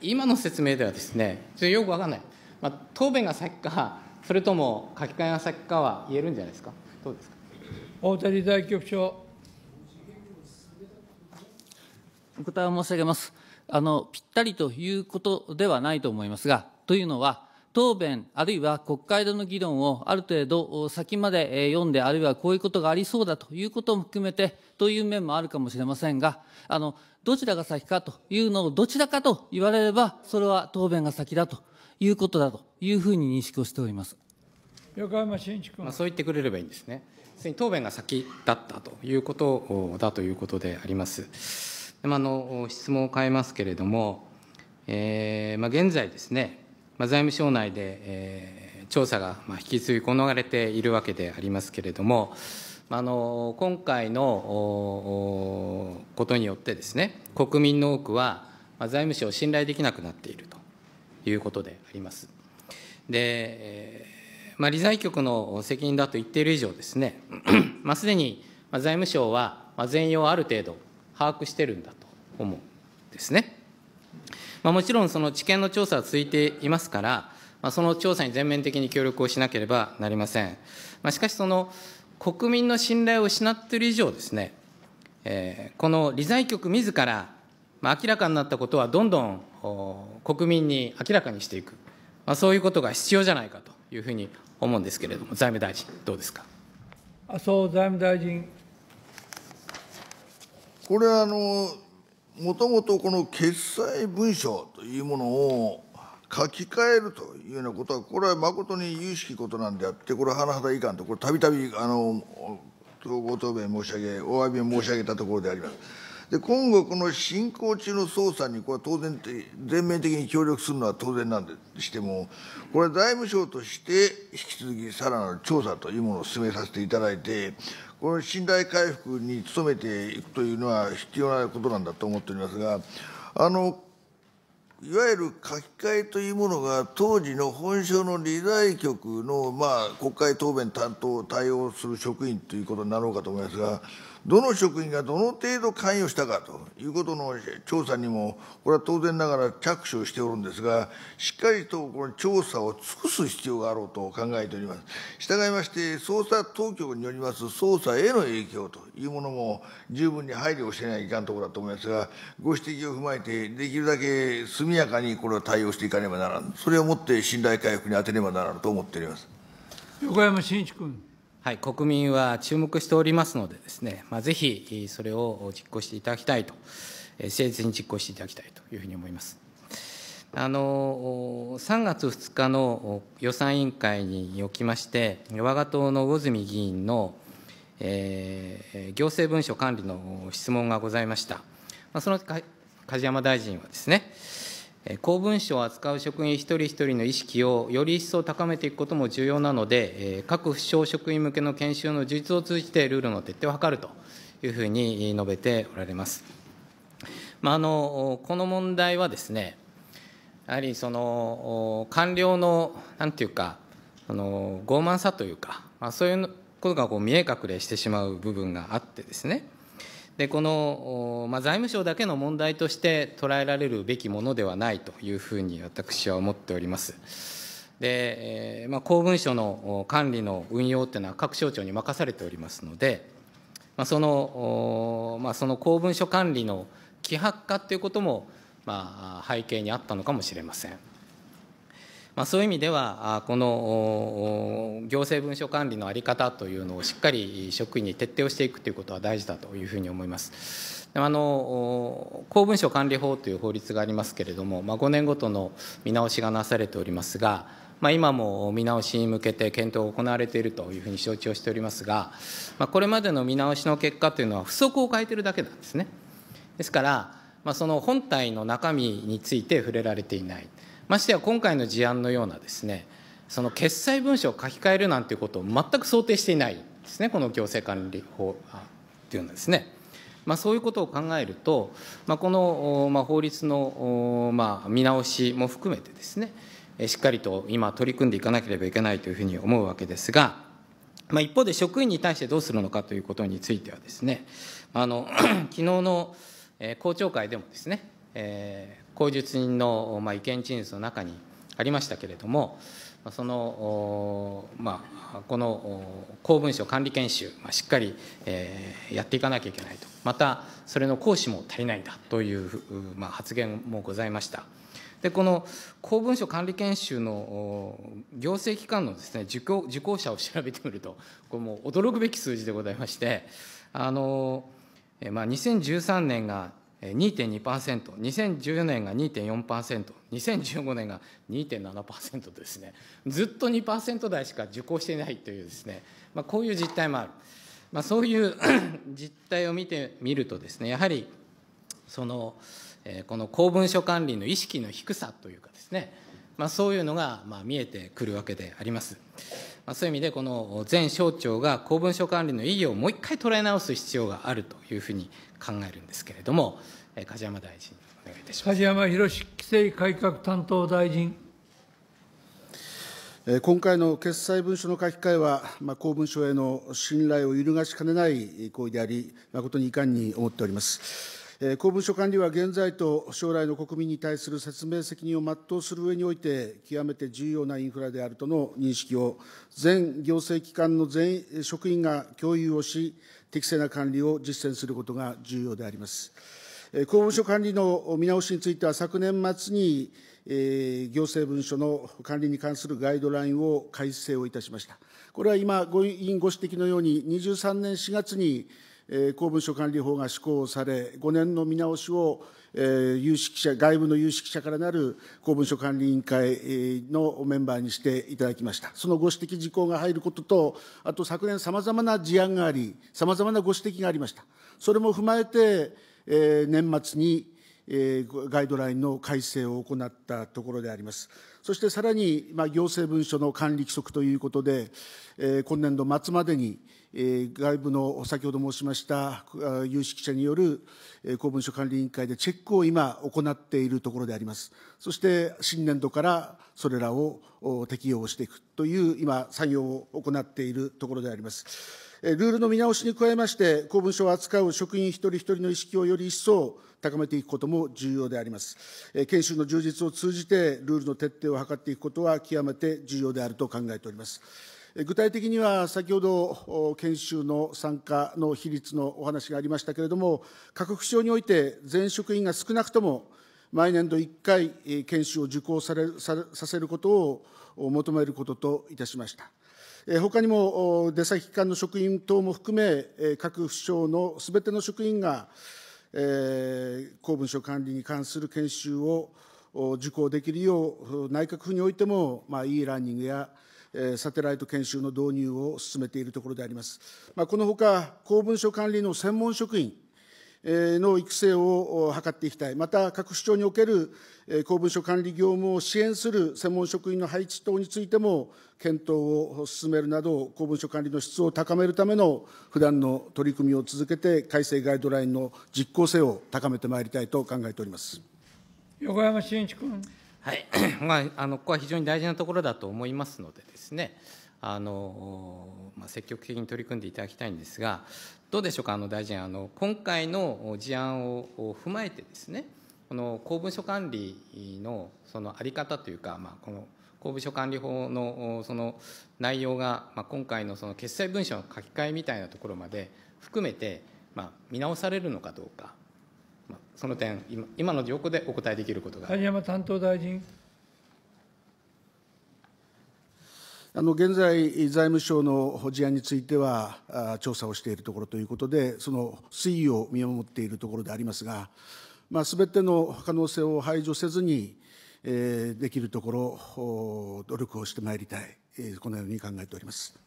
今の説明ではですね、ちょよく分かんない、まあ、答弁が先か、
それとも書き換えが先かは言えるんじゃないですか。どうですか大谷大局長。お答えを申し上げます。あの、ぴったりということではないと思いますが、というのは、答弁、あるいは国会での議論をある程度先まで読んで、あるいはこういうことがありそうだということも含めて、という面もあるかもしれませんが、あの、どちらが先かというのを、どちらかと言われれば、それは答弁が先だということだというふうに認識をしております。
横山新一君、まあ、そう言ってくれればいいんですね、すでに答弁が先だったということだということであります。まあ、あの質問を変えますけれども、えーまあ、現在ですね、まあ、財務省内で、えー、調査が引き続き行われているわけでありますけれども、あの今回のことによってですね、国民の多くは、まあ、財務省を信頼できなくなっているということであります。で、まあ、理財局の責任だと言っている以上ですね、まあ、すでに財務省は全容をある程度把握してるんだと思うんですね。まあ、もちろんその知見の調査は続いていますから、まあ、その調査に全面的に協力をしなければなりません。まあ、しかし、その国民の信頼を失っている以上ですね、えー、この理財局自ら、まあ、明らかになったことはどんどん国民に明らかにしていく、まあ、そういうことが必要じゃないかというふうに思うんですけれども、財務大臣、どうですか。
麻生財務大臣。これはあの、もともとこの決裁文書というものを書き換えるというようなことは、これは誠に有識ことなんであって、これは甚だいかんと、これ、たびたびご答弁申し上げ、お詫び申し上げたところであります。で今後、この進行中の捜査に、これ、当然、全面的に協力するのは当然なんでしても、これ、財務省として、引き続きさらなる調査というものを進めさせていただいて、この信頼回復に努めていくというのは必要なことなんだと思っておりますが、あのいわゆる書き換えというものが、当時の本省の理財局の、まあ、国会答弁担当、対応する職員ということになろうかと思いますが。どの職員がどの程度関与したかということの調査にも、これは当然ながら着手しておるんですが、しっかりとこの調査を尽くす必要があろうと考えております。従いまして、捜査当局によります捜査への影響というものも、十分に配慮をしてないいかんところだと思いますが、ご指摘を踏まえて、できるだけ速やかにこれは対応していかねばならん、それをもって信頼回復に当てねばならんと思っております。
横山真一君。はい、国民は注目しておりますのでです、ね、まあ、ぜひそれを実行していただきたいと、誠実に実行していただきたいというふうに思います。あの3月2日の予算委員会におきまして、我が党の魚住議員の、えー、行政文書管理の質問がございました。まその梶山大臣はですね、公文書を扱う職員一人一人の意識をより一層高めていくことも重要なので、各府省職員向けの研修の充実を通じて、ルールの徹底を図るというふうに述べておられます。まあ、あのこの問題はですね、やはりその官僚のなんていうか、あの傲慢さというか、まあ、そういうことがこう見え隠れしてしまう部分があってですね。でこの、まあ、財務省だけの問題として捉えられるべきものではないというふうに私は思っております。で、まあ、公文書の管理の運用というのは各省庁に任されておりますので、まあ、その、まあ、その公文書管理の希薄化ということも、まあ、背景にあったのかもしれません。まあ、そういう意味ではこの行政文書管理の在り方というのをしっかり職員に徹底をしていくということは大事だというふうに思います。あの公文書管理法という法律がありますけれども、まあ、5年ごとの見直しがなされておりますが、まあ、今も見直しに向けて検討が行われているというふうに承知をしておりますが、まあ、これまでの見直しの結果というのは、不足を変えているだけなんですね。ですから、まあ、その本体の中身について触れられていない。ましてや今回の事案のようなですねその決裁文書を書き換えるなんていうことを全く想定していないですねこの行政管理法っていうのですね。まあ、そういうことを考えると、まあ、この、まあ、法律の、まあ、見直しも含めてですねしっかりと今取り組んでいかなければいけないというふうに思うわけですが、まあ、一方で職員に対してどうするのかということについてはですねあの 昨日の、え聴会でもですね、えー、口述人の、まあ、意見陳述の中にありましたけれども、その、まあ、この公文書管理研修、まあ、しっかり、えやっていかなきゃいけないと、またそれの講師も足りないんだという、まあ、発言もございました。でこの公文書管理研修の行政機関のです、ね、受講受講者を調べてみると、これも驚くべき数字でございまして、あのまあ、2013年が2.2%、2014年が2.4%、2015年が2.7%ですね、ずっと2%台しか受講していないというですね、まあ、こういう実態もある、まあ、そういう 実態を見てみるとですね、やはりその、えー、この公文書管理の意識の低さというかですね、まあ、そういうのがまあ見えてくるわけであります。まあ、そういう意味でこの全省庁が公文書管理の意義をもう一回捉え直す必要があるというふうに考えるんですけれども、えー、梶山大臣お願いいたします梶山
博規制改革担当大臣
今回の決裁文書の書き換えは、まあ、公文書への信頼を揺るがしかねない行為であり、誠に遺憾に思っております。公文書管理は現在と将来の国民に対する説明責任を全うする上において、極めて重要なインフラであるとの認識を、全行政機関の全職員が共有をし、適正な管理を実践することが重要であります。公文書管理の見直しについては、昨年末に、え行政文書の管理に関するガイドラインを改正をいたしました。これは今、ご委員ご指摘のように、23年4月に、公文書管理法が施行され、5年の見直しを有識者、外部の有識者からなる公文書管理委員会のメンバーにしていただきました。そのご指摘事項が入ることと、あと昨年さまざまな事案があり、さまざまなご指摘がありました。それも踏まえて、え年末に、えガイドラインの改正を行ったところであります。そしてさらに、まあ、行政文書の管理規則ということで、え今年度末までに、外部の先ほど申しました有識者による公文書管理委員会でチェックを今行っているところであります。そして新年度からそれらを適用していくという今作業を行っているところであります。ルールの見直しに加えまして、公文書を扱う職員一人一人の意識をより一層高めていくことも重要であります。研修の充実を通じて、ルールの徹底を図っていくことは極めて重要であると考えております。具体的には先ほど研修の参加の比率のお話がありましたけれども、各府省において全職員が少なくとも毎年度1回研修を受講されさせることを求めることといたしました。他にも出先機関の職員等も含め、各府省のすべての職員が、え公文書管理に関する研修を受講できるよう、内閣府においても、まい e ラーニングやサテライト研修の導入を進めているところであります。まあ、このほか、公文書管理の専門職員の育成を図っていきたい、また各市町における公文書管理業務を支援する専門職員の配置等についても、検討を進めるなど、公文書管理の質を高めるための普段の取り組みを続けて、改正ガイドラインの実効性を高めてまいりたいと考えております
横山真一君。はい まあ、あのここは非常に大事なところだと思いますのでですねあの、まあ、積極的に取り組んでいただきたいんですがどうでしょうかあの大臣あの今回の事案を踏まえてですねこの公文書管理のその在り方というか、まあ、この公文書管理法のその内容が、まあ、今回のその決裁文書の書き換えみたいなところまで含めて、まあ、見直されるのかどうかその点、今今の状況でお答えできるこ
とが。
山担当大臣。
あの現在、財務省の事案については調査をしているところということで、その推移を見守っているところでありますが、す、べ、ての可能性を排除せずに、えできるところ、努力をしてまいりたい、このように考えております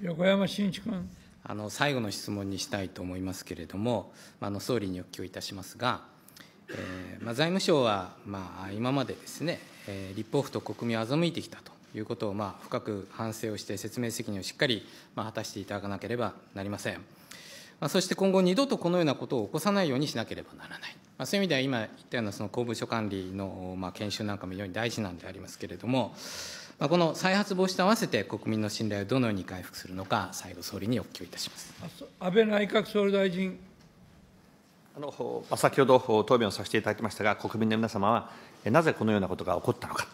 横山真一君。あの最後の質問にしたいと思いますけれども、あの総理にお聞きをいたしますが、えーまあ、財務省は、まあ、今までですね、えー、立法府と国民を欺いてきたということを、まあ、深く反省をして、説明責任をしっかり、まあ、果たしていただかなければなりません。まあ、そして今後、二度とこのようなことを起こさないようにしなければならない。まあ、そういう意味では、今言ったようなその公文書管理の、まあ、研修なんかも非常に大事なんでありますけれども、まあ、この再発防止と合わせて国民の信頼をどのように回復するのか、最後、総理にお聞きをいたします
安倍内閣総理大
臣。あの先ほど答弁をさせていただきましたが、国民の皆様は、なぜこのようなことが起こったのか、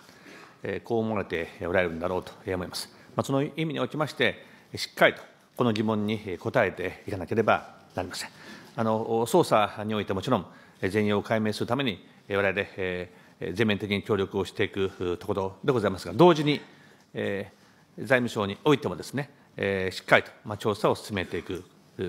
こう思われておられるんだろうと思います。まあ、その意味におきまして、しっかりとこの疑問に答えていかなければなりません。あの捜査においてもちろん、全容を解明するために、われ我々、全面的に協力をしていくところでございますが、同時に、えー、財務省においてもですね、えー、しっかりと、まあ、調査を進めていく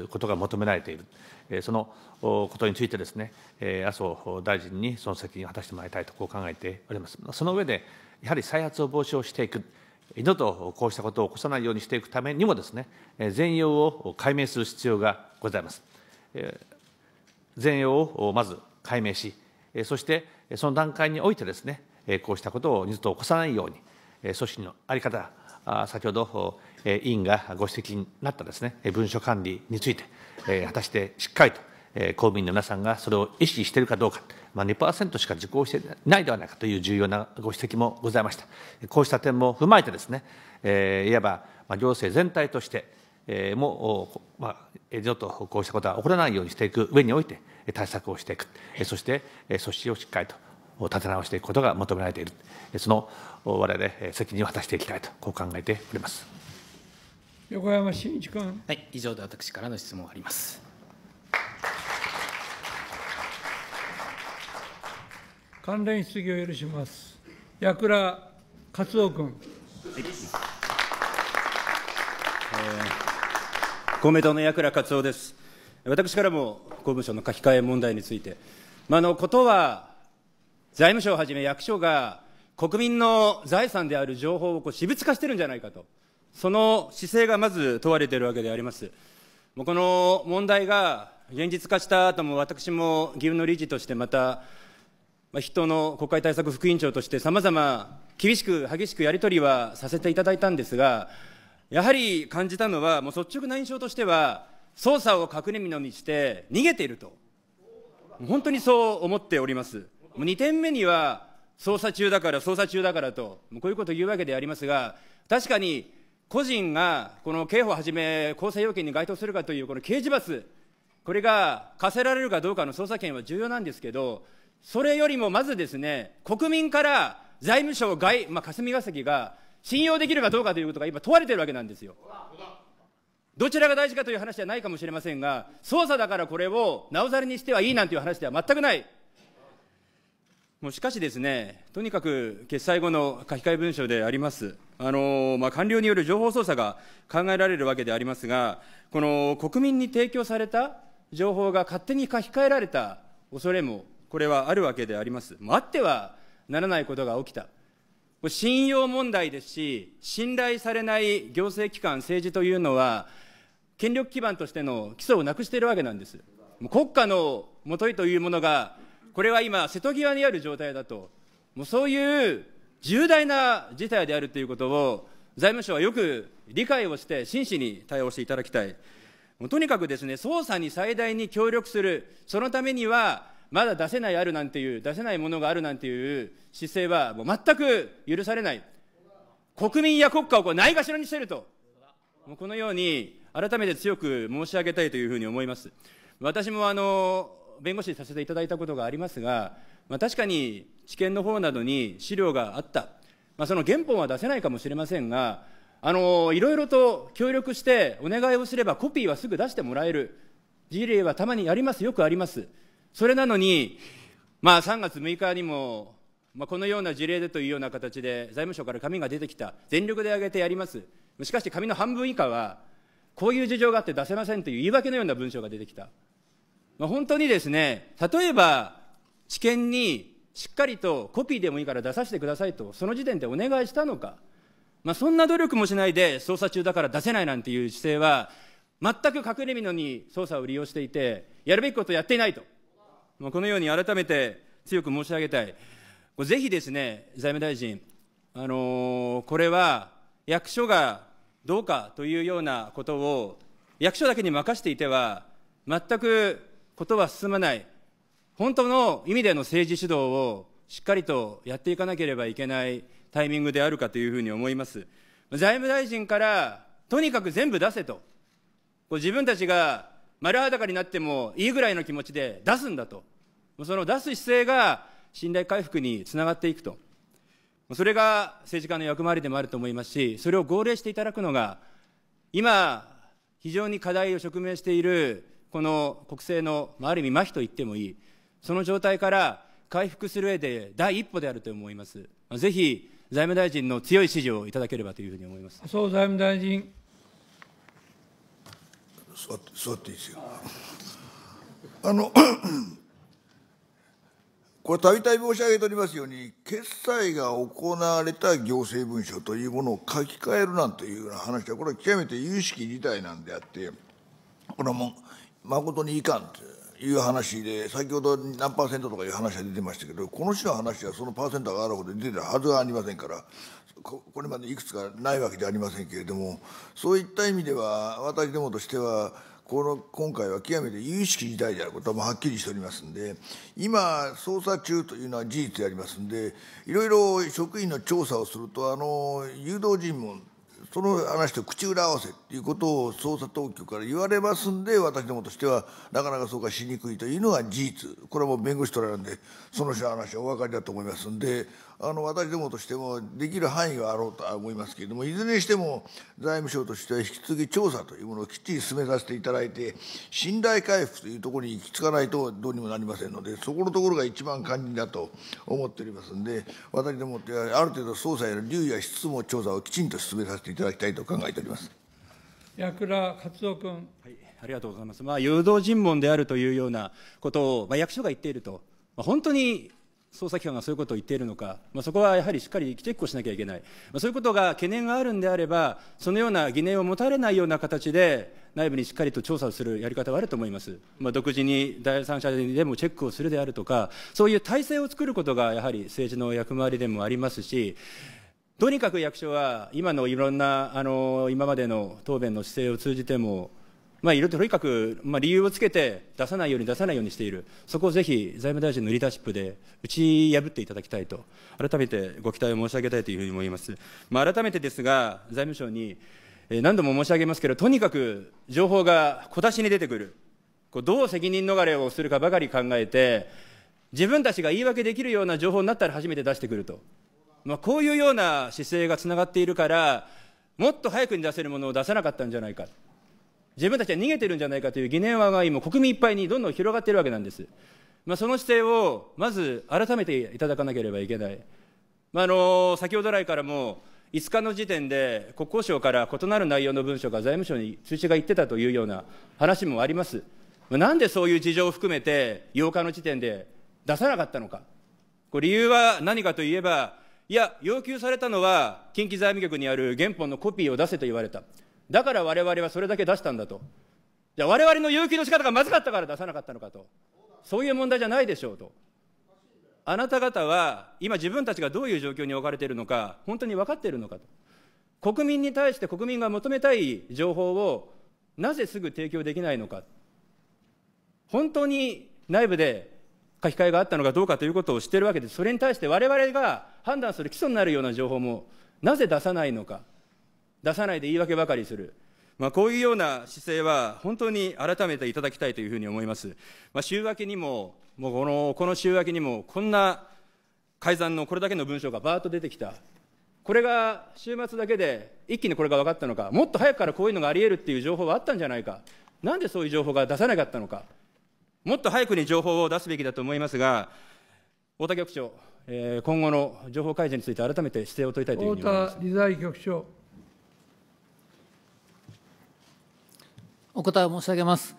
ことが求められている、えー、そのことについてですね、えー、麻生大臣にその責任を果たしてもらいたいとこう考えております。その上で、やはり再発を防止をしていく、二度とこうしたことを起こさないようにしていくためにもですね、全容を解明する必要がございます。え全容をまず解明し、そしてその段階においてですね、こうしたことを二度と起こさないように、組織の在り方、先ほど委員がご指摘になったですね、文書管理について、果たしてしっかりと公務員の皆さんがそれを意識しているかどうか、まあ、2%しか受講していないではないかという重要なご指摘もございました。こうした点も踏まえてですね、いわば行政全体として、えー、も、まあ、二度とこうしたことは起こらないようにしていく上において対策をしていくそして組織をしっかりと立て直していくことが求められているその我々責任を果たしていきたいとこう考えておりま
す横山真一君、はい、以上で私からの質問あります関連
質疑を許します矢倉克夫君、はい
公明党の矢倉克夫です。私からも公文書の書き換え問題について、まあ、あのことは財務省をはじめ役所が国民の財産である情報をこう私物化してるんじゃないかと、その姿勢がまず問われているわけであります。もうこの問題が現実化した後も私も議員の理事としてまた、まあ、人の国会対策副委員長としてさまざま厳しく激しくやり取りはさせていただいたんですが、やはり感じたのは、もう率直な印象としては、捜査を隠れみのにして逃げていると、本当にそう思っております。もう2点目には、捜査中だから、捜査中だからと、こういうことを言うわけでありますが、確かに個人がこの刑法をはじめ、構成要件に該当するかという、この刑事罰、これが課せられるかどうかの捜査権は重要なんですけど、それよりもまずですね、国民から財務省外、まあ、霞が関が信用できるかどうかということが今問われてるわけなんですよ。どちらが大事かという話ではないかもしれませんが、捜査だからこれをなおざりにしてはいいなんていう話では全くない。もうしかしですね、とにかく決裁後の書き換え文書であります、あのまあ、官僚による情報操作が考えられるわけでありますが、この国民に提供された情報が勝手に書き換えられた恐れも、これはあるわけであります。あってはならないことが起きた。信用問題ですし、信頼されない行政機関、政治というのは、権力基盤としての基礎をなくしているわけなんです。もう国家のもといというものが、これは今、瀬戸際にある状態だと、もうそういう重大な事態であるということを、財務省はよく理解をして、真摯に対応していただきたい。もうとにかくですね、捜査に最大に協力する、そのためには、まだ出せないあるなんていう、出せないものがあるなんていう姿勢は、もう全く許されない。国民や国家をこうないがしろにしていると。もうこのように、改めて強く申し上げたいというふうに思います。私もあの、弁護士させていただいたことがありますが、まあ、確かに知見の方などに資料があった。まあ、その原本は出せないかもしれませんが、あの、いろいろと協力してお願いをすればコピーはすぐ出してもらえる。事例はたまにあります。よくあります。それなのに、まあ、3月6日にも、まあ、このような事例でというような形で、財務省から紙が出てきた、全力で挙げてやります、しかし紙の半分以下は、こういう事情があって出せませんという言い訳のような文章が出てきた。まあ、本当にですね、例えば、知見にしっかりとコピーでもいいから出させてくださいと、その時点でお願いしたのか、まあ、そんな努力もしないで、捜査中だから出せないなんていう姿勢は、全く隠れみのに捜査を利用していて、やるべきことをやっていないと。このように改めて強く申し上げたい。ぜひですね、財務大臣、あのー、これは役所がどうかというようなことを役所だけに任せていては、全くことは進まない。本当の意味での政治主導をしっかりとやっていかなければいけないタイミングであるかというふうに思います。財務大臣から、とにかく全部出せと。自分たちが丸裸になってもいいぐらいの気持ちで出すんだと。その出す姿勢が信頼回復につながっていくと、それが政治家の役回りでもあると思いますし、それを号令していただくのが、今、非常に課題を直面している、この国政の、ある意味、麻痺と言ってもいい、その状態から回復する上で第一歩であると思います。ぜひ財務大臣の強い指示をいただければというふうに思います。総財
務大臣。座って、座っていいですよ。あのこれ、たびたび申し上げておりますように、決済が行われた行政文書というものを書き換えるなんていうような話は、これは極めて有識事態なんであって、これはもう、誠にいかんという話で、先ほど何パーセントとかいう話が出てましたけど、この種の話はそのパーセントがあるほど出てるはずがありませんから、これまでいくつかないわけではありませんけれども、そういった意味では、私どもとしては、この今回は極めて有意識事態であることはもはっきりしておりますんで、今、捜査中というのは事実でありますんで、いろいろ職員の調査をすると、あの誘導尋問、その話と口裏合わせということを捜査当局から言われますんで、私どもとしては、なかなかそうかしにくいというのが事実、これはもう弁護士とられるんで、その人の話はお分かりだと思いますんで、あの私どもとしてもできる範囲はあろうとは思いますけれどもいずれにしても財務省としては引き続き調査というものをきっちり進めさせていただいて信頼回復というところに行き着かないとどうにもなりませんのでそこのところが一番肝心だと思っておりますんで私どもっある程度捜査や留意やしつつも調査をきちんと進めさせていただきたいと考えております。
矢倉克夫君、はい
ありがとうございま
す、まあ、誘導尋問
であるというようなことを、まあ、役所が言っていると、まあ、本当に捜査機関がそういうことを言っているのか、まあ、そこはやはりしっかりチェックをしなきゃいけない、まあ、そういうことが懸念があるんであれば、そのような疑念を持たれないような形で、内部にしっかりと調査をするやり方はあると思います、まあ、独自に第三者でもチェックをするであるとか、そういう体制を作ることがやはり政治の役回りでもありますし、とにかく役所は、今のいろんなあの今までの答弁の姿勢を通じても、まあ、いろいろとにかく、まあ、理由をつけて出さないように出さないようにしている、そこをぜひ財務大臣のリーダーシップで打ち破っていただきたいと、改めてご期待を申し上げたいというふうに思います。まあ、改めてですが、財務省に、え何度も申し上げますけど、とにかく情報が小出しに出てくる、こうどう責任逃れをするかばかり考えて、自分たちが言い訳できるような情報になったら初めて出してくると、まあ、こういうような姿勢がつながっているから、もっと早くに出せるものを出さなかったんじゃないか。自分たちは逃げてるんじゃないかという疑念は今、国民いっぱいにどんどん広がっているわけなんです。まあ、その姿勢をまず改めていただかなければいけない。まあ、あの先ほど来からも、5日の時点で国交省から異なる内容の文書が財務省に通知が行ってたというような話もあります。なんでそういう事情を含めて、8日の時点で出さなかったのか。理由は何かといえば、いや、要求されたのは、近畿財務局にある原本のコピーを出せと言われた。だから我々はそれだけ出したんだと。じゃあ我々の有給の仕方がまずかったから出さなかったのかと。そういう問題じゃないでしょうと。あなた方は今自分たちがどういう状況に置かれているのか、本当に分かっているのかと。国民に対して国民が求めたい情報をなぜすぐ提供できないのか。本当に内部で書き換えがあったのかどうかということを知っているわけでそれに対して我々が判断する基礎になるような情報もなぜ出さないのか。出さないで言い訳ばかりする。まあ、こういうような姿勢は本当に改めていただきたいというふうに思います。まあ、週明けにも、もうこの、この週明けにも、こんな改ざんのこれだけの文章がばーっと出てきた。これが週末だけで一気にこれが分かったのか、もっと早くからこういうのがあり得るっていう情報はあったんじゃないか。なんでそういう情報が出さなかったのか。もっと早くに情報を出すべきだと思いますが、太田局長、えー、今後の情報開示について改めて姿勢を問いたいというふうに思い
ます。太田理財局長お答えを申し上げます。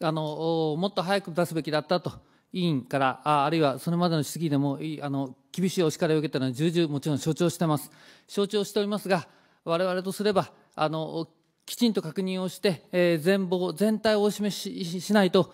あの、もっと早く出すべきだったと、委員から、ああるいはそれまでの質疑でもいあの厳しいお叱りを受けたのは重々もちろん承知をしてます。承知をしておりますが、我々とすれば、あの、きちんと確認をして、えー、全貌、全体をお示ししないと、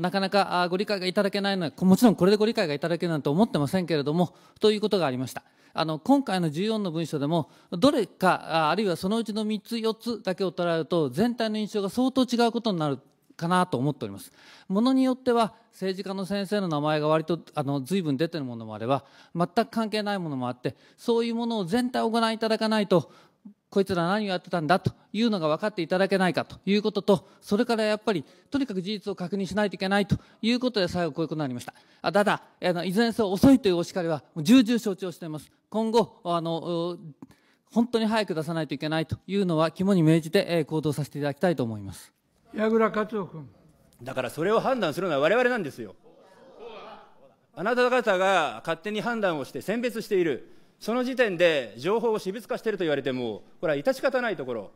なかなかご理解がいただけないのは、もちろんこれでご理解がいただけるなんて思ってませんけれども、ということがありました。あの今回の14の文書でも、どれか、あるいはそのうちの3つ、4つだけを捉えると、全体の印象が相当違うことになるかなと思っております。ものによっては政治家の先生の名前が割とあの随分出てるものもあれば全く関係ないものもあってそういうものを全体をご覧いただかないとこいつら何をやってたんだというのが分かっていただけないかということと、それからやっぱり、とにかく事実を確認しないといけないということで、最後こういうことになりました。あただ、あのいずれにせよ遅いというお叱りは、重々承知をしています。今後、あの、本当に早く出さないといけないというのは、肝に銘じて行動させていただきたいと思います。矢倉克夫君。
だからそれを判断するのは我々なんですよ。あなた方が勝手に判断をして選別している。その時点で情報を私物化していると言われても、これは致し方ないところ、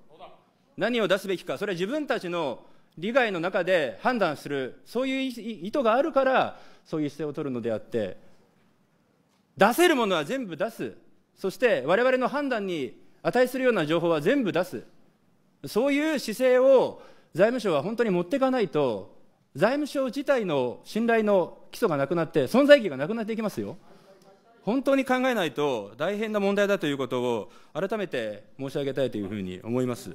何を出すべきか、それは自分たちの利害の中で判断する、そういう意図があるから、そういう姿勢を取るのであって、出せるものは全部出す、そして我々の判断に値するような情報は全部出す、そういう姿勢を財務省は本当に持っていかないと、財務省自体の信頼の基礎がなくなって、存在意義がなくなっていきますよ。本当に考えないと大変な問題だということを改めて申し上げたいというふうに思います。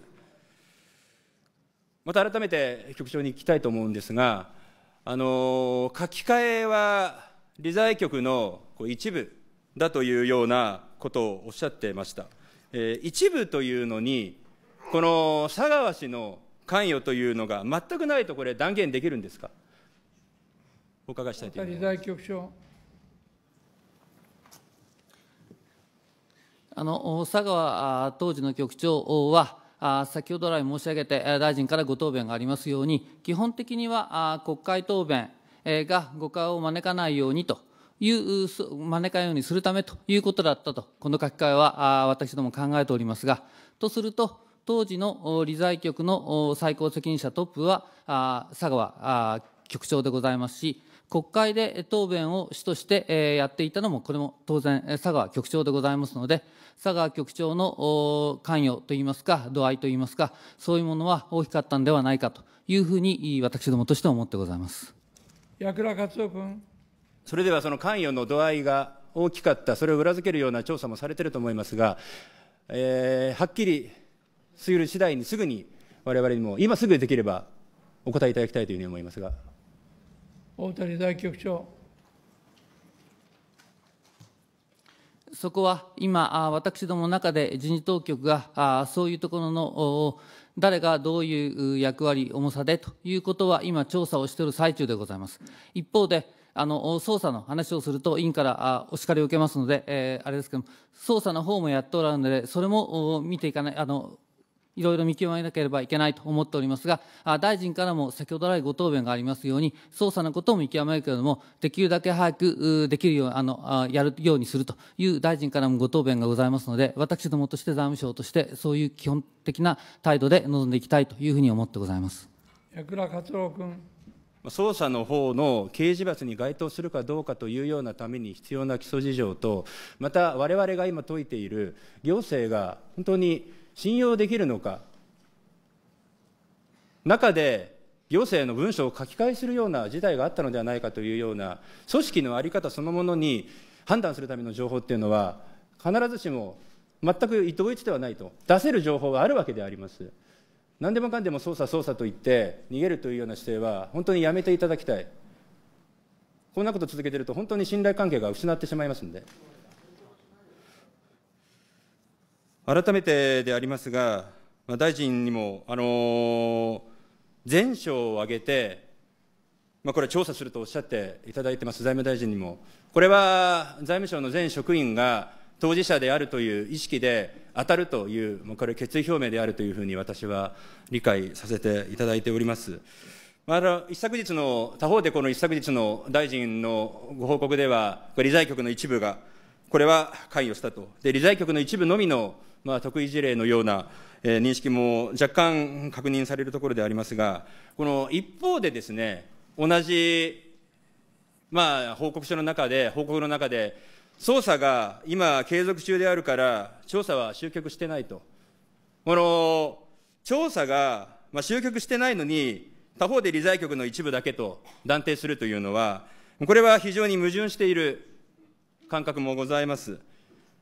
また改めて局長に聞きたいと思うんですが、あの書き換えは理財局の一部だというようなことをおっしゃってました。えー、一部というのに、この佐川氏の関与というのが全くないと、これ、断言できるんですか
お伺いしたいと
思います。理財局長
あの佐川当時の局長は、先ほど来申し上げて、大臣からご答弁がありますように、基本的には国会答弁が誤解を招かないようにという、招かないようにするためということだったと、この書き換えは私ども考えておりますが、とすると、当時の理財局の最高責任者トップは佐川局長でございますし、国会で答弁を主としてやっていたのも、これも当然、佐川局長でございますので、佐川局長の関与といいますか、度合いといいますか、そういうものは大きかったんではないかというふうに、私どもとしては思ってございます。
矢倉克夫君。
それではその関与の度合いが大きかった、それを裏付けるような調査もされていると思いますが、えー、はっきりすぎる次第にすぐに、われわれにも、今すぐできればお答えいただきたいというふうに思いますが。
大谷大局長。
そこは今、私どもの中で人事当局がそういうところの誰がどういう役割、重さでということは今、調査をしている最中でございます。一方であの捜査の話をすると委員からお叱りを受けますので、えあれですけども、捜査の方もやっておられるので、それも見ていかない、あのいろいろ見極めなければいけないと思っておりますが、大臣からも先ほど来ご答弁がありますように、捜査のことも見極めるけれども、できるだけ早くできるようあのやるようにするという大臣からもご答弁がございますので、私どもとして財務省として、そういう基本的な態度で臨んでいきたいというふうに思ってございます。
矢倉克郎君
捜
査の方の刑事罰に該当するかどうかというようなために必要な基礎事情と、また我々が今解いている行政が本当に信用できるのか、中で行政の文書を書き換えするような事態があったのではないかというような、組織の在り方そのものに判断するための情報っていうのは、必ずしも全く同一ではないと、出せる情報があるわけであります。何でもかんでも捜査、捜査と言って、逃げるというような姿勢は、本当にやめていただきたい、こんなこと続けてると、本当に信頼関係が失ってしまいますんで。改めてでありますが、まあ、大臣にも、あのー、全省を挙げて、まあ、これ、調査するとおっしゃっていただいてます、財務大臣にも。これは財務省の全職員が当事者であるという意識で当たるという、まあ、これ、決意表明であるというふうに私は理解させていただいております。まあ、一昨日の、他方でこの一昨日の大臣のご報告では、理財局の一部が、これは関与したと、で理財局の一部のみのまあ、特異事例のような、えー、認識も若干確認されるところでありますが、この一方でですね、同じ、まあ、報告書の中で、報告の中で、捜査が今継続中であるから、調査は終局してないと。この、調査が、まあ、終局してないのに、他方で理財局の一部だけと断定するというのは、これは非常に矛盾している感覚もございます。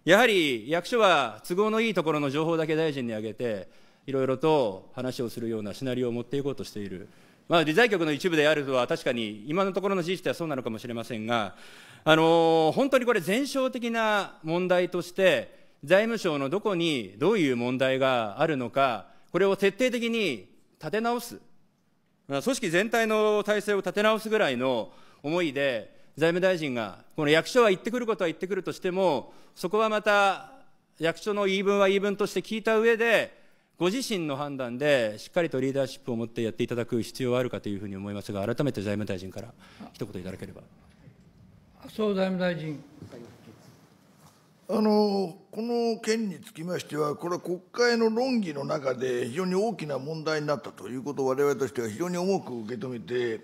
やはり役所は都合のいいところの情報だけ大臣に挙げて、いろいろと話をするようなシナリオを持っていこうとしている、まあ、理財局の一部であるとは確かに、今のところの事実ではそうなのかもしれませんが、あのー、本当にこれ、全哨的な問題として、財務省のどこにどういう問題があるのか、これを徹底的に立て直す、組織全体の体制を立て直すぐらいの思いで、財務大臣が、この役所は言ってくることは言ってくるとしても、そこはまた役所の言い分は言い分として聞いた上で、ご自身の判断でしっかりとリーダーシップを持ってやっていただく必要はあるかというふうに思いますが、改めて財務大臣
から一言いただければ。
麻生財務大臣。
あのこの件につきましては、これは国会の論議の中で非常に大きな問題になったということを、われわれとしては非常に重く受け止めて、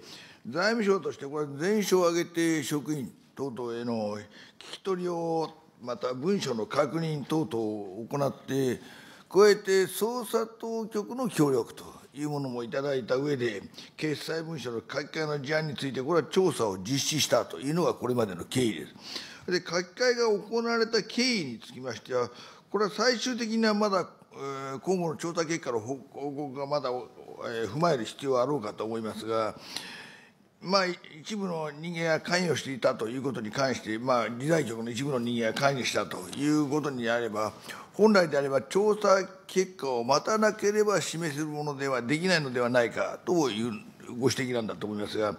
財務省としてこれ全省を挙げて職員等々への聞き取りをまた文書の確認等々を行って加えて捜査当局の協力というものもいただいた上で決裁文書の書き換えの事案についてこれは調査を実施したというのがこれまでの経緯です。で書き換えが行われた経緯につきましてはこれは最終的にはまだ今後の調査結果の報告がまだ踏まえる必要はあろうかと思いますが、まあ、一部の人間が関与していたということに関して、まあ、理財局の一部の人間が関与したということにあれば、本来であれば調査結果を待たなければ示せるものではできないのではないかというご指摘なんだと思いますが、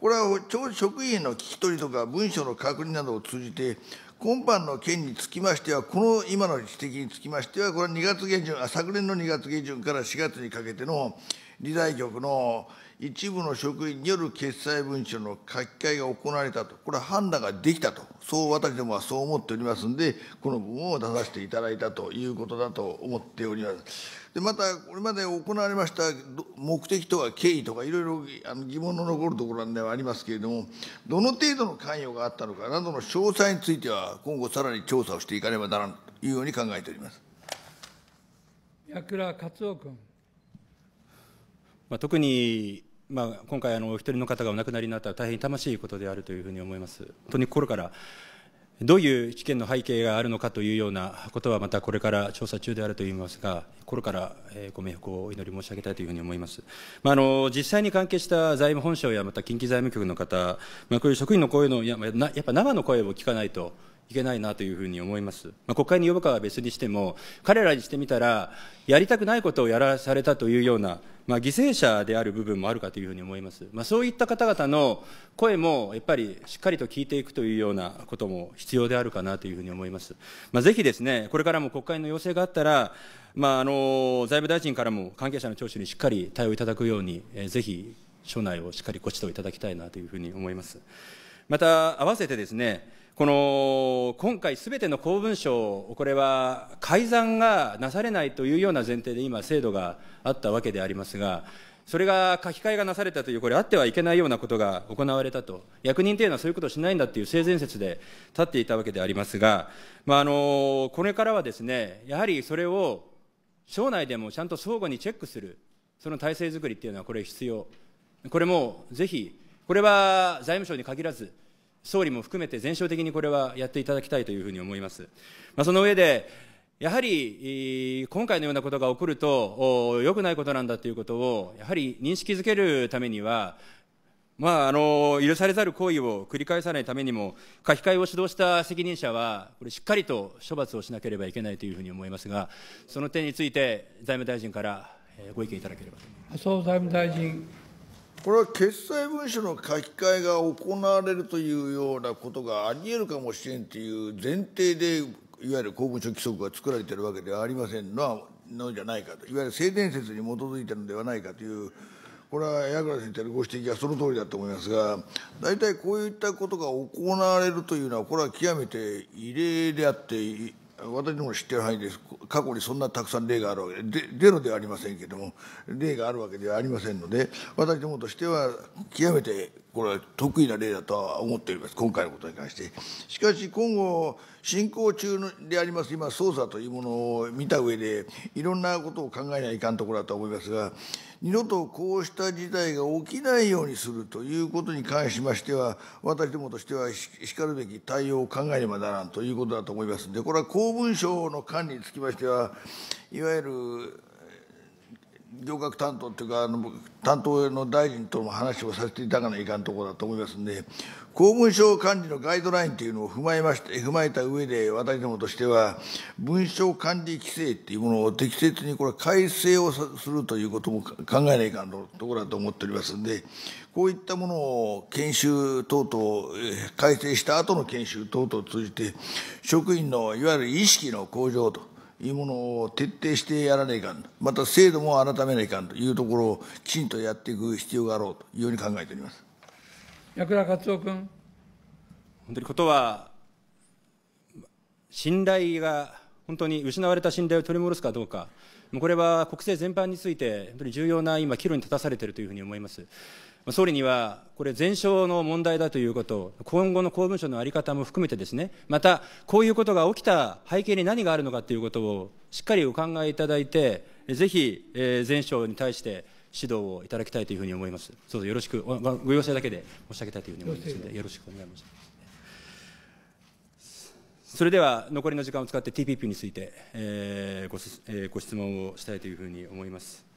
これは職員の聞き取りとか文書の確認などを通じて、今般の件につきましては、この今の指摘につきましては、これは2月下旬、昨年の2月下旬から4月にかけての理財局の一部の職員による決裁文書の書き換えが行われたと、これは判断ができたと、そう私どもはそう思っておりますんで、この文を出させていただいたということだと思っております。で、また、これまで行われました目的とか経緯とか、いろいろあの疑問の残るところではありますけれども、どの程度の関与があったのかなどの詳細については、今後さらに調査をしていかねばならんというように考えております。
矢倉勝夫君。
まあ、特にまあ、今回あの、お一人の方がお亡くなりになった大変痛ましいことであるというふうに思います。本当に心からどういう事件の背景があるのかというようなことはまたこれから調査中であると言いますが、心からご冥福をお祈り申し上げたいというふうに思います。まあ、あの実際に関係した財務本省やまた近畿財務局の方、まあ、こういう職員の声のやっぱ生の声を聞かないといけないなというふうに思います。まあ、国会に呼ぶかは別にしても、彼らにしてみたら、やりたくないことをやらされたというようなまあ、犠牲者である部分もあるかというふうに思います、まあ、そういった方々の声もやっぱりしっかりと聞いていくというようなことも必要であるかなというふうに思います、まあ、ぜひですねこれからも国会の要請があったら、まあ、あの財務大臣からも関係者の聴取にしっかり対応いただくように、えー、ぜひ署内をしっかりご指導いただきたいなというふうに思いますまた合わせてですねこの今回、すべての公文書を、これは改ざんがなされないというような前提で今、制度があったわけでありますが、それが書き換えがなされたという、これ、あってはいけないようなことが行われたと、役人というのはそういうことをしないんだという性善説で立っていたわけでありますが、まあ、あのこれからはですね、やはりそれを省内でもちゃんと相互にチェックする、その体制づくりというのは、これ、必要、これもぜひ、これは財務省に限らず、総理も含めて全省的にこれはやっていただきたいというふうに思います。まあ、その上で、やはり今回のようなことが起こると、よくないことなんだということを、やはり認識づけるためには、まあ、あの許されざる行為を繰り返さないためにも、書き換えを主導した責任者は、これ、しっかりと処罰をしなければいけないというふうに思いますが、その点について、財務大臣からご意見いただければと思
います。麻生財務大臣これは決裁文書の書き換えが行われるというようなことがありえるかもしれんという前提で、いわゆる公文書規則が作られているわけではありませんののじゃないかと、いわゆる性伝説に基づいているのではないかという。これは矢倉先生のご指摘はその通りだと思いますが、大体こういったことが行われるというのは、これは極めて異例であって、私ども知ってる範囲です過去にそんなたくさん例があるわけでゼロではありませんけども例があるわけではありませんので私どもとしては極めてこれは得意な例だとは思っております今回のことに関してしかし今後進行中であります今捜査というものを見た上でいろんなことを考えないかんところだと思いますが二度とこうした事態が起きないようにするということに関しましては、私どもとしてはしかるべき対応を考えねばならんということだと思いますで、これは公文書の管理につきましては、いわゆる行革担当っていうかあの担当の大臣とも話をさせていただかないかんところだと思いますんで公文書管理のガイドラインというのを踏まえまして踏まえた上で私どもとしては文書管理規制っていうものを適切にこれ改正をするということも考えないかんのところだと思っておりますんでこういったものを研修等々改正した後の研修等々を通じて職員のいわゆる意識の向上というものを徹底してやらないかんまた制度も改めないかんというところをきちんとやっていく必要があろうというように考えております
矢倉克夫君。
本当にことは、
信頼が本当に失われた信頼を取り戻すかどうか、これは国政全般について、本当に重要な今、岐路に立たされているというふうに思います。総理には、これ、前哨の問題だということ、今後の公文書の在り方も含めてですね、また、こういうことが起きた背景に何があるのかということを、しっかりお考えいただいて、ぜひ、前哨に対して、指導をいただきたいというふうに思います。どうぞよろしく、ご要請だけで申し上げたいというふうに思いますので、よろしくお願い申し上げます。それでは残りの時間を使って TPP について、えーごえご質問をしたいというふうに思います。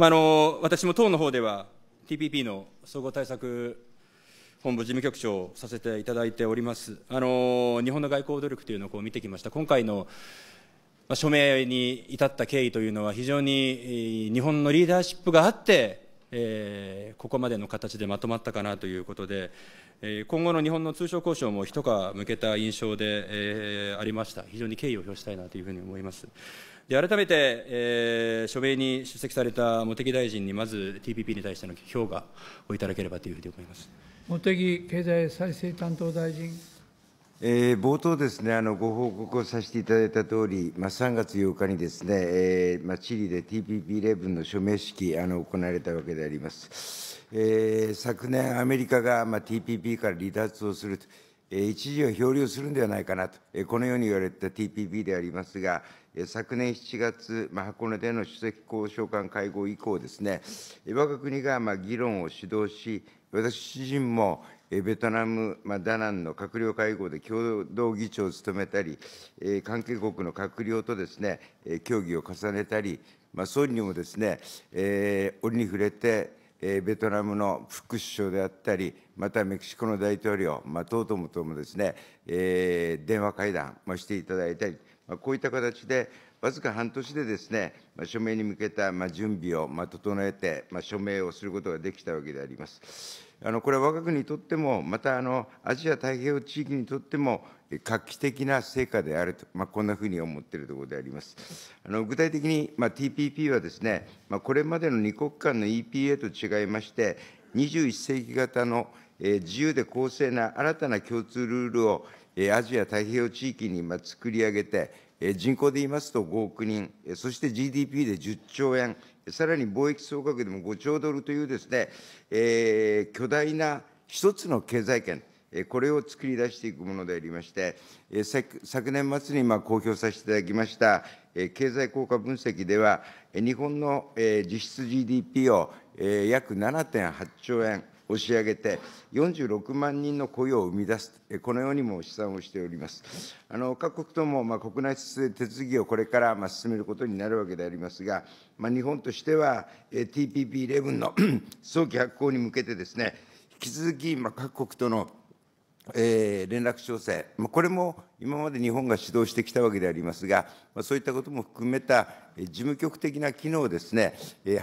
まあ、あの私も党の方では TPP の総合対策本部事務局長をさせていただいております、あの日本の外交努力というのをこう見てきました、今回の署名に至った経緯というのは、非常に日本のリーダーシップがあって、えー、ここまでの形でまとまったかなということで、えー、今後の日本の通商交渉も一皮向けた印象で、えー、ありました、非常に敬意を表したいなというふうに思います。改めて、えー、署名に出席された茂木大臣に、まず TPP に対しての評価をいただければというふうに思います
茂木経済再生担当大臣。
えー、冒頭ですね、あのご報告をさせていただいたとおり、まあ、3月8日にですね、えーまあ、チリで TPP11 の署名式、あの行われたわけであります。えー、昨年、アメリカが、まあ、TPP から離脱をすると、えー、一時は漂流するんではないかなと、えー、このように言われた TPP でありますが、昨年7月、箱根での首席交渉官会合以降ですね、我が国が議論を主導し、私自身もベトナム、ダナンの閣僚会合で共同議長を務めたり、関係国の閣僚とですね、協議を重ねたり、総理にもですね、折に触れて、ベトナムの副首相であったり、またメキシコの大統領、まあ、等ともですね、電話会談していただいたり、こういった形で、わずか半年でですね、署名に向けた準備を整えて、署名をすることができたわけであります。あのこれは我が国にとっても、またあのアジア太平洋地域にとっても、画期的な成果であると、まあ、こんなふうに思っているところであります。あの具体的に、まあ、TPP はですね、まあ、これまでの2国間の EPA と違いまして、21世紀型の、自由で公正な新たな共通ルールを、アジア太平洋地域に作り上げて、人口で言いますと5億人、そして ＧＤＰ で10兆円、さらに貿易総額でも5兆ドルというですね、えー、巨大な一つの経済圏、これを作り出していくものでありまして、昨年末に公表させていただきました経済効果分析では、日本の実質 GDP を約7.8兆円、押し上げて、46万人の雇用を生み出す、このようにも試算をしております。あの各国とも、まあ、国内手続きをこれから、まあ、進めることになるわけでありますが、まあ、日本としては、TPP11 の 早期発行に向けてですね、引き続き、まあ、各国とのえー、連絡調整、これも今まで日本が主導してきたわけでありますが、そういったことも含めた事務局的な機能をですね、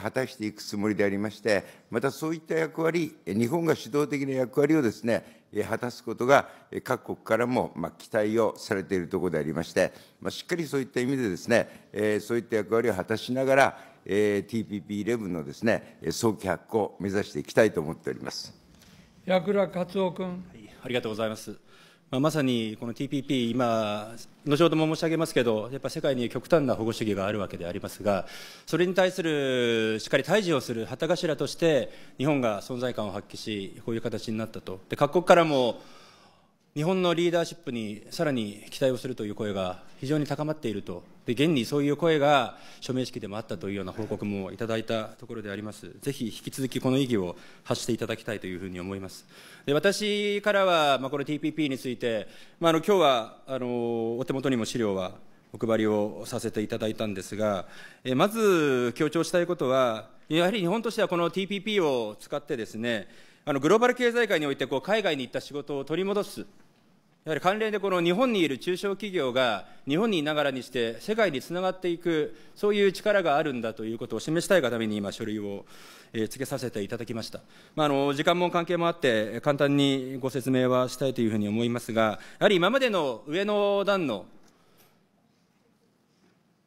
果たしていくつもりでありまして、またそういった役割、日本が主導的な役割をですね、果たすことが各国からも期待をされているところでありまして、しっかりそういった意味でですね、そういった役割を果たしながら、TPP11 のですね、早期発行を目指していきたいと思っております。
矢倉克夫君。
ありがとうございます。まあ、まさにこの TPP、今、後ほども申し上げますけど、やっぱ世界に極端な保護主義があるわけでありますが、それに対するしっかり対峙をする旗頭として、日本が存在感を発揮し、こういう形になったと、で各国からも日本のリーダーシップにさらに期待をするという声が非常に高まっているとで現にそういう声が署名式でもあったというような報告もいただいたところであります、ぜひ引き続きこの意義を発していただきたいというふうに思います。で私からは、まあ、この TPP について、まあ、あの今日はあのお手元にも資料はお配りをさせていただいたんですが、えまず強調したいことは、やはり日本としてはこの TPP を使ってですね、あのグローバル経済界においてこう海外に行った仕事を取り戻すやはり関連でこの日本にいる中小企業が、日本にいながらにして世界につながっていく、そういう力があるんだということを示したいがために、今、書類をつけさせていただきました。まあ、あの時間も関係もあって、簡単にご説明はしたいというふうに思いますが、やはり今までの上の段の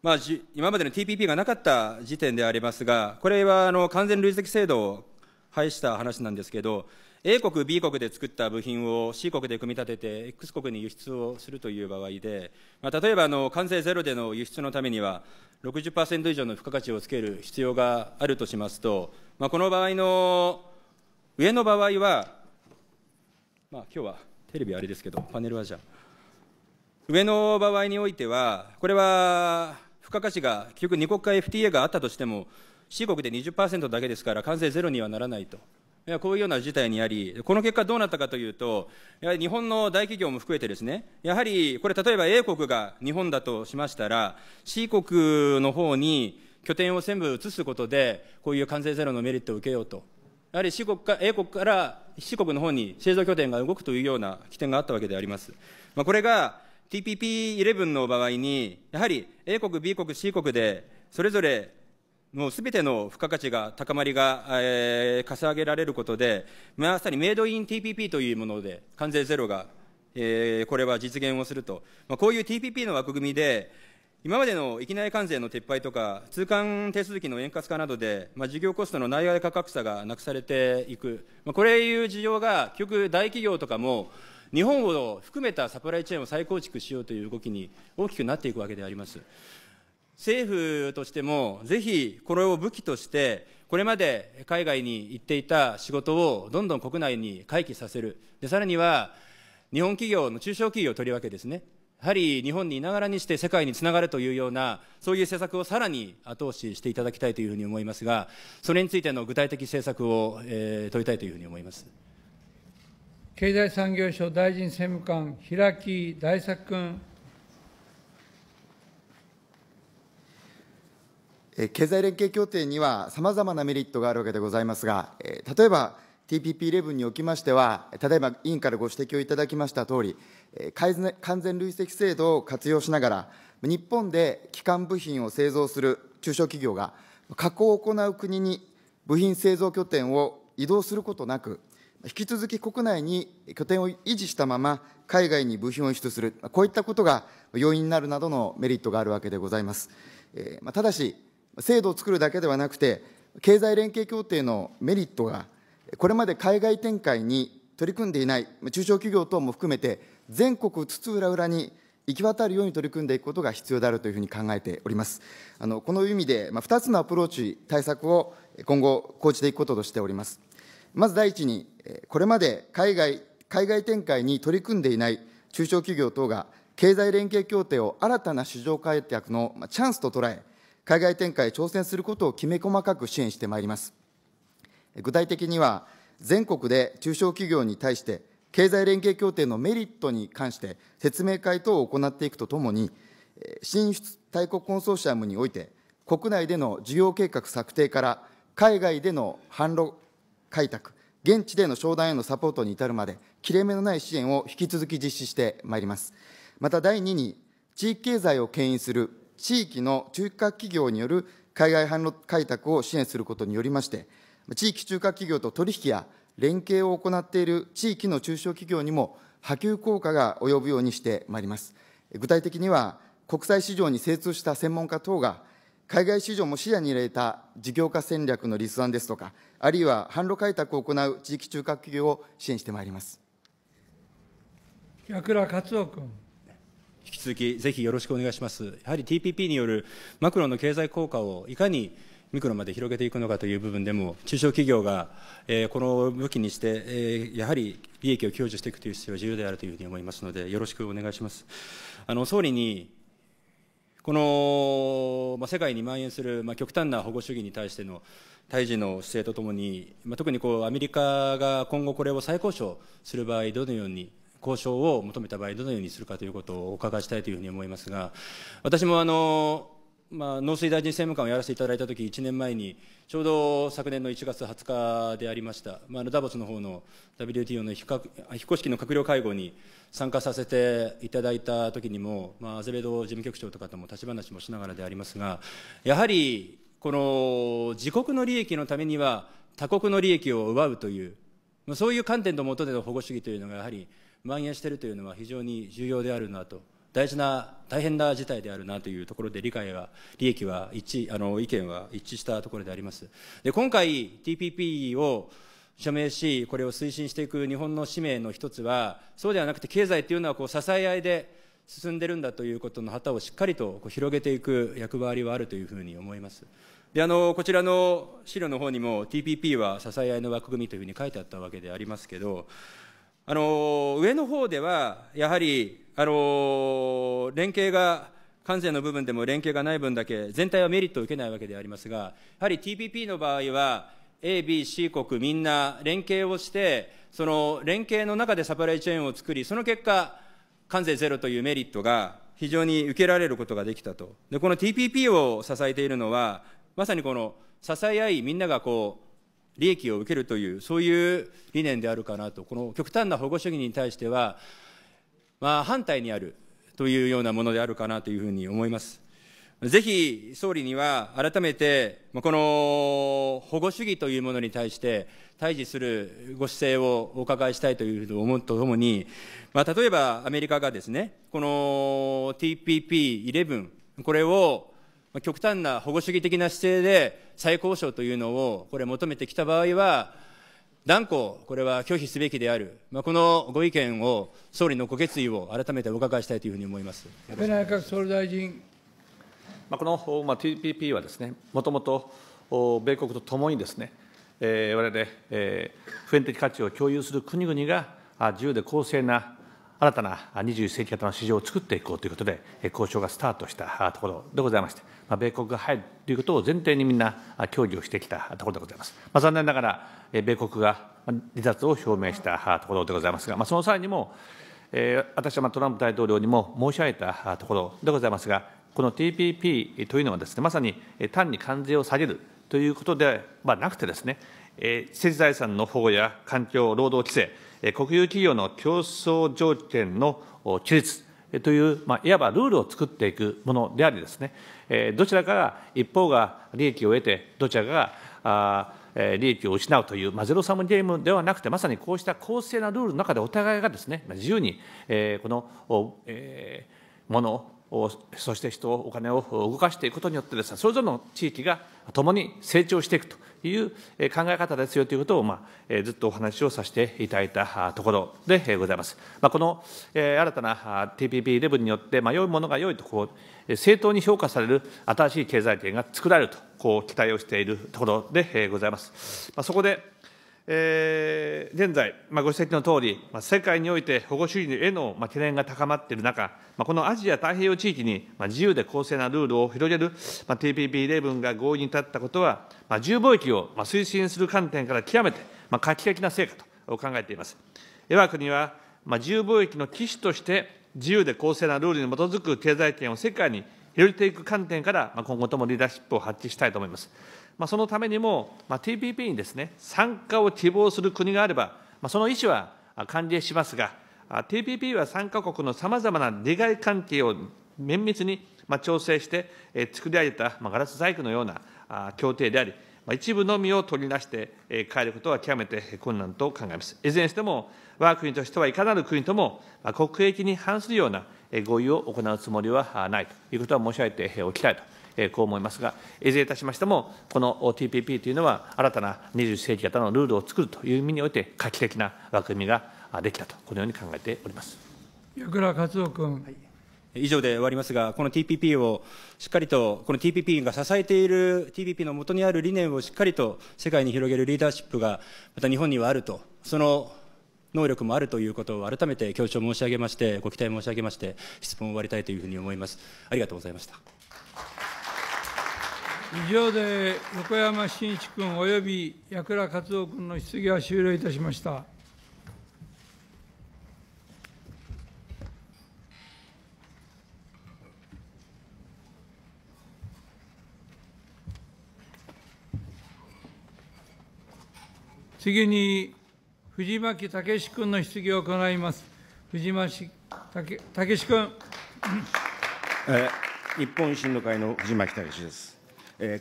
まあ、今までの TPP がなかった時点でありますが、これはあの完全累積制度を廃した話なんですけど、A 国 B 国で作った部品を C 国で組み立てて X 国に輸出をするという場合で、まあ、例えばあの関税ゼロでの輸出のためには60%以上の付加価値をつける必要があるとしますと、まあ、この場合の上の場合は、まあ、今日はテレビあれですけどパネルはじゃあ上の場合においてはこれは付加価値が結局2国間 FTA があったとしても C 国で20%だけですから関税ゼロにはならないとこういうような事態にあり、この結果どうなったかというと、やはり日本の大企業も含めてですね、やはりこれ例えば A 国が日本だとしましたら、C 国の方に拠点を全部移すことで、こういう関税ゼロのメリットを受けようと。やはり C 国か、A 国から四国の方に製造拠点が動くというような起点があったわけであります。まあ、これが TPP11 の場合に、やはり A 国、B 国、C 国で、それぞれうすべての付加価値が、高まりが、えー、かさ上げられることで、まさにメイドイン TPP というもので、関税ゼロが、えー、これは実現をすると、まあ、こういう TPP の枠組みで、今までの域内関税の撤廃とか、通関手続きの円滑化などで、まあ、事業コストの内外価格差がなくされていく、まあ、これいう事情が、結局、大企業とかも、日本を含めたサプライチェーンを再構築しようという動きに大きくなっていくわけであります。政府としても、ぜひこれを武器として、これまで海外に行っていた仕事をどんどん国内に回帰させる、でさらには日本企業の中小企業とりわけですね、やはり日本にいながらにして世界につながるというような、そういう政策をさらに後押ししていただきたいというふうに思いますが、それについての具体的政策を、えー、問いたいというふうに思います
経済産業省大臣政務官、平木大作君。
経済連携協定にはさまざまなメリットがあるわけでございますが、例えば TPP11 におきましては、例えば委員からご指摘をいただきましたとおり、完全累積制度を活用しながら、日本で基幹部品を製造する中小企業が、加工を行う国に部品製造拠点を移動することなく、引き続き国内に拠点を維持したまま、海外に部品を輸出する、こういったことが要因になるなどのメリットがあるわけでございます。えまただし、制度を作るだけではなくて、経済連携協定のメリットが、これまで海外展開に取り組んでいない、中小企業等も含めて、全国津々浦々に行き渡るように取り組んでいくことが必要であるというふうに考えております。あのこの意味で、まあ、2つのアプローチ、対策を今後、講じていくこととしております。まず第一に、これまで海外海外展開に取り組んでいない中小企業等が、経済連携協定を新たな市場開拓のチャンスと捉え、海外展開へ挑戦することをきめ細かく支援してまいります。具体的には、全国で中小企業に対して、経済連携協定のメリットに関して説明会等を行っていくとともに、進出大国コンソーシアムにおいて、国内での事業計画策定から、海外での販路開拓、現地での商談へのサポートに至るまで、切れ目のない支援を引き続き実施してまいります。また第2に、地域経済を牽引する地域の中核企業による海外販路開拓を支援することによりまして、地域中核企業と取引や連携を行っている地域の中小企業にも波及効果が及ぶようにしてまいります。具体的には、国際市場に精通した専門家等が、海外市場も視野に入れた事業化戦略の立案ですとか、あるいは販路開拓を行う地域中核企業を支援してまいります。
倉克夫
君。引き続きぜひよろしくお願いします。やはり TPP によるマクロの経済効果をいかにミクロまで広げていくのかという部分でも、中小企業が、えー、この武器にして、えー、やはり利益を享受していくという必要は重要であるというふうに思いますので、よろしくお願いします。あの総理にこの、まあ、世界に蔓延する、まあ、極端な保護主義に対しての対峙の姿勢とともに、まあ、特にこうアメリカが今後これを再交渉する場合、どのように交渉を求めた場合、どのようにするかということをお伺いしたいというふうに思いますが、私もあの、まあ、農水大臣政務官をやらせていただいたとき、1年前に、ちょうど昨年の1月20日でありました、まあ、ダボスの方の WTO の非公式の閣僚会合に参加させていただいたときにも、まあ、アゼベド事務局長とかとも立ち話もしながらでありますが、やはりこの自国の利益のためには、他国の利益を奪うという、そういう観点のもとでの保護主義というのが、やはり蔓延しているというのは非常に重要であるなと大事な大変な事態であるなというところで理解は利益は一あの意見は一致したところでありますで今回 TPP を署名しこれを推進していく日本の使命の一つはそうではなくて経済というのはこう支え合いで進んでるんだということの旗をしっかりとこう広げていく役割はあるというふうに思いますであのこちらの資料の方にも TPP は支え合いの枠組みというふうに書いてあったわけでありますけどあの上の方では、やはり、あの連携が、関税の部分でも連携がない分だけ、全体はメリットを受けないわけでありますが、やはり TPP の場合は、A、B、C 国みんな連携をして、その連携の中でサプライチェーンを作り、その結果、関税ゼロというメリットが非常に受けられることができたと。で、この TPP を支えているのは、まさにこの支え合い、みんながこう、利益を受けるという、そういう理念であるかなと、この極端な保護主義に対しては、まあ、反対にあるというようなものであるかなというふうに思います。ぜひ総理には改めて、この保護主義というものに対して対峙するご姿勢をお伺いしたいというふうに思うとともに、まあ、例えばアメリカがですね、この TPP11、これを極端な保護主義的な姿勢で再交渉というのをこれ求めてきた場合は、断固、これは拒否すべきである、まあ、このご意見を、総理のご決意を改めてお伺いしたいというふうに思います
安倍内閣総理大臣。
まあ、この、まあ、TPP は
ですね、もともと米国とともにですね、えれわれえ普遍的価値を共有する国々が自由で公正な新たな21世紀型の市場を作っていこうということで、交渉がスタートしたところでございまして。米国が入るということを前提にみんな協議をしてきたところでございます。まあ、残念ながら、米国が離脱を表明したところでございますが、まあ、その際にも、えー、私はトランプ大統領にも申し上げたところでございますが、この TPP というのはです、ね、まさに単に関税を下げるということではなくてですね、えー、財産の保護や環境、労働規制、国有企業の競争条件の規律という、まあ、いわばルールを作っていくものでありですね、えー、どちらかが、一方が利益を得て、どちらかがあ、えー、利益を失うという、まあ、ゼロサムゲームではなくて、まさにこうした公正なルールの中でお互いがですね、自由に、えー、この、えー、ものそして人を、お金を動かしていくことによってです、ね、それぞれの地域が共に成長していくという考え方ですよということを、まあ、ずっとお話をさせていただいたところでございます。まあ、この新たな TPP11 によって、まあ、良いものが良いとこう、正当に評価される新しい経済圏が作られるとこう期待をしているところでございます。まあ、そこでえー、現在、まあ、ご指摘のとおり、まあ、世界において保護主義への、まあ、懸念が高まっている中、まあ、このアジア太平洋地域に、まあ、自由で公正なルールを広げる、まあ、TPP 例文が合意に至ったことは、まあ、自由貿易を、まあ、推進する観点から極めて、まあ、画期的な成果と考えています。我が国は、まあ、自由貿易の基礎として、自由で公正なルールに基づく経済圏を世界に広げていく観点から、まあ、今後ともリーダーシップを発揮したいと思います。まあ、そのためにも、まあ、TPP にですね、参加を希望する国があれば、まあ、その意思は歓迎しますが、TPP は参加国のさまざまな利害関係を綿密に調整して、作り上げたガラス細工のような協定であり、一部のみを取り出して変えることは極めて困難と考えます。いずれにしても、我が国としてはいかなる国とも国益に反するような合意を行うつもりはないということは申し上げておきたいとこう思いますが、いずれいたしましても、この TPP というのは、新たな21世紀型のルールを作るという意味に
おいて、画期的な枠組みができたと、このように考えております。
倉克夫君、
はい以上で終わりますが、この TPP をしっかりと、この TPP が支えている TPP のもとにある理念をしっかりと世界に広げるリーダーシップが、また日本にはあると、その能力もあるということを改めて強調申し上げまして、ご期待申し上げまして、質問を終わりたいというふうに思います。ありがとうございました。
以上で横山真一君および矢倉克夫君の質疑は終了いたしました。次に藤巻武君の質疑を行います。藤巻武君。
え日本維新の会の藤巻武です。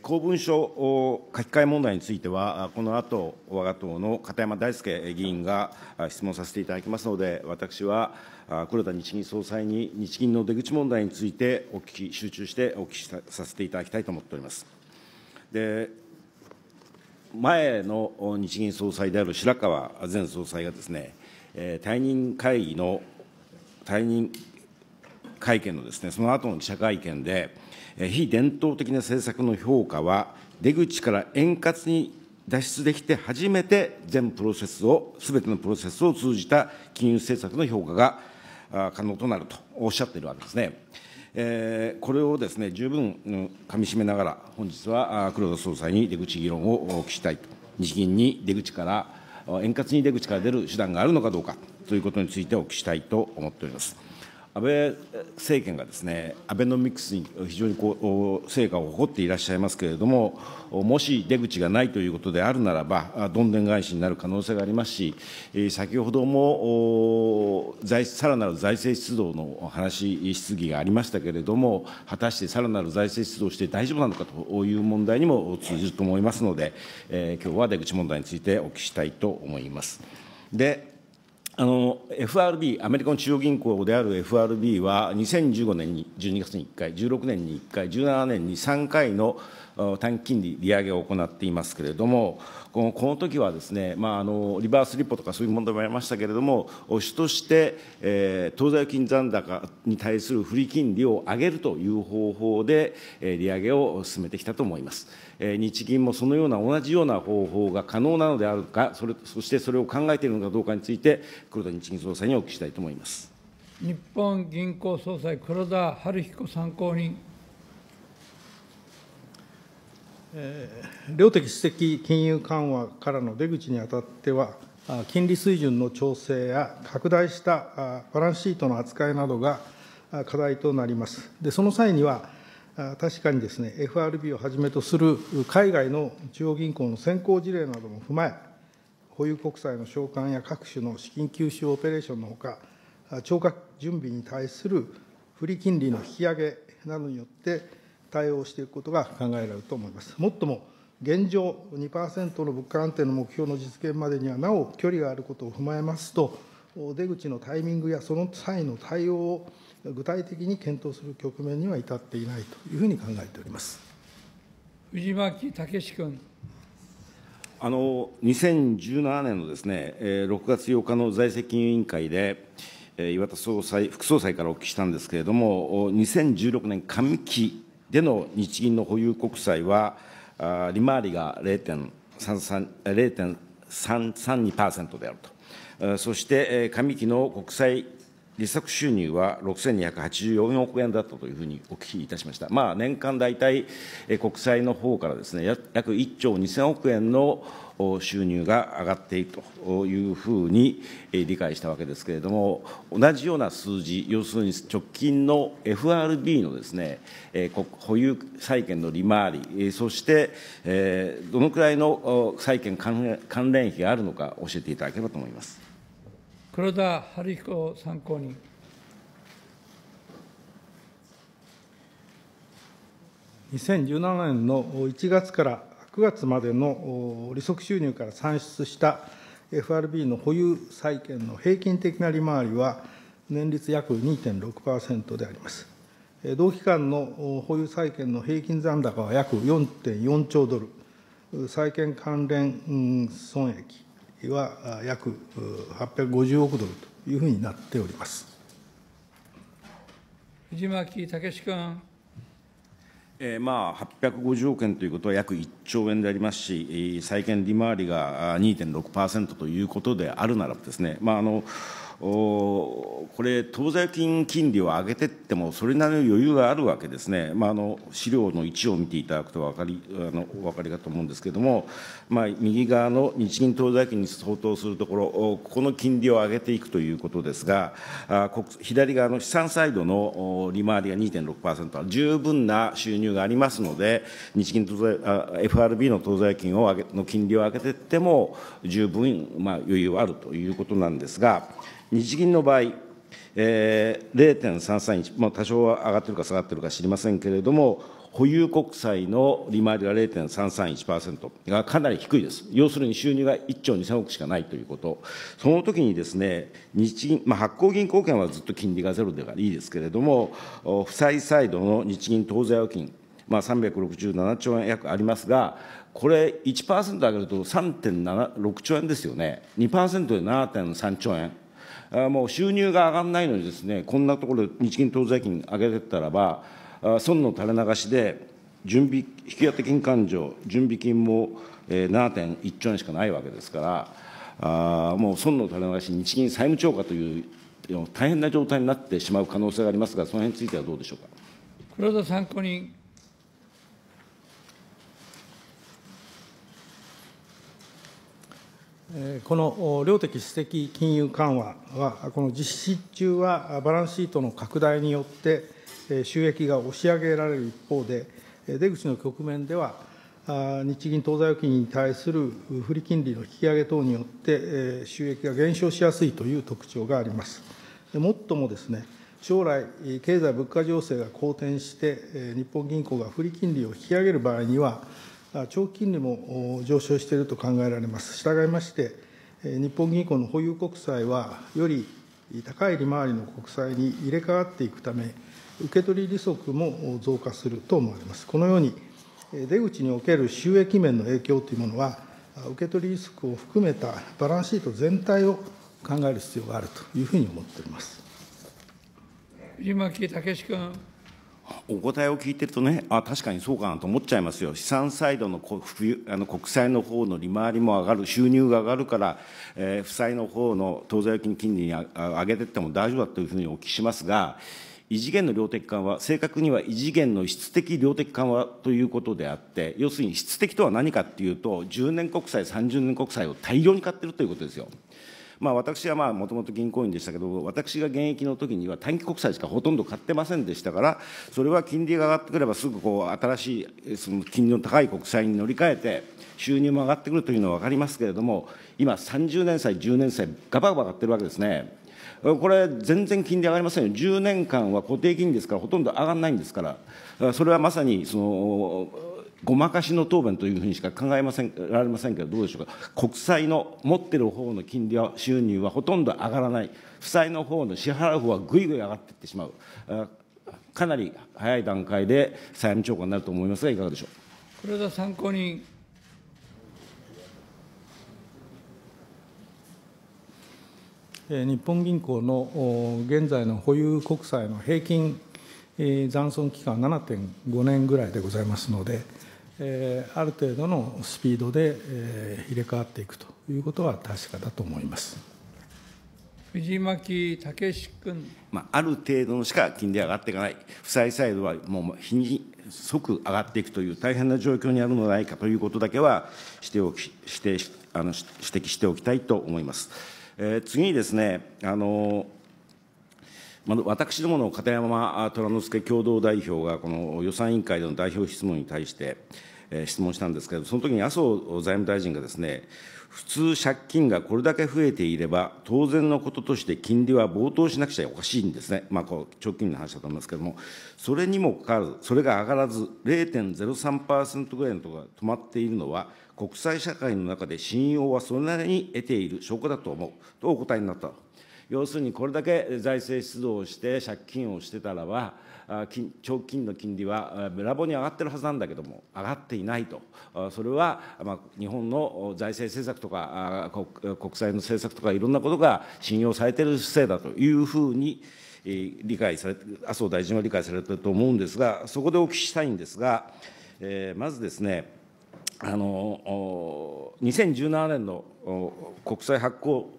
公文書書き換え問題については、この後、我が党の片山大輔議員が質問させていただきますので、私は黒田日銀総裁に日銀の出口問題についてお聞き、集中してお聞きさせていただきたいと思っております。で前の日銀総裁である白川前総裁がですね、退任会議の、退任会見のですね、その後の記者会見で、非伝統的な政策の評価は、出口から円滑に脱出できて初めて全プロセスを、すべてのプロセスを通じた金融政策の評価が可能となるとおっしゃっているわけですね。えー、これをですね十分かみしめながら、本日は黒田総裁に出口議論をお聞きしたいと、日銀に出口から、円滑に出口から出る手段があるのかどうかということについてお聞きしたいと思っております。安倍政権がですね、アベノミクスに非常にこう成果を誇っていらっしゃいますけれども、もし出口がないということであるならば、どんでん返しになる可能性がありますし、先ほども財さらなる財政出動の話、質疑がありましたけれども、果たしてさらなる財政出動して大丈夫なのかという問題にも通じると思いますので、え今日は出口問題についてお聞きしたいと思います。で FRB、アメリカの中央銀行である FRB は、2015年に12月に1回、16年に1回、17年に3回の短期金利利上げを行っていますけれども、このこの時はですね、まあ、あのリバースリップとかそういう問題もありましたけれども、主として、えー、当座預金残高に対する不利金利を上げるという方法で、えー、利上げを進めてきたと思います。え日銀もそのような同じような方法が可能なのであるか、それそしてそれを考えているのかどうかについて、黒田日銀総裁にお聞きしたいと思います。
日本銀行総裁黒田晴彦参考人
量的指摘金融緩和からの出口にあたっては、金利水準の調整や拡大したバランスシートの扱いなどが課題となります。でその際には、確かにですね、FRB をはじめとする海外の中央銀行の先行事例なども踏まえ、保有国債の償還や各種の資金吸収オペレーションのほか、超過準備に対する不利金利の引き上げなどによって、対応していくことが考えられると思います。もっとも現状、2％の物価安定の目標の実現までにはなお距離があることを踏まえますと、出口のタイミングやその際の対応を具体的に検討する局面には至っていないというふうに考えております
藤巻武君。
あの2017年のですね、え6月8日の財政金融委員会で、え岩田総裁副総裁からお聞きしたんですけれども、2016年上期での日銀の保有国債は、利回りが0.332%であると、そして上期の国債立作収入は6284億円だったというふうにお聞きいたしました。まあ、年間大体国債の方からですね、約1兆2000億円の収入が上がっているというふうに理解したわけですけれども、同じような数字、要するに直近の FRB のですね、保有債券の利回り、そしてどのくらいの債券関連費があるのか、教えてい
ただければと思います。
黒田晴彦参考人。
2017年の1月から9月までの利息収入から算出した FRB の保有債券の平均的な利回りは、年率約2.6%であります。同期間の保有債券の平均残高は約4.4兆ドル、債券関連損益、は約850億ドルというふうになっております。
藤巻武君。
えー、まあ850億円
ということは約1兆円でありますし、債券利回りが2.6%ということであるならばですね、まああのおこれ、当座預金金利を上げていっても、それなりの余裕があるわけですね、まあ、あの資料の1を見ていただくと分かりあのお分かりかと思うんですけれども、まあ、右側の日銀当座預金に相当するところ、ここの金利を上げていくということですが、あ左側の資産サイドの利回りが2.6%は十分な収入がありますので、日銀当座 FRB の当座預金を上げの金利を上げていっても、十分、まあ、余裕はあるということなんですが、日銀の場合、えー、0.331、まあ、多少は上がってるか下がってるか知りませんけれども、保有国債の利回りが0.331%がかなり低いです。要するに収入が1兆2000億しかないということ。その時にですね、日銀、まあ、発行銀行券はずっと金利がゼロではいいですけれども、負債サイドの日銀当座預金、まあ、367兆円約ありますが、これ1%上げると3.6兆円ですよね、2%で7.3兆円、もう収入が上がらないのにです、ね、こんなところで日銀当座金上げてったらば、損の垂れ流しで、準備引当金勘定、準備金も7.1兆円しかないわけですから、あもう損の垂れ流し、日銀債務超過という大変な状態になってしまう可能性がありますが、その辺についてはどうでしょうか。
黒田参考人
この量的質的金融緩和は、この実施中はバランスシートの拡大によって、収益が押し上げられる一方で、出口の局面では、日銀当座預金に対する不利金利の引き上げ等によって、収益が減少しやすいという特徴があります。もっともですね、将来、経済物価情勢が好転して、日本銀行が不利金利を引き上げる場合には、長期金利も上昇していると考えられます、従たがいまして、日本銀行の保有国債は、より高い利回りの国債に入れ替わっていくため、受け取り利息も増加すると思われます、このように出口における収益面の影響というものは、受け取り利息を含めたバランスシート全体を考える必要があるというふうに思っております。
藤巻武君。
お答えを聞いてるとね、あ確かにそうかなと思っちゃいますよ、資産サイドの国あの国債の方の利回りも上がる、収入が上がるから、えー、負債の方の当座預金金利に上げていっても大丈夫だというふうにお聞きしますが、異次元の量的緩和、正確には異次元の質的量的緩和ということであって、要するに質的とは何かっていうと、10年国債、30年国債を大量に買ってるということですよ。まあ、私はもともと銀行員でしたけど、私が現役の時には短期国債しかほとんど買ってませんでしたから、それは金利が上がってくれば、すぐこう新しいその金利の高い国債に乗り換えて、収入も上がってくるというのは分かりますけれども、今、30年債、10年債、がばがば買ってるわけですね。これ、全然金利上がりませんよ、10年間は固定金利ですから、ほとんど上がらないんですから、それはまさにそのごまかしの答弁というふうにしか考えませんられませんけど、どうでしょうか、国債の持ってる方の金利は収入はほとんど上がらない、負債の方の支払う方はぐいぐい上がっていってしまう、かなり早い段階で債務超過になると思いますが、いかがでしょ
う。黒田参考人
日本銀行の現在の保有国債の平均残存期間は7.5年ぐらいでございますので、えある程度のスピードでえ入れ替わっていくということは確かだと思います。
藤巻武史君、
まあ、ある程度のしか金利上がっていかない、負債サイドはもう日に即上がっていくという大変な状況にあるのではないかということだけはしておきしてあの指摘しておきたいと思います。えー、次にですねあの私どもの片山虎之助共同代表が、この予算委員会での代表質問に対して、質問したんですけどその時に麻生財務大臣がですね、普通借金がこれだけ増えていれば、当然のこととして金利は暴騰しなくちゃおかしいんですね。まあ、こう、長期金利の話だと思いますけれども、それにもかかわらず、それが上がらず、0.03%ぐらいのところが止まっているのは、国際社会の中で信用はそれなりに得ている証拠だと思う、とお答えになった。要するに、これだけ財政出動して借金をしてたらば、長期金の金利はべらぼに上がってるはずなんだけども、上がっていないと、それは日本の財政政策とか、国債の政策とか、いろんなことが信用されてるせいだというふうに理解されて、麻生大臣は理解されてると思うんですが、そこでお聞きしたいんですが、えー、まずですね、あの2017年の国債発行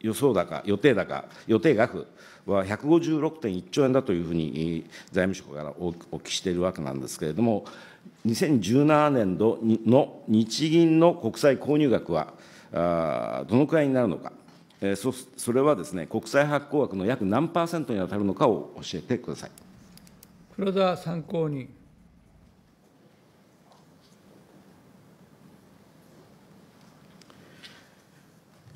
予想高、予定高、予定額、は156.1兆円だというふうに財務省からお聞きしているわけなんですけれども、2017年度の日銀の国債購入額は、どのくらいになるのか、そそれはですね、国債発行額の約何パーセントに当たるのかを教えてく
ださい。
黒田参考人。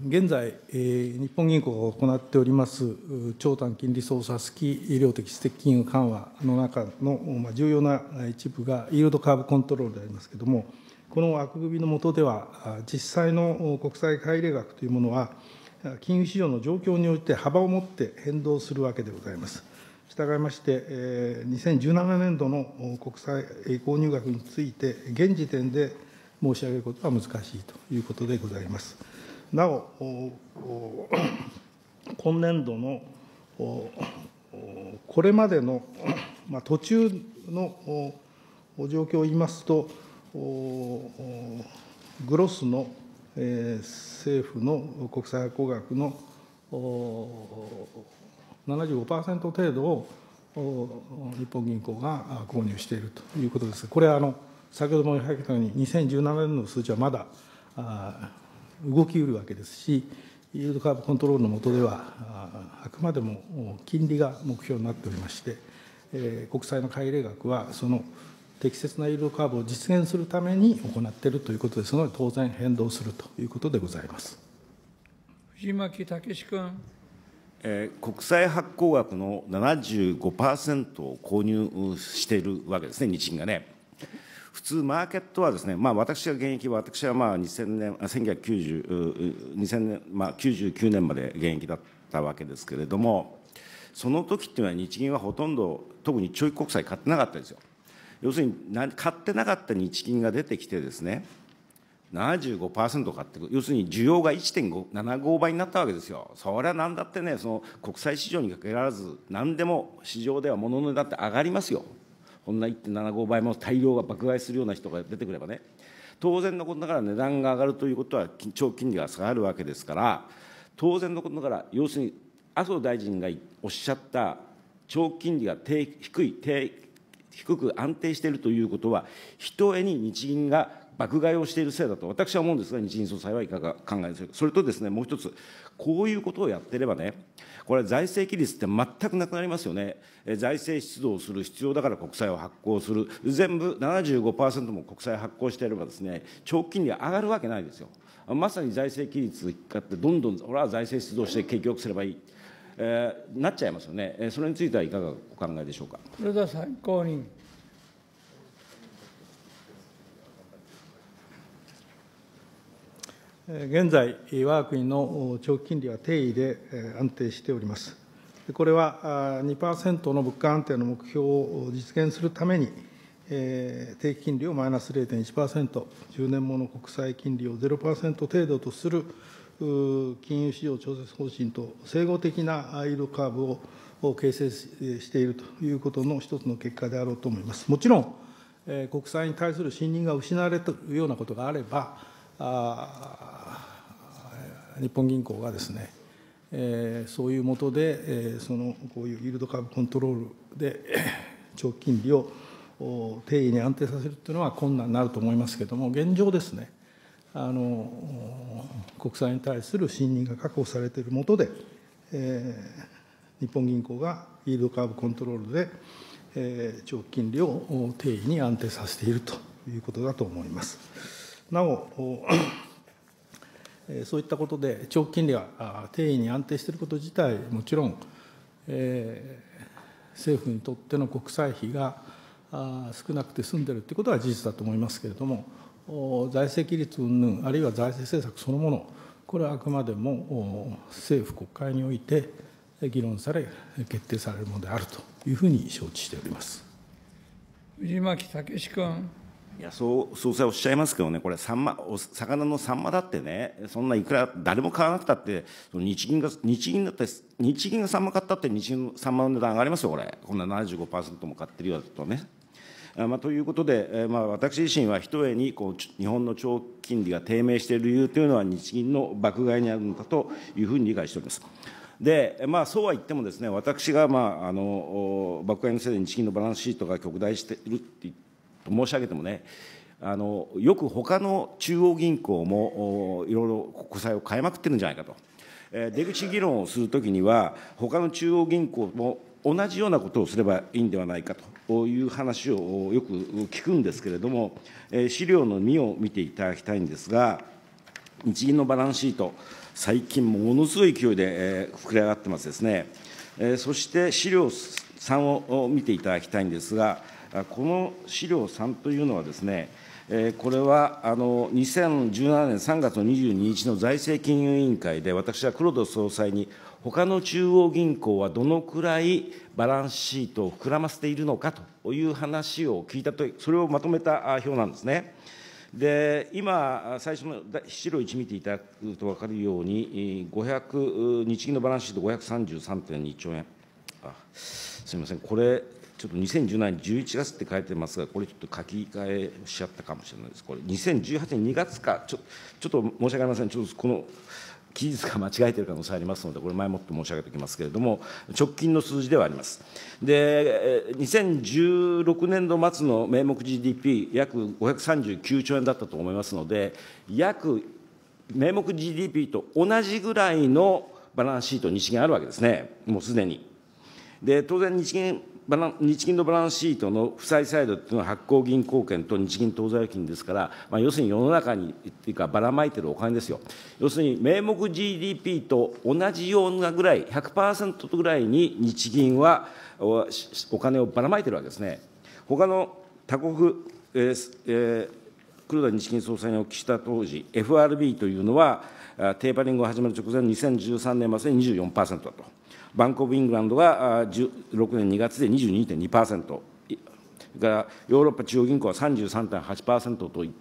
現在、日本銀行が行っております長短金利操作付医量的指摘金融緩和の中の重要な一部が、イールドカーブコントロールでありますけれども、この枠組みの下では、実際の国際買入額というものは、金融市場の状況において幅を持って変動するわけでございます。従いまして、2017年度の国債購入額について、現時点で申し上げることは難しいということでございます。なお、今年度のこれまでの途中の状況を言いますと、グロスの政府の国債発行額の75%程度を日本銀行が購入しているということですこれはあの先ほども言われたように、2017年の数値はまだ動きうるわけですし、イールドカーブコントロールの下では、あくまでも金利が目標になっておりまして、え国債の買い入れ額は、その適切なイールドカーブを実現するために行っているということですので、当然変動するということでございます
藤巻武君。
え国債発行額の75%を購入しているわけですね、日銀がね。普通マーケットはですね、まあ、私が現役私はまあ2000年1990 2000年、まあ、99年まで現役だったわけですけれどもその時っていうのは日銀はほとんど特に期国債買ってなかったですよ要するに買ってなかった日銀が出てきてですね75%買ってく要するに需要が1.75倍になったわけですよ、それはなんだってね、その国際市場にかけらず、何でも市場では物の値段って上がりますよ、こんな1.75倍も大量が爆買いするような人が出てくればね、当然のことながら値段が上がるということは、長期金利が下がるわけですから、当然のことながら、要するに麻生大臣がおっしゃった、長期金利が低低い低、低く安定しているということは、ひとえに日銀が爆買いをしているせいだと、私は思うんですが、日銀総裁はいかが考えですか、それとですねもう一つ、こういうことをやってればね、これ財政規律って全くなくなりますよね、財政出動する、必要だから国債を発行する、全部75%も国債発行していればですね、長期金利上がるわけないですよ。まさに財政規律引ってどんどん俺は財政出動して景気よくすればいい、えー、なっちゃいますよね、それについてはいかがお考えでしょうか。
では参考人
現在、わが国の長期金利は低位で安定しております。これは2%の物価安定の目標を実現するために、低金利をマイナス0.1％、10年もの国債金利を0%程度とする金融市場調節方針と整合的なイルドカーブを形成しているということの一つの結果であろうと思います。もちろん、国債に対する信任が失われるようなことがあれば、日本銀行がですね、えー、そういうもとで、えー、そのこういうイールドカーブコントロールで、長期金利を定位に安定させるというのは困難になると思いますけれども、現状ですね、あの国債に対する信任が確保されているもとで、えー、日本銀行がイールドカーブコントロールで、えー、長期金利を定位に安定させているということだと思います。なおそういったことで長期金利が定位に安定していること自体、もちろん、えー、政府にとっての国債費が少なくて済んでいるということは事実だと思いますけれども、財政規律云々、あるいは財政政策そのもの、これはあくまでも政府、国会において議論され、決定されるものであるというふうに承知しております。藤巻武君。
いやそう総裁おっしゃいますけどね、これサンマ、魚のサンマだってね、そんないくら誰も買わなくたって、その日銀が日銀だって日銀がサンマ買ったって、日銀のサンマの値段上がりますよ、これ、こんな75%も買ってるようだとね。まあ、ということで、えまあ、私自身はひとえにこう日本の長期金利が低迷している理由というのは、日銀の爆買いにあるのだというふうに理解しております。で、まあ、そうは言ってもですね、私が、まあ、あの爆買いのせいで日銀のバランスシートが極大しているって言って申し上げてもねあのよく他の中央銀行もいろいろ国債を買いまくってるんじゃないかと、えー、出口議論をするときには他の中央銀行も同じようなことをすればいいんではないかという話をよく聞くんですけれども、えー、資料の2を見ていただきたいんですが日銀のバランスシート最近ものすごい勢いで、えー、膨れ上がってますですね、えー、そして資料3を見ていただきたいんですがこの資料3というのはですね、これはあの2017年3月22日の財政金融委員会で、私は黒田総裁に、他の中央銀行はどのくらいバランスシートを膨らませているのかという話を聞いたと、それをまとめた表なんですね。で今、最初の資料1見ていただくと分かるように、500日銀のバランスシート533.2兆円、あすみません、これ、ちょっと2017年11月って書いてますが、これちょっと書き換えしちゃったかもしれないです、これ、2018年2月か、ちょちょっと申し訳ありません、ちょっとこの期日が間違えてる可能性ありますので、これ、前もって申し上げておきますけれども、直近の数字ではあります。で、2016年度末の名目 GDP、約539兆円だったと思いますので、約名目 GDP と同じぐらいのバランスシート、日銀あるわけですね、もうすでに。で当然、日銀日銀のバランスシートの負債サイドというのは発行銀行券と日銀当座預金ですから、まあ、要するに世の中にっていうかばらまいてるお金ですよ要するに名目 GDP と同じようなぐらい100%ぐらいに日銀はお金をばらまいてるわけですね他の他国、えーえー、黒田日銀総裁にお聞きした当時 FRB というのはテーパリングを始める直前2013年末で24%だと。バンコブ・イングランドが6年2月で22.2%、からヨーロッパ中央銀行は33.8%とい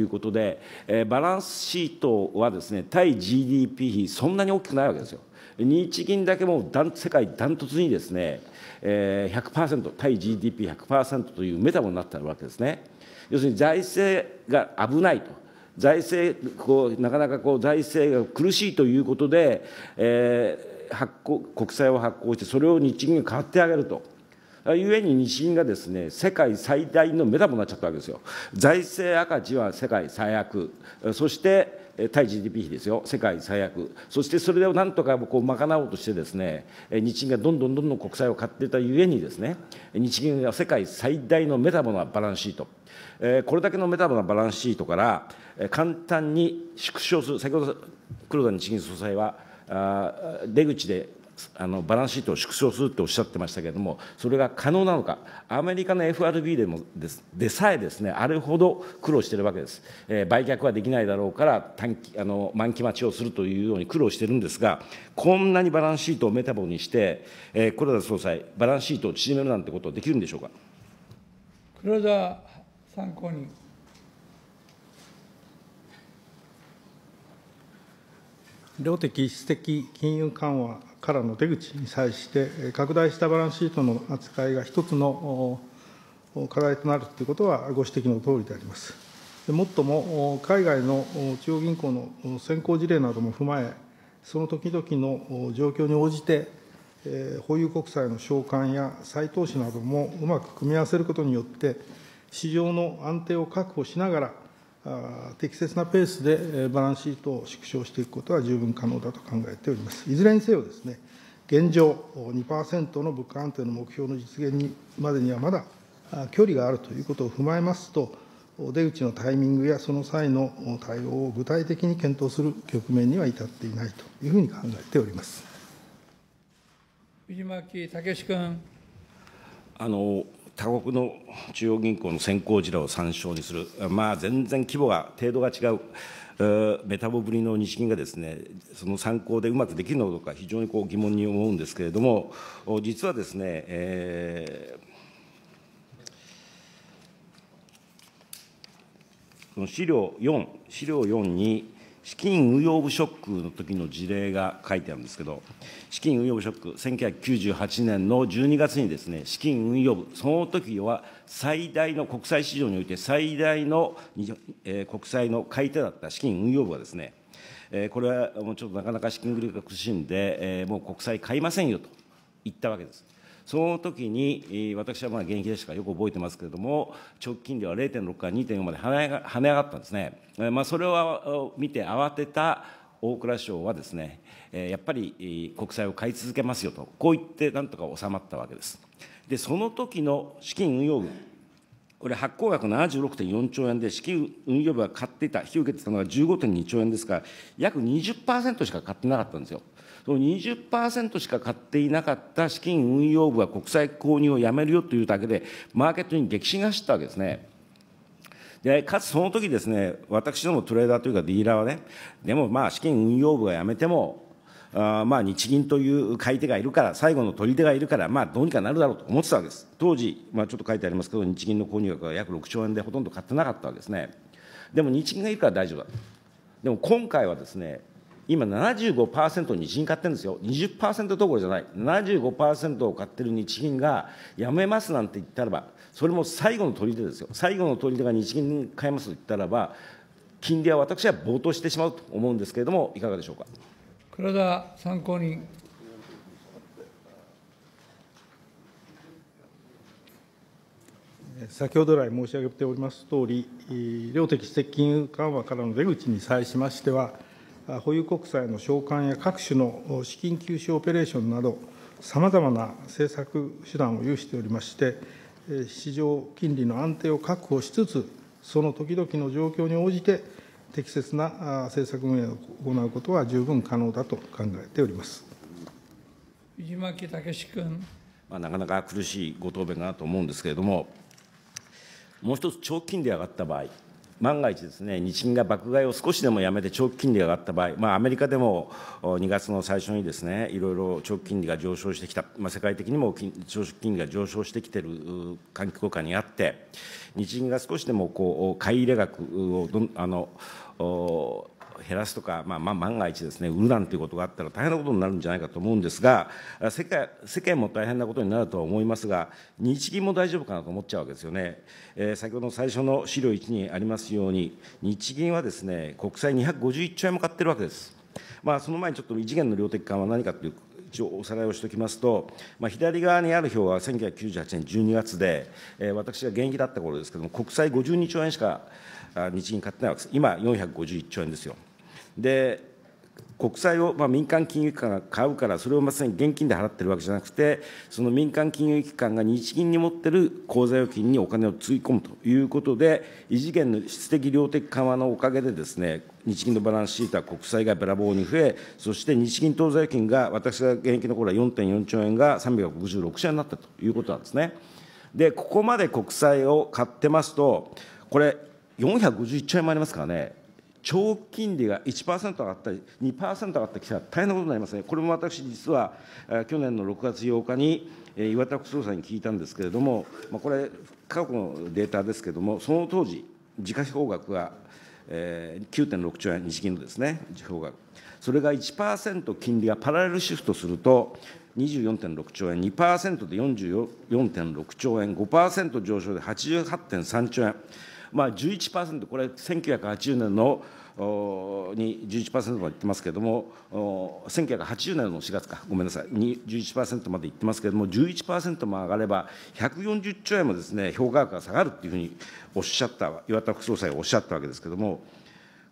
うことで、えバランスシートはですね対 GDP 比そんなに大きくないわけですよ。日銀だけも世界ダントツにですね、えー、100%対 GDP100% というメタボになってるわけですね。要するに財政が危ないと財政こうなかなかこう財政が苦しいということで、えー、発行国債を発行してそれを日銀が買ってあげると。ゆえに日銀がですね、世界最大のメタボになっちゃったわけですよ。財政赤字は世界最悪。そして、対 GDP 比ですよ、世界最悪、そしてそれをなんとかこう賄おうとして、ですね日銀がどんどんどんどん国債を買っていたゆえに、ですね日銀が世界最大のメタボなバランスシート、これだけのメタボなバランスシートから、簡単に縮小する、先ほど黒田日銀総裁は、あ出口であのバランスシートを縮小するとおっしゃってましたけれども、それが可能なのか、アメリカの FRB でもですでさえですね、あれほど苦労しているわけです、えー、売却はできないだろうから短期あの、満期待ちをするというように苦労してるんですが、こんなにバランスシートをメタボにして、えー、黒田総裁、バランスシートを縮めるなんてこと、できるんでしょうか。
黒田参考人
量的、質的金融緩和からの出口に際して、拡大したバランスシートの扱いが一つの課題となるということは、ご指摘のとおりであります。もっとも、海外の中央銀行の先行事例なども踏まえ、その時々の状況に応じて、保有国債の償還や再投資などもうまく組み合わせることによって、市場の安定を確保しながら、適切なペースでバランスシートを縮小していくことは十分可能だと考えております。いずれにせよですね、現状2%の物価安定の目標の実現にまでにはまだ距離があるということを踏まえますと、出口のタイミングやその際の対応を具体的に検討する局面には至っていないというふうに考えております
藤巻武君。
あの他国の中央銀行の先行事例を参照にする、まあ、全然規模が、程度が違う、メタボぶりの日銀がですね、その参考でうまくできるのか非常にこう疑問に思うんですけれども、実はですね、えーこの資料4、資料4に、資金運用部ショックの時の事例が書いてあるんですけど、資金運用部ショック、1998年の12月にですね、資金運用部、その時は最大の国際市場において最大の、えー、国債の買い手だった資金運用部はですね、えー、これはもうちょっとなかなか資金繰りが苦しんで、えー、もう国債買いませんよと言ったわけです。その時に、私はまあ現役でしたからよく覚えてますけれども、直近では0.6から2.4まで跳ね上がったんですね。まあ、それを見て慌てた大蔵省はですね、やっぱり国債を買い続けますよと、こう言ってなんとか収まったわけです。で、その時の資金運用部、これ、発行額76.4兆円で、資金運用部が買っていた、引き受けてたのが15.2兆円ですから、約20%しか買ってなかったんですよ。その20%しか買っていなかった資金運用部は国債購入をやめるよというだけで、マーケットに激震が走ったわけですね。で、かつその時ですね、私どもトレーダーというかディーラーはね、でもまあ資金運用部がやめても、あまあ日銀という買い手がいるから、最後の取り手がいるから、まあどうにかなるだろうと思ってたわけです。当時、まあちょっと書いてありますけど、日銀の購入額は約6兆円でほとんど買ってなかったわけですね。でも日銀がいるから大丈夫だ。でも今回はですね、今75%日銀買ってるんですよ、20%どころじゃない、75%を買ってる日銀が、やめますなんて言ったらば、それも最後の砦ですよ、最後の砦が日銀に変えますと言ったらば、金利は私は暴騰してしまうと思うんですけれども、いかがでしょうか。
黒田参考人
先ほど来申し上げておりますとおり、量的接近緩和からの出口に際しましては、保有国債の償還や各種の資金吸収オペレーションなど、さまざまな政策手段を有しておりまして、市場金利の安定を確保しつつ、その時々の状況に応じて、適切な政策運営を行うことは十分可能だと考えております。
藤巻武君。
なかなか苦しいご答弁かなと思うんですけれども、もう一つ、長期金利上がった場合、万が一ですね日銀が爆買いを少しでもやめて長期金利が上がった場合、まあ、アメリカでも2月の最初にですねいろいろ長期金利が上昇してきた、まあ、世界的にも長期金利が上昇してきている環境下にあって日銀が少しでもこう買い入れ額をどんあの減らすとか、まあ、まあ、万が一ですね、売るなんていうことがあったら大変なことになるんじゃないかと思うんですが、世界世界も大変なことになるとは思いますが、日銀も大丈夫かなと思っちゃうわけですよね。えー、先ほど最初の資料1にありますように、日銀はですね、国債251兆円も買ってるわけです。まあ、その前にちょっと異次元の量的緩和は何かという一応おさらいをしておきますと、まあ、左側にある表は1998年12月で、えー、私が現役だった頃ですけども、国債52兆円しか、日銀買ってないわけです、今、451兆円ですよ。で国債を、まあ、民間金融機関が買うから、それをまさに現金で払ってるわけじゃなくて、その民間金融機関が日銀に持ってる口座預金にお金をつぎ込むということで、異次元の質的量的緩和のおかげでです、ね、日銀のバランスシートは国債がべらぼうに増え、そして日銀当座預金が、私が現役の頃は4.4兆円が356兆円になったということなんですね。で、ここまで国債を買ってますと、これ、451兆円もありますからね、長期金利が1%上がったり、2%上がったりしたら大変なことになりますね、これも私、実は去年の6月8日に、岩田副総裁に聞いたんですけれども、まあ、これ、過去のデータですけれども、その当時、時価費額が9.6兆円、日銀のですね、時価額、それが1%金利がパラレルシフトすると、24.6兆円、2%で44.6兆円、5%上昇で88.3兆円。まあ、11%、これ、1980年のに11%までいってますけれども、1980年の4月か、ごめんなさい、に11%までいってますけれども、11%も上がれば、140兆円もですね、評価額が下がるっていうふうにおっしゃった、岩田副総裁がおっしゃったわけですけれども、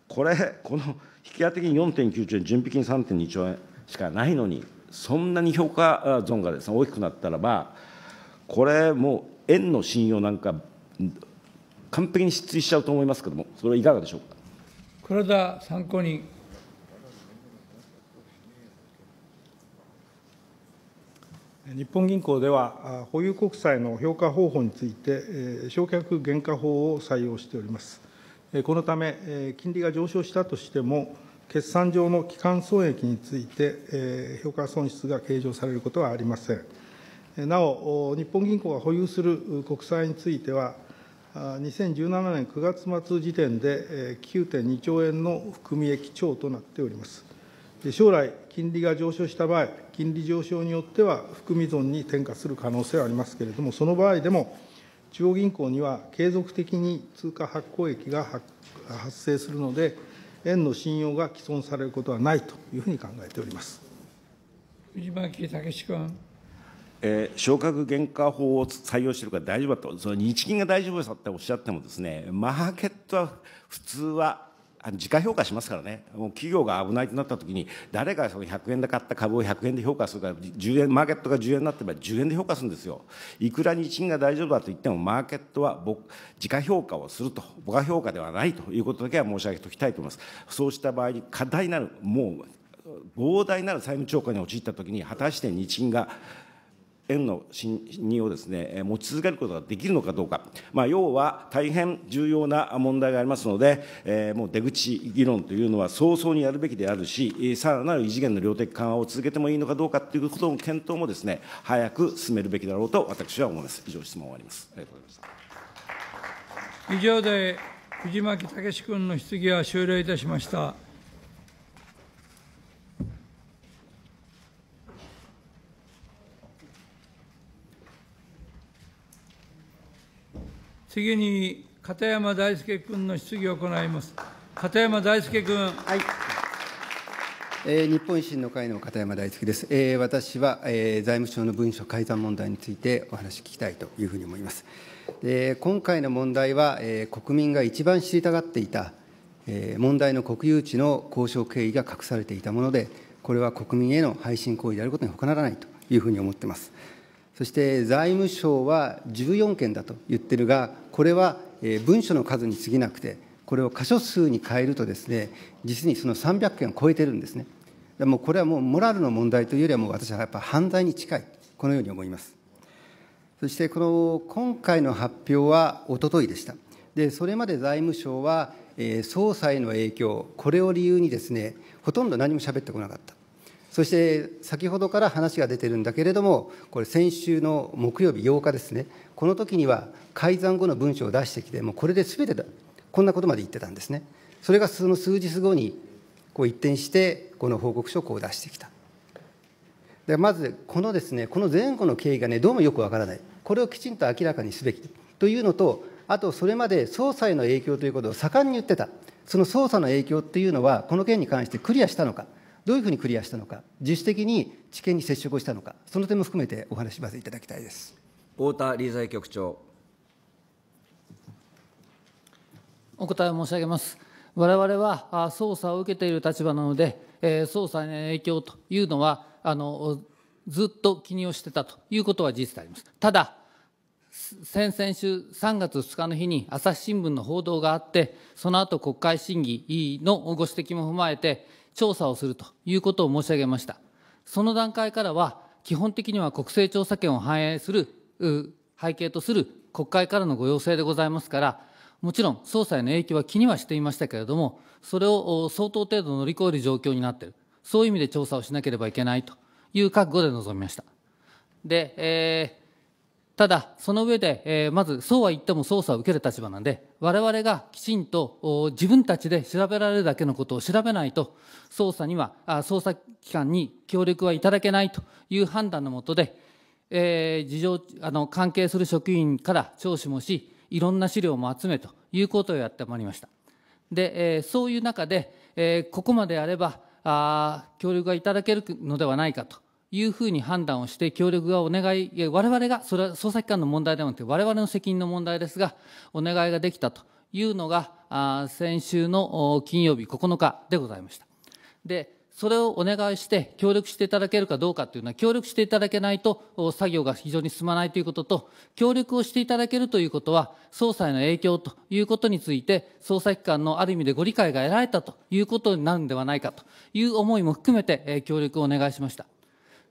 これ、この引き当て金4.9兆円、準備金3.2兆円しかないのに、そんなに評価損がです、ね、大きくなったらば、これ、もう円の信用なんか、完璧に失墜しちゃうと思いますけれども、それはいか
がでしょうか。
倉田参考人
日本銀行では、保有国債の評価方法について、償却原価法を採用しております。このため、金利が上昇したとしても、決算上の基幹損益について、評価損失が計上されることはありません。なお、日本銀行が保有する国債については、2017年9月末時点で9.2兆円の含み益超となっております。将来、金利が上昇した場合、金利上昇によっては含み損に転嫁する可能性はありますけれども、その場合でも、中央銀行には継続的に通貨発行益が発生するので、円の信用が毀損されることはないというふうに考えております。
藤巻武君。
えー、昇格原価法を採用してるから大丈夫だと、その日銀が大丈夫だっておっしゃってもですね、マーケットは普通は時価評価しますからね、もう企業が危ないとなったときに、誰がその100円で買った株を100円で評価するか、10円、マーケットが10円になってれば10円で評価するんですよ。いくら日銀が大丈夫だと言っても、マーケットは時価評価をすると、僕は評価ではないということだけは申し上げておきたいと思います。そうした場合に、過大なる、もう膨大なる債務超過に陥ったときに、果たして日銀が円の信任をです、ね、持ち続けることができるのかどうか、まあ、要は大変重要な問題がありますので、えー、もう出口議論というのは早々にやるべきであるし、さらなる異次元の量的緩和を続けてもいいのかどうかということの検討もです、ね、早く進めるべきだろうと私は思います。以上質問終わりますありがとうございま
した以上で藤巻武君の質疑は終了いたしました。次に片山大輔君の質疑を行います。片山大輔君。はい
え日本維新の会の片山大輔です、え私は、え財務省の文書改ざん問題についてお話聞きたいというふうに思います、え今回の問題は、え国民が一番知りたがっていた、え問題の国有地の交渉経緯が隠されていたものでこれは国民への配信行為であることに他ならないというふうに思っていますそして財務省は14件だと言ってるがこれは文書の数に過ぎなくて、これを箇所数に変えるとですね、実にその300件を超えてるんですね。もうこれはもうモラルの問題というよりは、もう私はやっぱ犯罪に近い、このように思います。そしてこの今回の発表はおとといでした。で、それまで財務省は、え捜査への影響、これを理由にですね、ほとんど何も喋ってこなかった。そして先ほどから話が出てるんだけれども、これ、先週の木曜日8日ですね、この時には改ざん後の文書を出してきて、もうこれですべてだ、こんなことまで言ってたんですね。それがその数日後にこう一転して、この報告書をこう出してきた。でまず、このですね、この前後の経緯がね、どうもよくわからない。これをきちんと明らかにすべきというのと、あとそれまで捜査への影響ということを盛んに言ってた、その捜査の影響っていうのは、この件に関してクリアしたのか。どういうふうにクリアしたのか、自主的に知見に接触をしたのか、その点も含めてお話まずいただきたいです。
太田理財局長。
お答えを申し上げます。我々は捜査を受けている立場なので、捜査への影響というのは、あのずっと気にをしてたということは事実であります。ただ、先々週3月2日の日に朝日新聞の報道があって、その後国会審議のご指摘も踏まえて、調査をするということを申し上げました。その段階からは、基本的には国政調査権を反映する、背景とする国会からのご要請でございますから、もちろん捜査への影響は気にはしていましたけれども、それを相当程度乗り越える状況になっている。そういう意味で調査をしなければいけないという覚悟で臨みました。で、えーただ、その上で、えー、まずそうは言っても捜査を受ける立場なんで、われわれがきちんと自分たちで調べられるだけのことを調べないと、捜査には、あ捜査機関に協力はいただけないという判断のもとで、えー、事情あの関係する職員から聴取もし、いろんな資料も集めということをやってまいりました。で、えー、そういう中で、えここまでやればあ、協力がいただけるのではないかというふうに判断をして協力がお願い、われわれが、それは捜査機関の問題ではなくて、われの責任の問題ですが、お願いができたというのが、あ先週の金曜日9日でございました。で、それをお願いして協力していただけるかどうかというのは、協力していただけないと作業が非常に進まないということと、協力をしていただけるということは、捜査への影響ということについて、捜査機関のある意味でご理解が得られたということになるんではないかという思いも含めて、協力をお願いしました。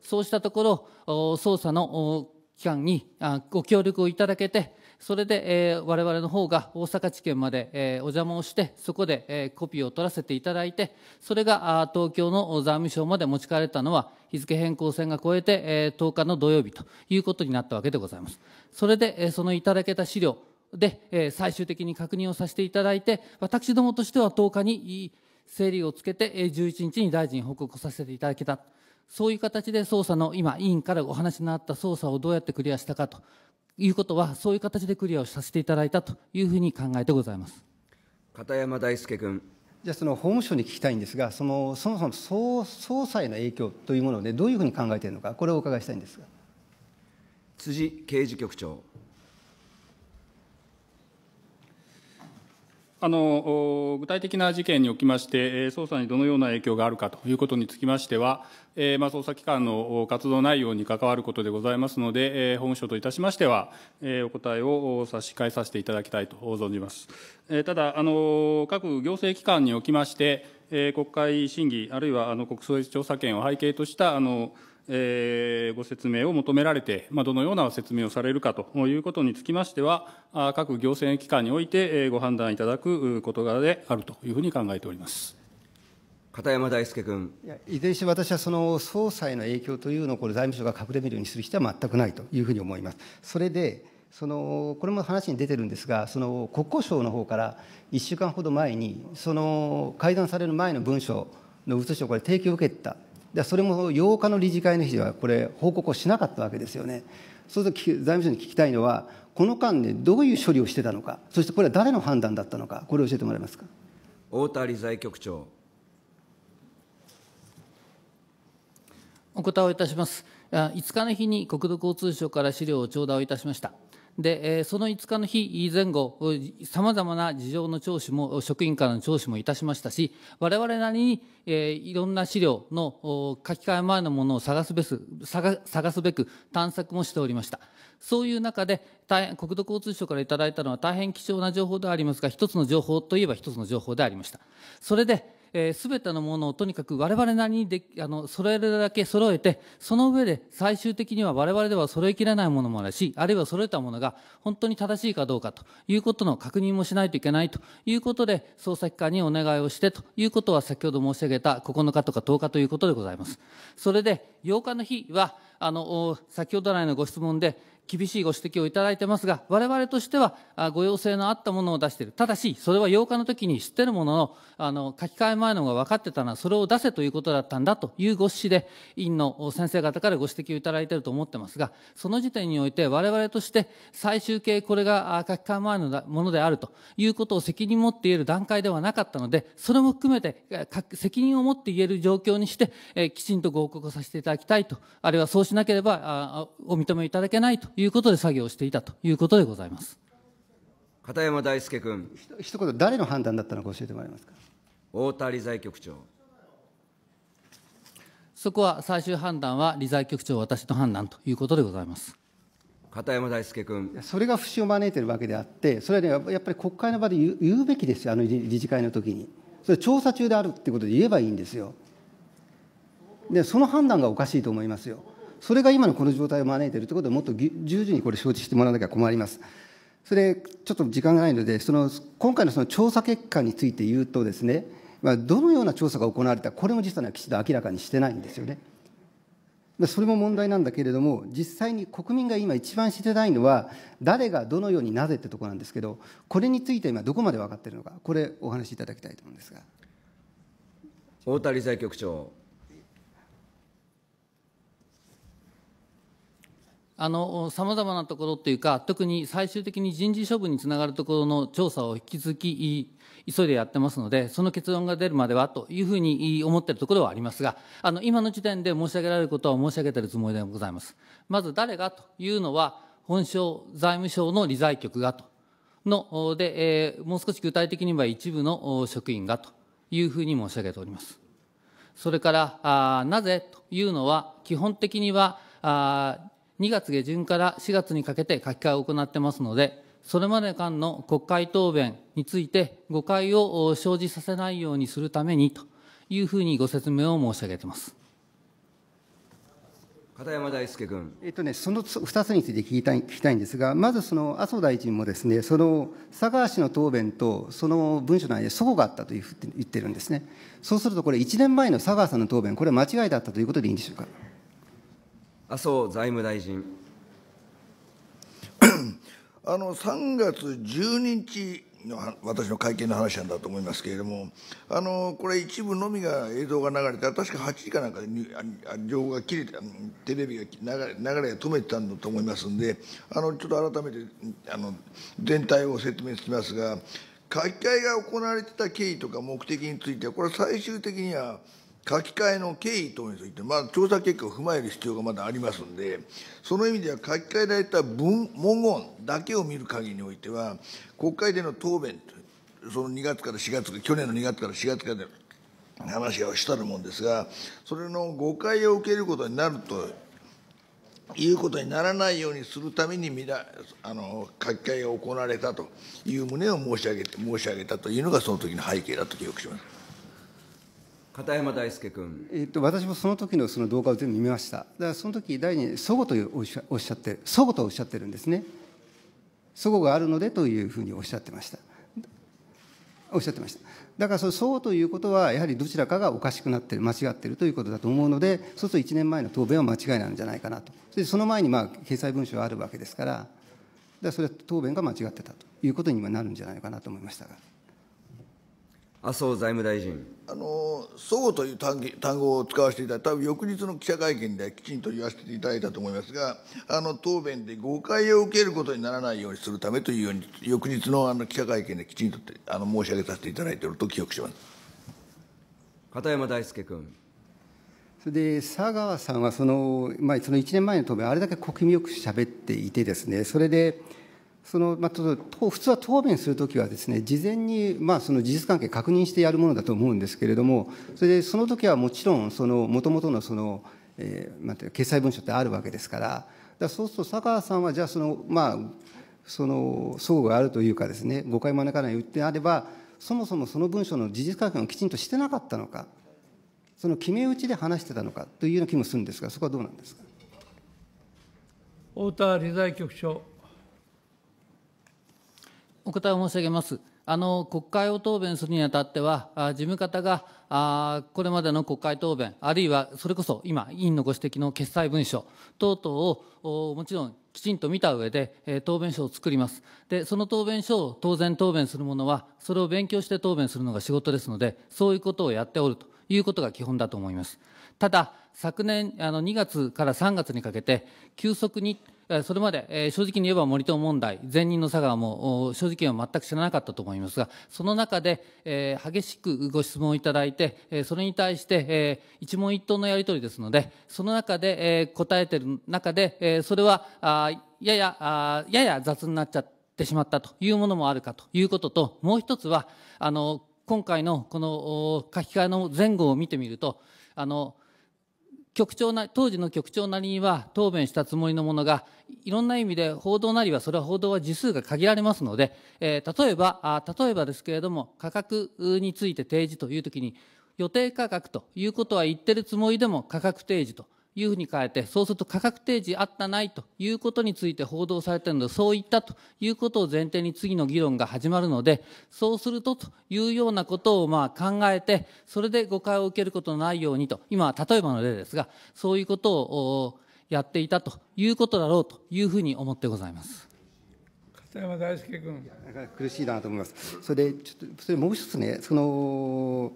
そうしたところ、捜査の機関にご協力をいただけて、それで、えれ我々の方が大阪地検まで、えお邪魔をして、そこで、えコピーを取らせていただいて、それが東京の財務省まで持ち帰れたのは、日付変更線が超えて、え10日の土曜日ということになったわけでございます。それで、えそのいただけた資料で、え最終的に確認をさせていただいて、私どもとしては10日に整理をつけて、え11日に大臣報告をさせていただけた。そういう形で捜査の今委員からお話のあった捜査をどうやってクリアしたかということはそういう形でクリアをさせていただいたというふうに考えてございます
片山大輔君。じゃあその法務省に聞きたいんですがそのそもそも捜査への影響というものをね、どういうふうに考えているのかこれをお伺いしたいんですが
辻刑事局
長
あの具体的な事件におきまして、捜査にどのような影響があるかということにつきましては、えー、まあ、捜査機関の活動内容に関わることでございますので、えー、法務省といたしましては、えー、お答えを差し控えさせていただきたいと存じます。えただあの、各行政機関におきまして、え国会審議、あるいはあの国葬調査権を背景としたあのえー、ご説明を求められて、まあ、どのような説明をされるかということにつきましては、各行政機関においてご判断いただく事柄であるというふうに考えております。
片山大輔君いずれにして私はその総裁の影響というのをこれ財務省が隠れみるようにする必要は全くないというふうに思います。それでそのこれも話に出てるんですがその国交省の方から1週間ほど前にその会談される前の文書の写しをこれ提供を受けたでそれも8日の理事会の日では、これ、報告をしなかったわけですよね。そうすると財務省に聞きたいのは、この間ね、どういう処理をしてたのか、そしてこれは誰の判断だったのか、これを教えてもらえますか。
大田理財局長。
お答えをいたします。5日の日に国土交通省から資料を頂戴をいたしました。でその5日の日前後さまざまな事情の聴取も職員からの聴取もいたしましたしわれわれなりに、えいろんな資料の書き換え前のものを探すべく探すべく探索もしておりましたそういう中で大変国土交通省からいただいたのは大変貴重な情報でありますが一つの情報といえば一つの情報でありましたそれでえー、全てのものをとにかく我々なりにであの揃えるだけ揃えてその上で最終的には我々では揃えきれないものもあるしあるいは揃えたものが本当に正しいかどうかということの確認もしないといけないということで捜査機関にお願いをしてということは先ほど申し上げた9日とか10日ということでございます。それで8日の日はあの先ほど来のご質問で厳しいご指摘をいただいてますが、我々としては、ご要請のあったものを出している。ただし、それは8日の時に知ってるものの、あの、書き換え前のが分かってたのは、それを出せということだったんだというご指示で、委員の先生方からご指摘をいただいていると思ってますが、その時点において、我々として、最終形、これが書き換え前のものであるということを責任持って言える段階ではなかったので、それも含めて、責任を持って言える状況にして、きちんとご報告させていただきたいと、あるいはそうしなければ、お認めいただけないといういうことで作業していたということでございます。
片山大輔君。
一言、
誰の判断だっ
たのか教えてもらえますか。
大谷理財局長。
そこは最終判断は理財局長私の判断ということでございます。片山大輔君。
それが不死を招いてるわけであって、それはね、やっぱり国会の場で言う言うべきですよ、あの理事会の時に。それ調査中であるっていうことで言えばいいんですよ。で、その判断がおかしいと思いますよ。それが今のこの状態を招いているということをもっと従々にこれ承知してもらわなきゃ困ります。それ、ちょっと時間がないので、その今回のその調査結果について言うとですね、まあ、どのような調査が行われたこれも実はきちんと明らかにしてないんですよね。それも問題なんだけれども、実際に国民が今一番知りたいのは、誰がどのようになぜってところなんですけど、これについて今、どこまで分かっているのか、これ、お話しいただきたいと思うんですが。
大谷財局長。
あの、様々なところというか、特に最終的に人事処分につながるところの調査を引き続き、急いでやってますので、その結論が出るまではというふうに思っているところはありますが、あの、今の時点で申し上げられることは申し上げているつもりでございます。まず誰がというのは、本省財務省の理財局がと、の、で、えー、もう少し具体的には一部の職員がというふうに申し上げております。それから、あなぜというのは、基本的には、あ2月下旬から4月にかけて書き換えを行ってますので、それまで間の国会答弁について誤解を生じさせないようにするためにというふうにご説明を申し上げてます。
片山大輔君、えっとね、その2つについて聞きたい聞きたいんですが、まずその麻生大臣もです、ね、その佐川氏の答弁とその文書の間で齟齬があったというふうに言ってるんですね、そうするとこれ、1年前の佐川さんの答弁、これ、間違いだったということでいいんでしょうか。
麻生財務大臣。
あの3月12日の私の会見の話なんだと思いますけれども、あのこれ、一部のみが映像が流れて、確か8時かなんかで情報が切れて、テレビが流れ流れが止めてたんだと思いますんで、あのちょっと改めてあの全体を説明しますが、書き換えが行われてた経緯とか目的については、これ、最終的には、書き換えの経緯等について、まあ、調査結果を踏まえる必要がまだありますんで、その意味では書き換えられた文文言だけを見る限りにおいては、国会での答弁、その2月から4月、去年の2月から4月からで話をしたるもんですが、それの誤解を受けることになるということにならないようにするためにみあの書き換えが行われたという旨を申し上げて申し上げたというのがその時の背景だと記憶します。
片山大輔君、
えっと、私もその時のその動画を全部見ましただからその時第二祖語というおっしゃおっしゃって祖ごとおっしゃってるんですね祖ごがあるのでというふうにおっしゃってましたおっしゃってましただからそのそごということはやはりどちらかがおかしくなってる間違ってるということだと思うのでそうすると1年前の答弁は間違いなんじゃないかなとそその前にまあ掲載文書があるわけですからだからそれは答弁が間違ってたということにはなるんじゃないかなと思いましたが。
麻生財務大臣。あのそうという単単語を使わせていただいた、多分翌日の記者会見できちんと言わせていただいたと思いますが、あの答弁で誤解を受けることにならないようにするためというように、翌日のあの記者会見できちんとあの申し上げさせていただいていると記憶します
片山大輔君。
それで佐川さんはその、まあ、その1年前の答弁、あれだけ国民よくしゃべっていてですね、それで、そのまあ、普通は答弁するときはです、ね、事前に、まあ、その事実関係確認してやるものだと思うんですけれども、それでその時はもちろん、もともとのその、えー、なんていう決裁文書ってあるわけですから、だそうすると、佐川さんはじゃあその、まあ、その相互があるというかです、ね、誤解招かない言ってあれば、そもそもその文書の事実関係をきちんとしてなかったのか、その決め打ちで話してたのかというような気もするんですが、そこはどうな
んですか。
太田理財局長
お答えを申し上げます。あの国会を答弁するにあたっては、事務方があこれまでの国会答弁、あるいはそれこそ今、委員のご指摘の決裁文書等々をもちろんきちんと見た上で、えー、答弁書を作ります。で、その答弁書を当然答弁するものは、それを勉強して答弁するのが仕事ですので、そういうことをやっておるということが基本だと思います。ただ、昨年あの2月から3月にかけて、急速にそれまで、え正直に言えば森友問題、前任の佐川も正直は全く知らなかったと思いますが、その中で、え激しくご質問をいただいて、えそれに対して、え一問一答のやり取りですので、その中で、え答えてる中で、えそれはあやややや雑になっちゃってしまったというものもあるかということと、もう一つは、あの今回のこの書き換えの前後を見てみると、あの局長な当時の局長なりには答弁したつもりのものがいろんな意味で報道なりはそれは報道は時数が限られますので、えー、例えばあ例えばですけれども価格について提示というときに予定価格ということは言ってるつもりでも価格提示というふうに変えて、そうすると価格提示あったないということについて報道されているので、そういったということを前提に次の議論が始まるので、そうするとというようなことをま考えて、それで誤解を受けることのないようにと、今、例えばの例ですが、そういうことをやっていたということだろうというふうに思ってございます。
山大輔君。苦しいなと思います。
それで、ちょっと、それもう一つね、そ
の、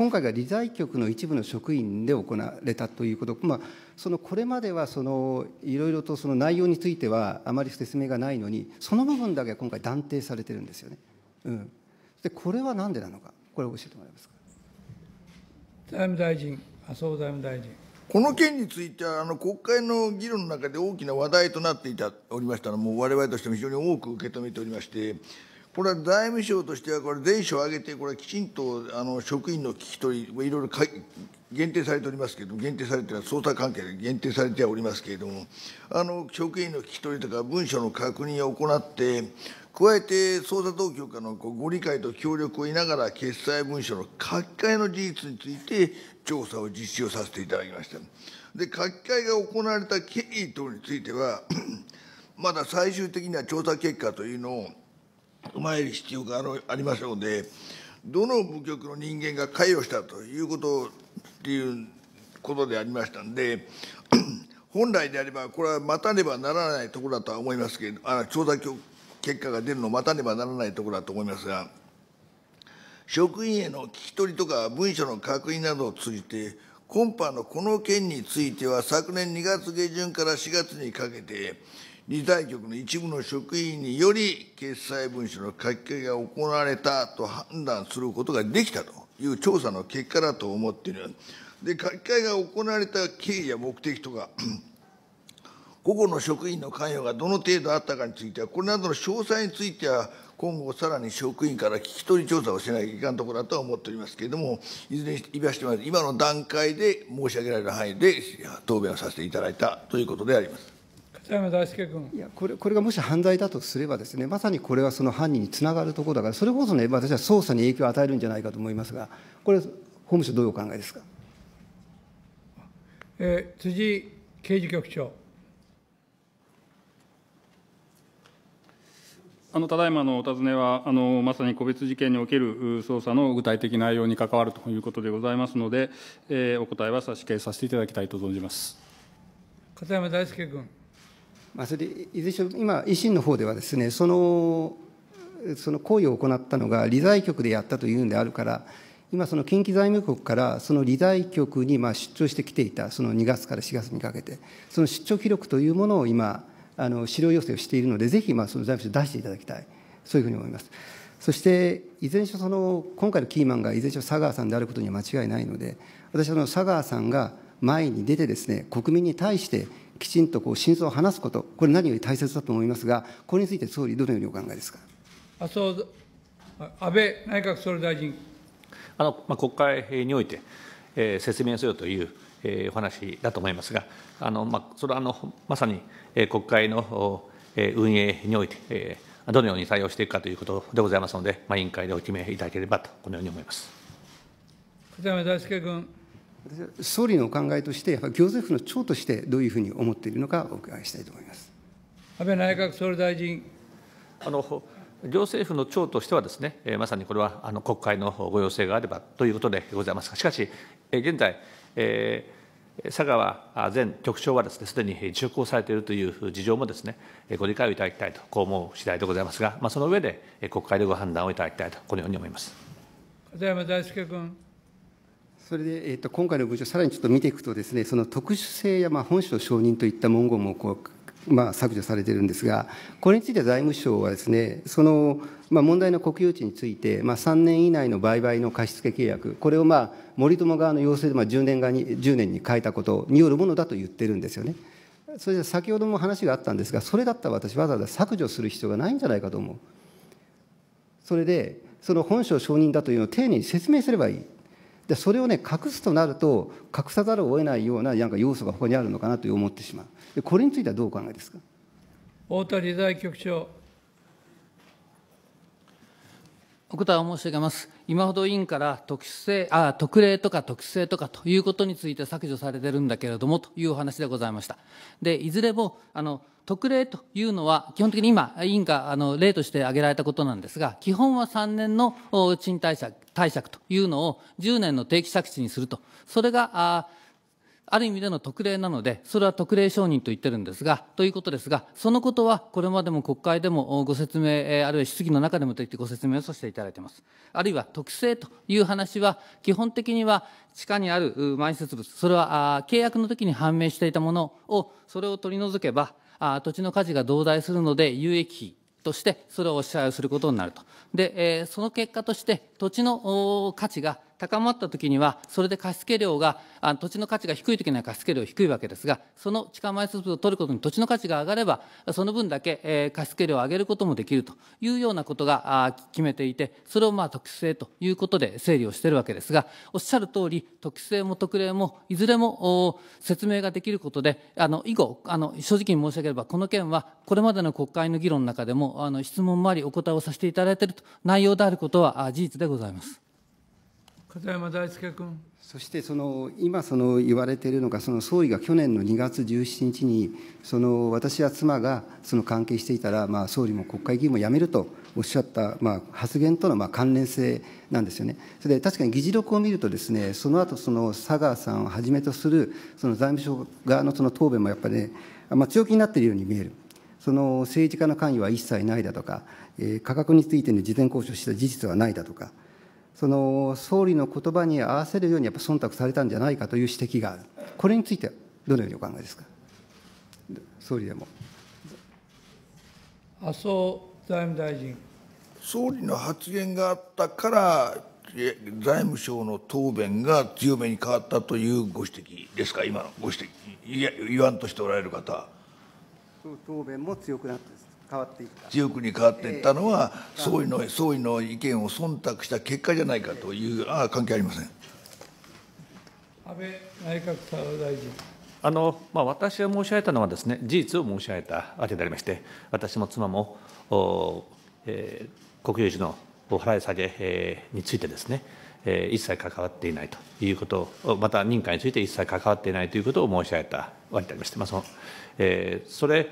今回が理財局の一部の職員で行われたということ、まあ、そのこれまではそのいろいろとその内容についてはあまり説明がないのに、その部分だけ今回、断定されてるんですよね。うん、でこれはなんでなのか、これ教えてもらえますか
財務大臣、麻生財務大臣。
この件については、あの国会の議論の中で大きな話題となっていたおりましたのも、われわれとしても非常に多く受け止めておりまして。これは財務省としては、これ、全を挙げて、これ、きちんとあの職員の聞き取り、いろいろか限定されておりますけれども、限定されては、捜査関係で限定されてはおりますけれども、あの職員の聞き取りとか、文書の確認を行って、加えて捜査当局からのご理解と協力を得ながら、決裁文書の書き換えの事実について、調査を実施をさせていただきました。で、書き換えが行われた経緯等については、まだ最終的には調査結果というのを、参る必要がありますので、どの部局の人間が関与したということっていうことでありましたんで、本来であれば、これは待たねばならないところだとは思いますけれど、あ調査結果が出るのを待たねばならないところだと思いますが、職員への聞き取りとか文書の確認などを通じて、今般のこの件については、昨年2月下旬から4月にかけて、理財局の一部の職員により、決裁文書の書き換えが行われたと判断することができたという調査の結果だと思っている。で、書き換えが行われた経緯や目的とか、個々の職員の関与がどの程度あったかについては、これなどの詳細については、今後さらに職員から聞き取り調査をしなきゃいかんところだとは思っておりますけれども、いずれにしても今の段階で申し上げられる範囲で答弁をさせていただいたということであります。
山大輔君いやこれこれがもし犯罪だとすればです、ね、まさにこれはその犯人につながるところだから、それこそ、ね、私は捜査に影響を与えるんじゃないかと思いますが、これ、法務省、どういうお考えですか、
えー、辻刑事局長。
あのただいまのお尋ねはあの、まさに個別事件における捜査の具体的内容に関わるということでございますので、えー、お答えは差し控えさせていただきたいと存じます
片山大輔君。
まあ、それでいずれにしろ今維新の方ではですねそのその行為を行ったのが理財局でやったというんであるから今その近畿財務局からその理財局にまあ出張してきていたその2月から4月にかけてその出張記録というものを今あの資料要請をしているのでぜひまあその財務省出していただきたいそういうふうに思います。そしていずれにしろその今回のキーマンがいずれにしろ佐川さんであることには間違いないので私はその佐川さんが前に出てですね国民に対してきちんとこう真相を話すこと、これ、何より大切だと思いますが、これについて総理、どのようにお考えですか
麻生安倍内閣総理大臣。
あのまあ、国会において、えー、説明せよという、えー、お話だと思いますが、あのまあ、それはあのまさに、えー、国会の、えー、運営において、えー、どのように対応していくかということでございますので、まあ、委員会でお決めいただければと、このように思います。
片山大輔君。総理のお考えとして、やっぱり行政府の長としてどういうふうに思っているのか、お伺いしたいと思います
安倍内
閣総理大臣。
あの行政府の長としてはですね、まさにこれはあの国会のご要請があればということでございますが、しかし、現在、えー佐川前局長はですね、すでに辞職をされているという事情もですね、ご理解をいただきたいと、こう思う次第でございますが、まあ、その上で国会でご判断をいただきたいと、このように思います。
片山大輔君。
それで、えーと、今回の文書、さらにちょっと見ていくとです、ね、その特殊性や、まあ、本書承認といった文言もこう、まあ、削除されてるんですが、これについて財務省はです、ね、その、まあ、問題の国有地について、まあ、3年以内の売買の貸付契約、これを、まあ、森友側の要請で、まあ、10, 年側に10年に変えたことによるものだと言ってるんですよね。それで先ほども話があったんですが、それだったら私、わざわざ削除する必要がないんじゃないかと思う。それで、その本書承認だというのを丁寧に説明すればいい。でそれをね隠すとなると隠さざるを得ないようななんか要素がここにあるのかなと思ってしまうでこれについてはどうお考えですか
大谷理財局長お答えを申し上げます。今ほど委員から特性あ特例とか特性とかということについて削除されてるんだけれどもというお話でございました。でいずれもあの特例というのは、基本的に今、委員があの例として挙げられたことなんですが、基本は3年の賃貸借解釈というのを10年の定期借地にすると、それがある意味での特例なので、それは特例承認と言ってるんですが、ということですが、そのことはこれまでも国会でもご説明、あるいは質疑の中でもといってご説明をさせていただいています。あるいは特性という話は、基本的には地下にある埋設物、それは契約の時に判明していたものを、それを取り除けば、土地の価値が増大するので有益としてそれをお支払いすることになるとで、えー、その結果として土地の価値が高まった時には、それで貸付料が、あ土地の価値が低い時には貸付料低いわけですが、その地下埋設物を取ることに土地の価値が上がれば、その分だけ、え貸付料を上げることもできるというようなことが決めていて、それをまあ特性ということで整理をしているわけですが、おっしゃる通り、特性も特例も、いずれも説明ができることで、あの以後あの、正直に申し上げれば、この件はこれまでの国会の議論の中でもあの質問もありお答えをさせていただいていると内容であることは事実でございます。
片山大輔君。そしてその今その言われているのが、その総理が去年の2月17日に、その私や妻がその関係していたら、まあ、総理も国会議員も辞めるとおっしゃった、まあ、発言とのまあ関連性なんですよね。それで確かに議事録を見るとです、ね、その後その佐川さんをはじめとするその財務省側のその答弁もやっぱりね、まあ、強気になっているように見える。その政治家の関与は一切ないだとか、え価格についての事前交渉した事実はないだとか、その総理の言葉に合わせるようにやっぱ忖度されたんじゃないかという指摘がある、これについてどのようにお考えですか、総理でも。
麻生財務大臣。総理の発言があったから、財務省の答弁が強めに変わったというご指摘ですか、今のご指摘、いや言わんとしておられる方。
答弁も強くなって強く
に変わっていったのは、総理の総理の意見を忖度した結果じゃないかという、ああ、関係ありません安
倍内閣総理大臣。
あの
まあ、私が申し上げたのはです、ね、事実を申し上げたわけでありまして、私も妻も、おえー、国有地の払い下げ、えー、についてですね、えー、一切関わっていないということを、また認可について一切関わっていないということを申し上げたわけでありまして、まあそのえー、それ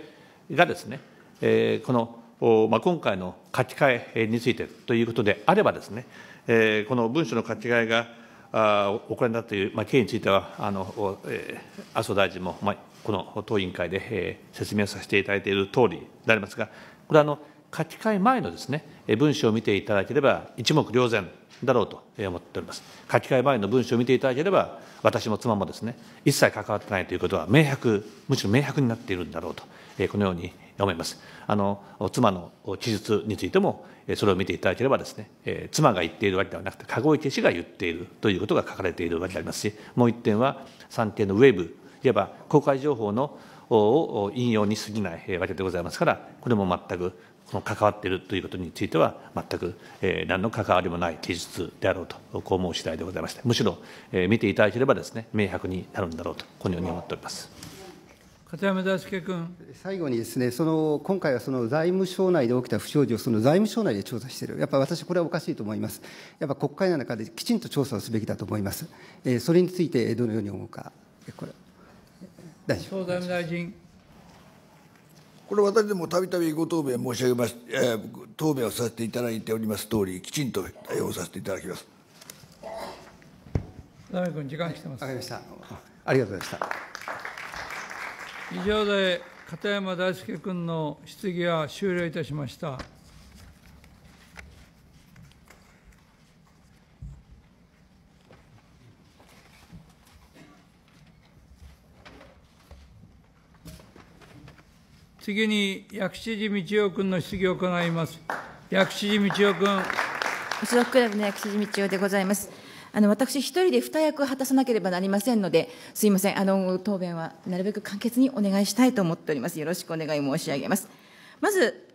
がですね、この、まあ、今回の書き換えについてということであればですね、えこの文書の書き換えがあ行われなったという、まあ、経緯については、あのえー、麻生大臣も、まあ、この党委員会で、えー、説明させていただいている通りでありますが、これはあの書き換え前のですね、ね、文書を見ていただければ一目瞭然だろうと思っております。書き換え前の文書を見ていただければ、私も妻もですね、一切関わってないということは明白、むしろ明白になっているんだろうと、このように思います。あの妻の記述についてもそれを見ていただければですね、え妻が言っているわけではなくて籠池氏が言っているということが書かれているわけでありますしもう一点は産経のウェブいわば公開情報のを引用に過ぎないわけでございますからこれも全くこの関わっているということについては全く何の関わりもない記述であろうとこう思う次第でございましてむしろ見ていただければですね明白になるんだろうとこのように思っております。
片山大輔君。最後にですね、その今回はその財務省内で起きた不祥事をその財務省内で調査している、やっぱ私、これはおかしいと思います、やっぱ国会の中できちんと調査をすべきだと思います、えー、それについてどのように思うか、これ、
大総財務大臣これ私でもたびたびご答弁申し上げます、えー、答弁をさせていただいております通り、きちんと対応させていただきます。
田辺君、時間来てます。わかりました。
ありがとうございました。
以上で片山大輔君の質疑は終了いたしました。次に薬師寺道夫君の質疑を行います。薬師寺道夫君。
所属クラブの薬師寺道夫でございます。あの私一人で二役果たさなければなりませんので、すいません、あの答弁はなるべく簡潔にお願いしたいと思っております。よろしくお願い申し上げます。まず、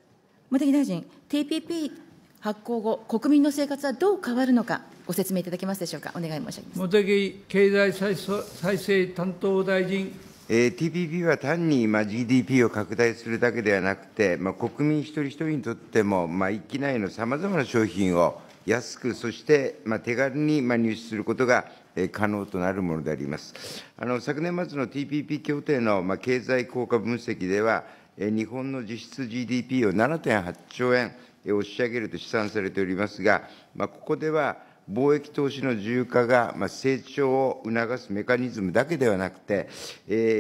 茂木大臣、TPP 発行後、国民の生活はどう変わるのか、ご説明いただけますでしょうか、お願い申し上げます
茂木経済再再生担当大臣。
えー、TPP は単に、まあ、GDP を拡大するだけではなくて、まあ、国民一人一人にとっても、まあ、域内のさまざまな商品を、安く、そしてまあ手軽にまあ入手することが可能となるものであります。あの昨年末の TPP 協定のまあ経済効果分析では、日本の実質 GDP を7.8兆円押し上げると試算されておりますが、まあ、ここでは、貿易投資の自由化が成長を促すメカニズムだけではなくて、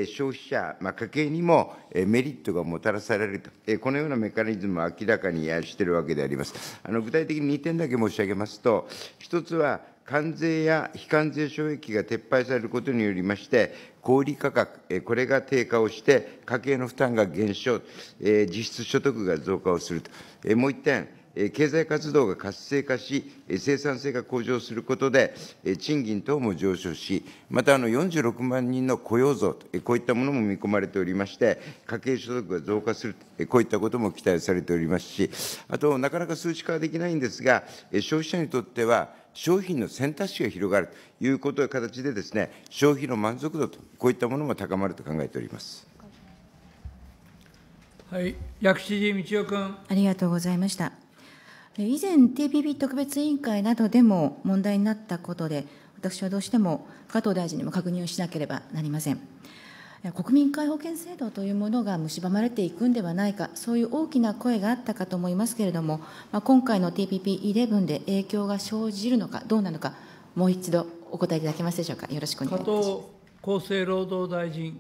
消費者、家計にもメリットがもたらされると、このようなメカニズムを明らかにしているわけであります。あの具体的に2点だけ申し上げますと、1つは、関税や非関税障壁が撤廃されることによりまして、小売価格、これが低下をして、家計の負担が減少、実質所得が増加をすると。もう1点経済活動が活性化し、生産性が向上することで、賃金等も上昇し、また46万人の雇用増、こういったものも見込まれておりまして、家計所得が増加する、こういったことも期待されておりますし、あと、なかなか数値化はできないんですが、消費者にとっては、商品の選択肢が広がるということの形でですね、消費の満足度と、こういったものも高まると考えております。
はい、薬師寺道夫君。
ありがとうございました。以前 TPP 特別委員会などでも問題になったことで私はどうしても加藤大臣にも確認をしなければなりません国民皆保険制度というものが蝕まれていくんではないかそういう大きな声があったかと思いますけれども、まあ、今回の TPP11 で影響が生じるのかどうなのかもう一度お答えいただけますでしょうかよろしくお願いしま
す加藤厚生労働大臣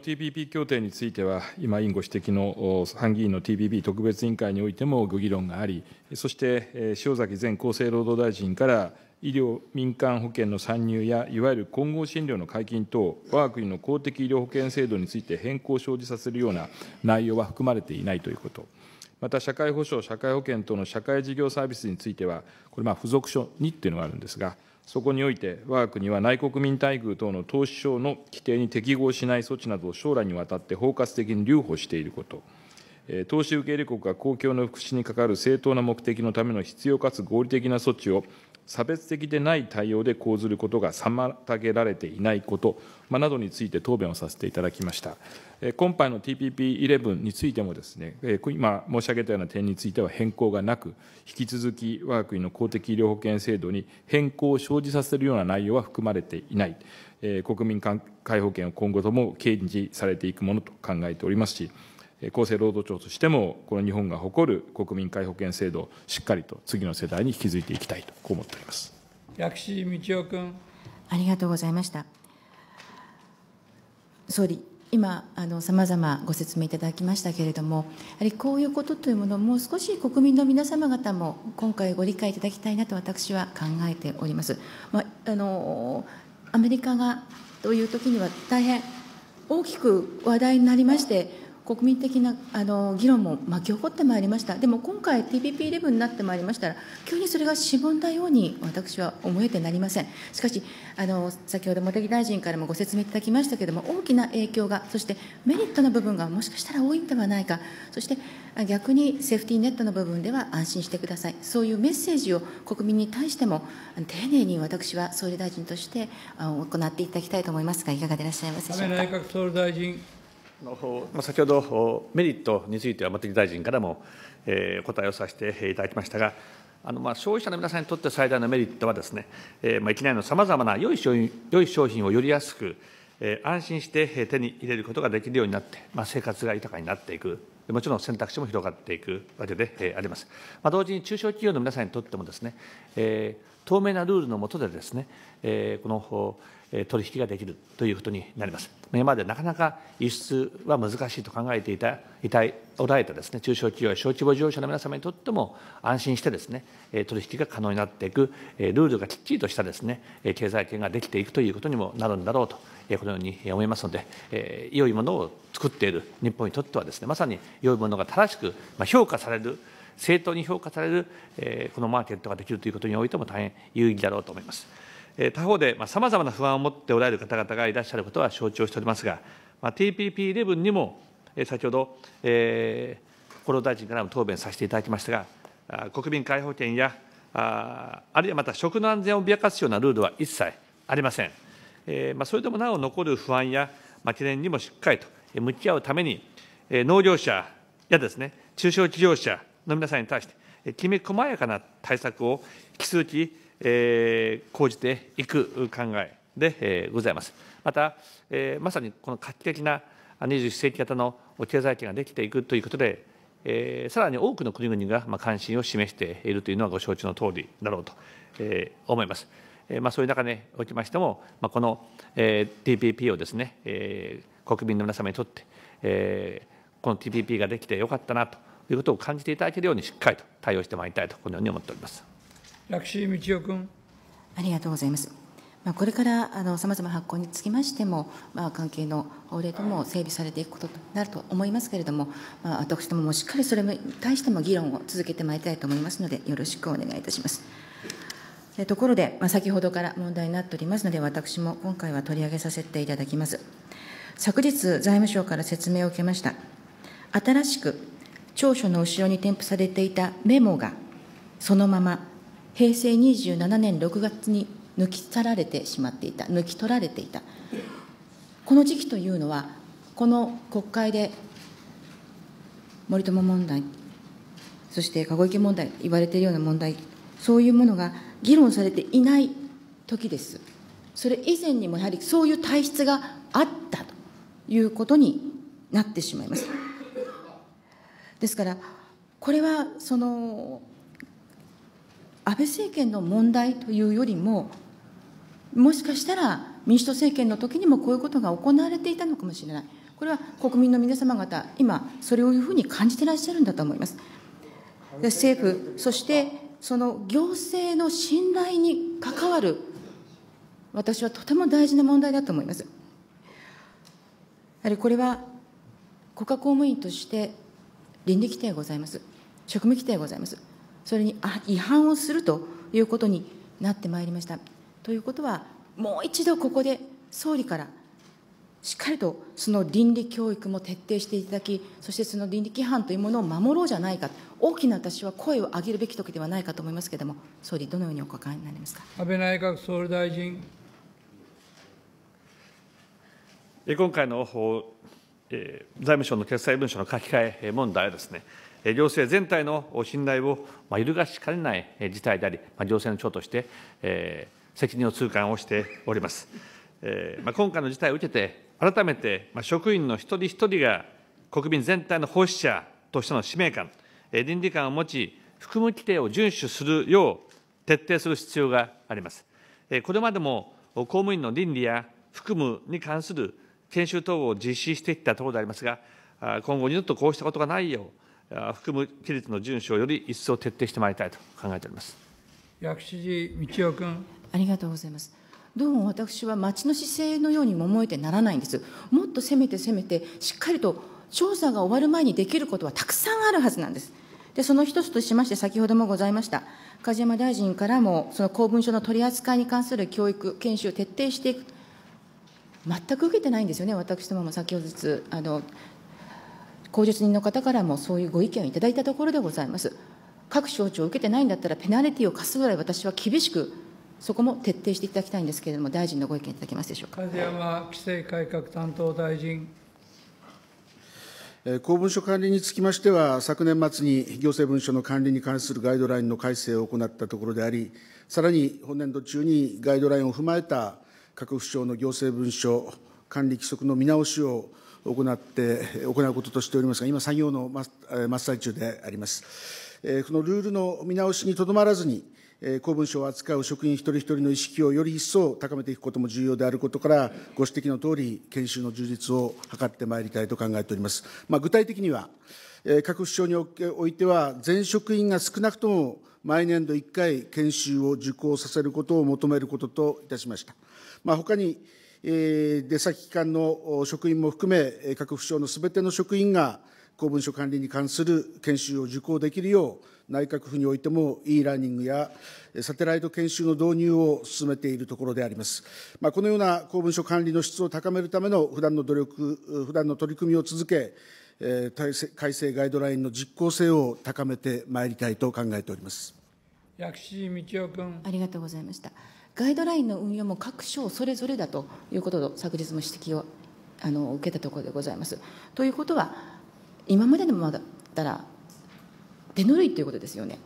TPP 協定については、今、委員ご指摘の参議院の TPP 特別委員会においてもご議論があり、そして塩崎前厚生労働大臣から医療、民間保険の参入や、いわゆる混合診療の解禁等、我が国の公的医療保険制度について変更を生じさせるような内容は含まれていないということ、また社会保障、社会保険等の社会事業サービスについては、これ、付属書にっていうのがあるんですが、そこにおいて、わが国は内国民待遇等の投資省の規定に適合しない措置などを将来にわたって包括的に留保していること、投資受け入れ国が公共の福祉にかかる正当な目的のための必要かつ合理的な措置を差別的でない対応で講ずることが妨げられていないこと、まあ、などについて答弁をさせていただきました。今般の TPP11 についてもですね、今申し上げたような点については変更がなく、引き続き我が国の公的医療保険制度に変更を生じさせるような内容は含まれていない、国民皆保険を今後とも掲示されていくものと考えておりますし、厚生労働省としても、この日本が誇る国民皆保険制度をしっかりと次の世代に引き継いでいきたいと、こう思っております
薬師道夫君。ありがとうございました。総理今さまざまご説明いただきましたけれどもやはりこういうことというものをもう少し国民の皆様方も今回ご理解いただきたいなと私は考えております、まあ、あのアメリカがという時には大変大きく話題になりまして国民的なあの議論も巻き起こってまいりました、でも今回、TPP11 になってまいりましたら、急にそれがしぼんだように私は思えてなりません、しかし、あの先ほど茂木大臣からもご説明いただきましたけれども、大きな影響が、そしてメリットの部分がもしかしたら多いんではないか、そして逆にセーフティーネットの部分では安心してください、そういうメッセージを国民に対しても、丁寧に私は総理大臣として行っていただきたいと思いますが、いかがでいらっしゃいますでしょうか。
内閣総理大臣
先ほどメリットについては茂木大臣からもお答えをさせていただきましたが、あのまあ消費者の皆さんにとって最大のメリットはですね、え域内のさまざまな良い商品良い商品をより安く、安心して手に入れることができるようになって、まあ、生活が豊かになっていく、もちろん選択肢も広がっていくわけであります。まあ、同時に中小企業の皆さんにとってもですね、透明なルールの下でですね、この取引ができるということになります。今までなかなか輸出は難しいと考えていた、いたおられたですね、中小企業や小規模事業者の皆様にとっても安心してですね、取引が可能になっていく、ルールがきっちりとしたですね、経済圏ができていくということにもなるんだろうと、このように思いますので、良いものを作っている日本にとってはですね、まさに良いものが正しく評価される、正当に評価される、このマーケットができるということにおいても大変有意義だろうと思います。他方で、さまざまな不安を持っておられる方々がいらっしゃることは承知をしておりますが、TPP11 にも、先ほど、厚労大臣からも答弁させていただきましたが、国民皆保険や、あるいはまた食の安全を脅かすようなルールは一切ありません。それでもなお残る不安や、懸念にもしっかりと向き合うために、農業者やですね、中小企業者の皆さんに対して、きめ細やかな対策を引き続きえー、講じていく考えで、えー、ございます。また、えー、まさにこの画期的な21世紀型の経済圏ができていくということで、えー、さらに多くの国々が、まあ、関心を示しているというのはご承知の通りだろうと、えー、思います。えーまあ、そういう中に、おきましても、まあ、この、えー、TPP をですね、えー、国民の皆様にとって、えー、この TPP ができてよかったなということを感じていただけるようにしっかりと対応してまいりたいとこのように思っております。
薬師道夫君。ありがとうございます。まあ、これからあのさまざま発行につきましても、まあ、関係の法令とも整備されていくこととなると思いますけれども、まあ、私どももしっかりそれに対しても議論を続けてまいりたいと思いますので、よろしくお願いいたします。ところで、まあ、先ほどから問題になっておりますので、私も今回は取り上げさせていただきます。昨日、財務省から説明を受けました。新しく、調書の後ろに添付されていたメモが、そのまま平成27年6月に抜き去られてしまっていた、抜き取られていた、この時期というのは、この国会で森友問題、そして籠池問題、言われているような問題、そういうものが議論されていない時です。それ以前にもやはりそういう体質があったということになってしまいます。ですから、これはその安倍政権の問題というよりも、もしかしたら民主党政権の時にもこういうことが行われていたのかもしれない、これは国民の皆様方、今、それをいうふうに感じてらっしゃるんだと思います。政府、そしてその行政の信頼に関わる、私はとても大事な問題だと思います。やはりこれは国家公務員として倫理規定ございます、職務規定ございます。それに違反をするということになってまいりました。ということは、もう一度ここで総理からしっかりとその倫理教育も徹底していただき、そしてその倫理規範というものを守ろうじゃないか、大きな私は声を上げるべき時ではないかと思いますけれども、総理、どのようにお考えになりますか
安倍内閣総理大臣。
今回の、え財務省の決裁文書の書き換え問題はですね、行政全体の信頼を揺るがしかねない事態であり、行政の長として責任を痛感をしております。今回の事態を受けて、改めて職員の一人一人が国民全体の奉仕者としての使命感、倫理観を持ち、服務規定を遵守するよう徹底する必要があります。これまでも公務員の倫理や服務に関する研修等を実施してきたところでありますが、今後二度とこうしたことがないよう、含む規律の遵守をより一層徹底してまいりたいと考えております
薬師寺道夫君。
ありがとうございます。どうも私は町の姿勢のようにも思えてならないんです。もっと攻めて攻めて、しっかりと調査が終わる前にできることはたくさんあるはずなんです。で、その一つとしまして、先ほどもございました、梶山大臣からも、その公文書の取り扱いに関する教育、研修を徹底していく、全く受けてないんですよね、私どもも先ほどずつあの公述人の方からもそういうご意見をいただいたところでございます。各省庁を受けてないんだったら、ペナルティを課すぐらい私は厳しく、そこも徹底していただきたいんですけれども、大臣のご意見いただけますでしょうか。
梶山規制改革担当大臣。
公文書管理につきましては、昨年末に行政文書の管理に関するガイドラインの改正を行ったところであり、さらに本年度中にガイドラインを踏まえた各府省の行政文書管理規則の見直しを行って、行うこととしておりますが、今、作業の真っ最中であります。このルールの見直しにとどまらずに、公文書を扱う職員一人一人の意識をより一層高めていくことも重要であることから、ご指摘のとおり、研修の充実を図ってまいりたいと考えております。まあ、具体的には、各府省においては、全職員が少なくとも毎年度1回研修を受講させることを求めることといたしました。まあ、他に出先機関の職員も含め、各府省のすべての職員が、公文書管理に関する研修を受講できるよう、内閣府においても e ラーニングやサテライト研修の導入を進めているところであります。まあ、このような公文書管理の質を高めるための普段の努力、普段の取り組みを続け、改正ガイドラインの実効性を高めてまいりたいと考えております。
薬師道
夫君。ありがとうございました。ガイドラインの運用も各省それぞれだということと、昨日も指摘をあの受けたところでございます。ということは、今までままだったら、手ぬるいということですよね。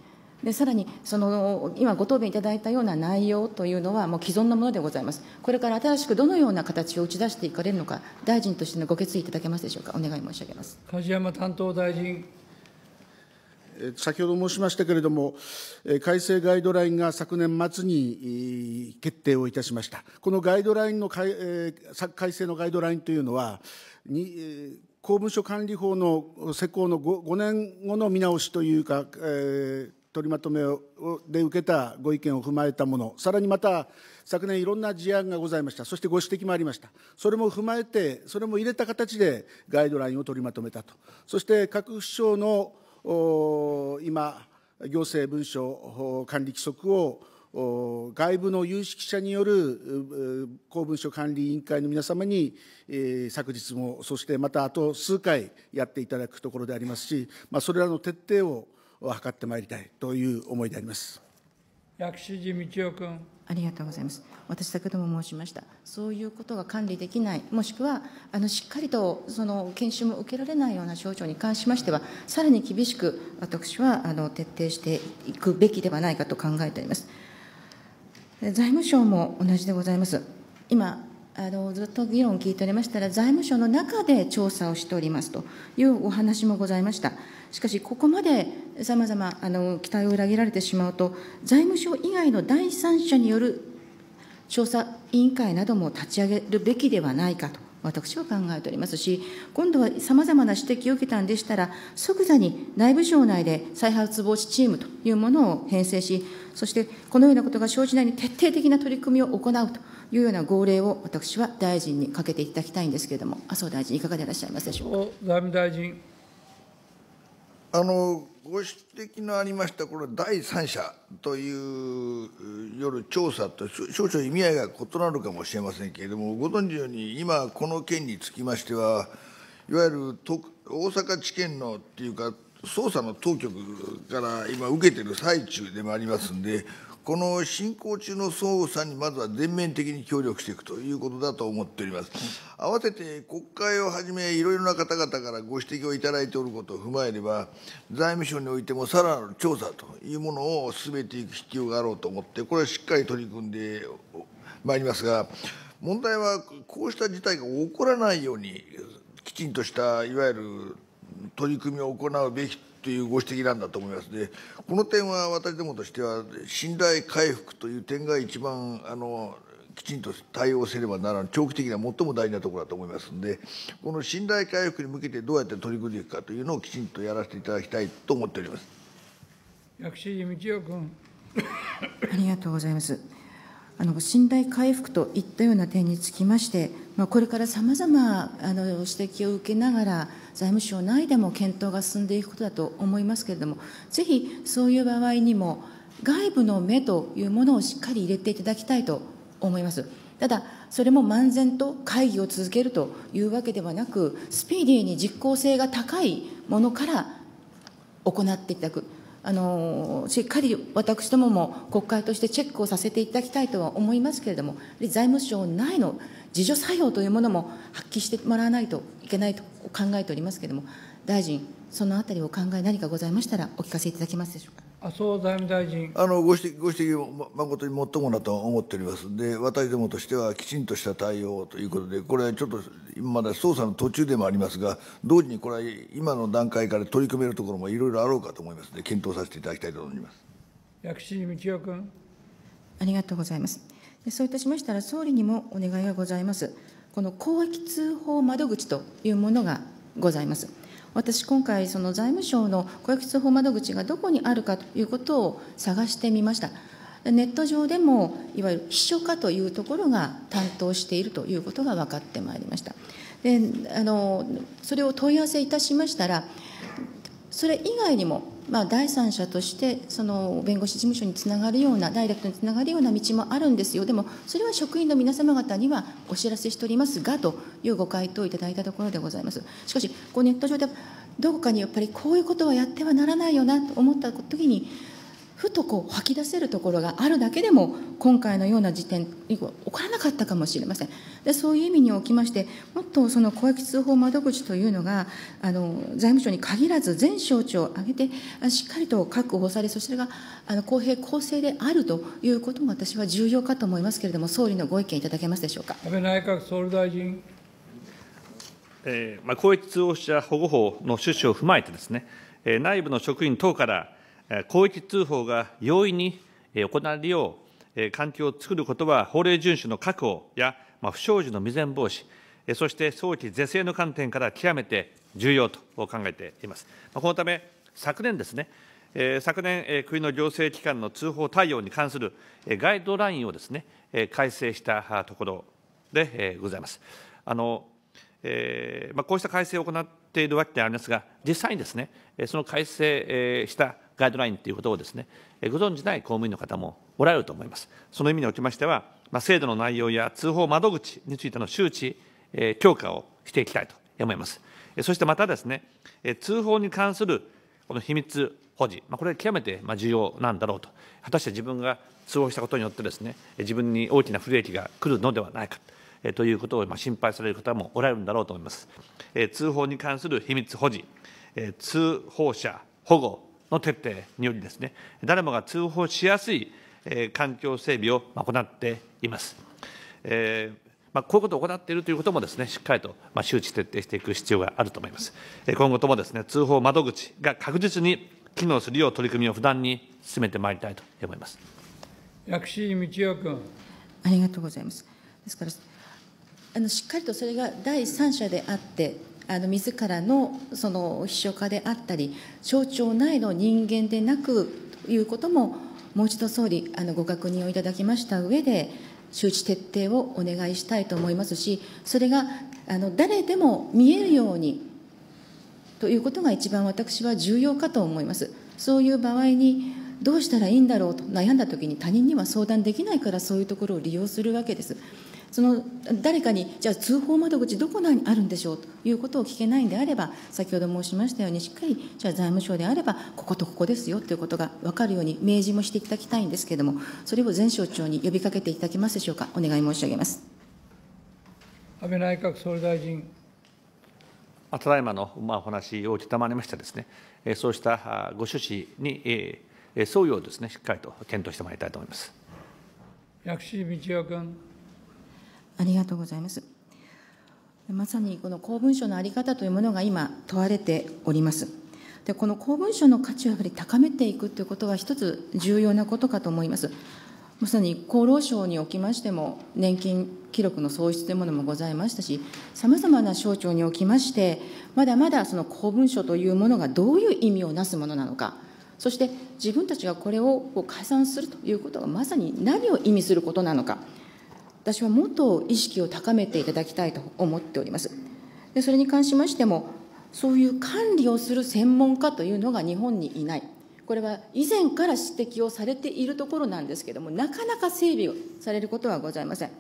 でさらにその今ご答弁いただいたような内容というのはもう既存のものでございますこれから新しくどのような形を打ち出していかれるのか大臣としてのご決意いただけますでしょうかお願い申し上げます
梶山担当大臣先ほど申しましたけれども、改正ガイドラインが昨年末に決定をいたしました。このガイドラインの改改正のガイドラインというのは、に公文書管理法の施行の 5, 5年後の見直しというか、えー、取りまとめをで受けたご意見を踏まえたもの、さらにまた昨年いろんな事案がございました、そしてご指摘もありました、それも踏まえて、それも入れた形でガイドラインを取りまとめたと、そして各府省の今、行政文書管理規則を外部の有識者による公文書管理委員会の皆様に、え昨日も、そしてまたあと数回やっていただくところでありますし、まあ、それらの徹底を図ってまいりたいという思いであります。
薬師寺道夫君。ありがとうございます。私先ほども申しました。そういうことが管理できない、もしくはあのしっかりとその研修も受けられないような症状に関しましては、さらに厳しく私はあの徹底していくべきではないかと考えております。財務省も同じでございます。今あのずっと議論を聞いておりましたら、財務省の中で調査をしておりますというお話もございました。しかし、ここまでさまざま期待を裏切られてしまうと、財務省以外の第三者による調査委員会なども立ち上げるべきではないかと私は考えておりますし、今度はさまざまな指摘を受けたんでしたら、即座に内部省内で再発防止チームというものを編成し、そしてこのようなことが生じないに徹底的な取り組みを行うというような号令を私は大臣にかけていただきたいんですけれども、麻生大臣、いかがでいらっしゃいますでしょうか。
財務大臣あのご指摘のありました、これ、第三者というよる調査と、少々意味合いが異なるかもしれませんけれども、ご存知のように、今、この件につきましては、いわゆる大阪地検のっていうか、捜査の当局から今、受けてる最中でもありますんで、この進行中の捜査にまずは全面的に協力していくということだと思っております。併せて国会をはじめ、いろいろな方々からご指摘をいただいておることを踏まえれば、財務省においてもさらなる調査というものを進めていく必要があろうと思って、これはしっかり取り組んでまいりますが、問題はこうした事態が起こらないように、きちんとしたいわゆる取り組みを行うべきというご指摘なんだと思いますで、この点は私どもとしては、信頼回復という点が一番、あの、きちんと対応せねばならない長期的な最も大事なところだと思いますのでこの信頼回復に向けてどうやって取り組んでいくかというのをきちんとやらせていただきたいと思っております
薬師寺道夫君
ありがとうございますあの信頼回復といったような点につきましてまあ、これからさまざま指摘を受けながら財務省内でも検討が進んでいくことだと思いますけれどもぜひそういう場合にも外部の目というものをしっかり入れていただきたいと思います。ただ、それも漫然と会議を続けるというわけではなく、スピーディーに実効性が高いものから行っていただく、あのしっかり私どもも国会としてチェックをさせていただきたいとは思いますけれども、財務省内の自助作用というものも発揮してもらわないといけないと考えておりますけれども、大臣、そのあたりお考え、何かございましたら、お聞かせいただけますでしょうか。
麻生
財務大臣あのご指摘、ご指摘を誠にもっともだと思っておりますで、私どもとしてはきちんとした対応ということで、これはちょっと今まだ捜査の途中でもありますが、同時にこれは今の段階から取り組めるところもいろいろあろうかと思いますので、検討させていただきたいと思います
薬師道夫君。
ありがとうございます。そういたしましたら、総理にもお願いがございます。この公益通報窓口というものがございます。私、今回、その財務省の公益通報窓口がどこにあるかということを探してみました。ネット上でも、いわゆる秘書課というところが担当しているということが分かってまいりました。であのそれを問い合わせいたしましたら、それ以外にも、まあ、第三者としてその弁護士事務所につながるようなダイレクトにつながるような道もあるんですよでもそれは職員の皆様方にはお知らせしておりますがというご回答いただいたところでございますしかしこうネット上でどこかにやっぱりこういうことはやってはならないよなと思った時にふとこう吐き出せるところがあるだけでも今回のような時点以起こらなかったかもしれませんでそういう意味におきましてもっとその公益通報窓口というのがあの財務省に限らず全省庁を挙げてしっかりと確保されそしてがあの公平公正であるということも私は重要かと思いますけれども総理のご意見いただけますでしょうか安倍
内閣総理大臣
えーまあ、公益通報者保護法の趣旨を踏まえてですね、えー、内部の職員等から広域通報が容易に行われるよう、環境を作ることは、法令遵守の確保や不祥事の未然防止、そして早期是正の観点から極めて重要と考えています。このため、昨年ですね、昨年、国の行政機関の通報対応に関するガイドラインをですね、改正したところでございます。あのえまあ、こうした改正を行っているわけでありますが、実際にですね、その改正したガイドラインということをですね、ご存じない公務員の方もおられると思います。その意味におきましては、まあ、制度の内容や通報窓口についての周知、えー、強化をしていきたいと思います。そしてまたですね、通報に関するこの秘密保持、まあ、これは極めて重要なんだろうと、果たして自分が通報したことによってですね、自分に大きな不利益が来るのではないか。ということを心配される方もおられるんだろうと思います。通報に関する秘密保持、通報者保護の徹底によりですね、誰もが通報しやすい環境整備を行っています。えーまあ、こういうことを行っているということもですねしっかりと、まあ、周知徹底していく必要があると思います。今後ともですね通報窓口が確実に機能するよう取り組みを不断に進めてまいりたいと思います。
薬師道夫君。ありがとうございます。ですからあのしっかりとそれが第三者であってあの自らのその秘書家であったり省庁内の人間でなくということももう一度総理あのご確認をいただきました上で周知徹底をお願いしたいと思いますしそれがあの誰でも見えるようにということが一番私は重要かと思いますそういう場合にどうしたらいいんだろうと悩んだ時に他人には相談できないからそういうところを利用するわけですその誰かに、じゃあ通報窓口どこにあるんでしょうということを聞けないんであれば、先ほど申しましたように、しっかり、じゃあ財務省であれば、こことここですよということが分かるように明示もしていただきたいんですけれども、それを前省庁に呼びかけていただけますでしょうか、お願い申し上げます。安倍内閣総理大臣。
ただいまの、まあ、お話を受けまりましたですね、そうしたご趣旨に、え沿うようですね、しっかりと検討してまいりたいと思います。
薬師道夫君。ありがとうございます。まさにこの公文書の在り方というものが今問われております。でこの公文書の価値をやっぱり高めていくということは一つ重要なことかと思います。まさに厚労省におきましても年金記録の創出というものもございましたしさまざまな省庁におきましてまだまだその公文書というものがどういう意味をなすものなのかそして自分たちがこれを加算するということがまさに何を意味することなのか。私はもっと意識を高めていただきたいと思っております。でそれに関しましても、そういう管理をする専門家というのが日本にいない、これは以前から指摘をされているところなんですけれども、なかなか整備をされることはございません。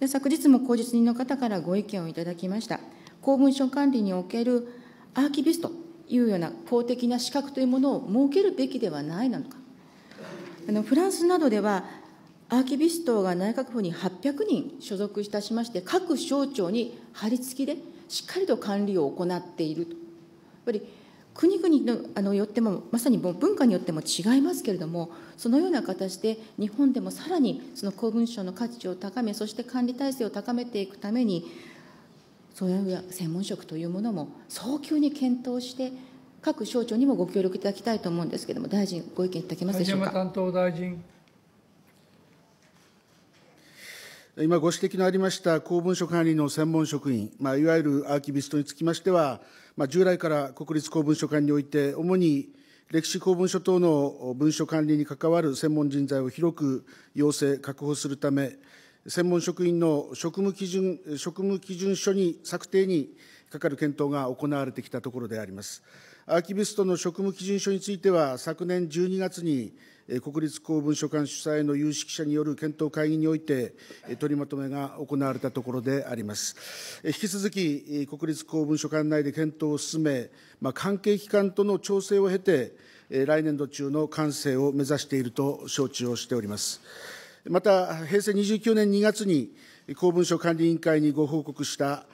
で昨日も公実人の方からご意見をいただきました、公文書管理におけるアーキビストというような公的な資格というものを設けるべきではないのか。あのフランスなどではアーキビストが内閣府に800人所属いたしまして、各省庁に張り付きで、しっかりと管理を行っていると。やっぱり国々のあのよっても、まさに文化によっても違いますけれども、そのような形で日本でもさらにその公文書の価値を高め、そして管理体制を高めていくために、そういう専門職というものも早急に検討して、各省庁にもご協力いただきたいと思うんですけれども、大臣、ご意見いただけますでしょうか。
担当大臣
今ご指摘のありました公文書管理の専門職員、まあ、いわゆるアーキビストにつきましては、まあ、従来から国立公文書館において、主に歴史公文書等の文書管理に関わる専門人材を広く要請、確保するため、専門職員の職務基準職務基準書に策定にかかる検討が行われてきたところであります。アーキビストの職務基準書については、昨年12月に、国立公文書館主催の有識者による検討会議において、取りまとめが行われたところであります。引き続き、国立公文書館内で検討を進め、まあ、関係機関との調整を経て、来年度中の完成を目指していると承知をしております。また、平成29年2月に、公文書管理委員会にご報告した、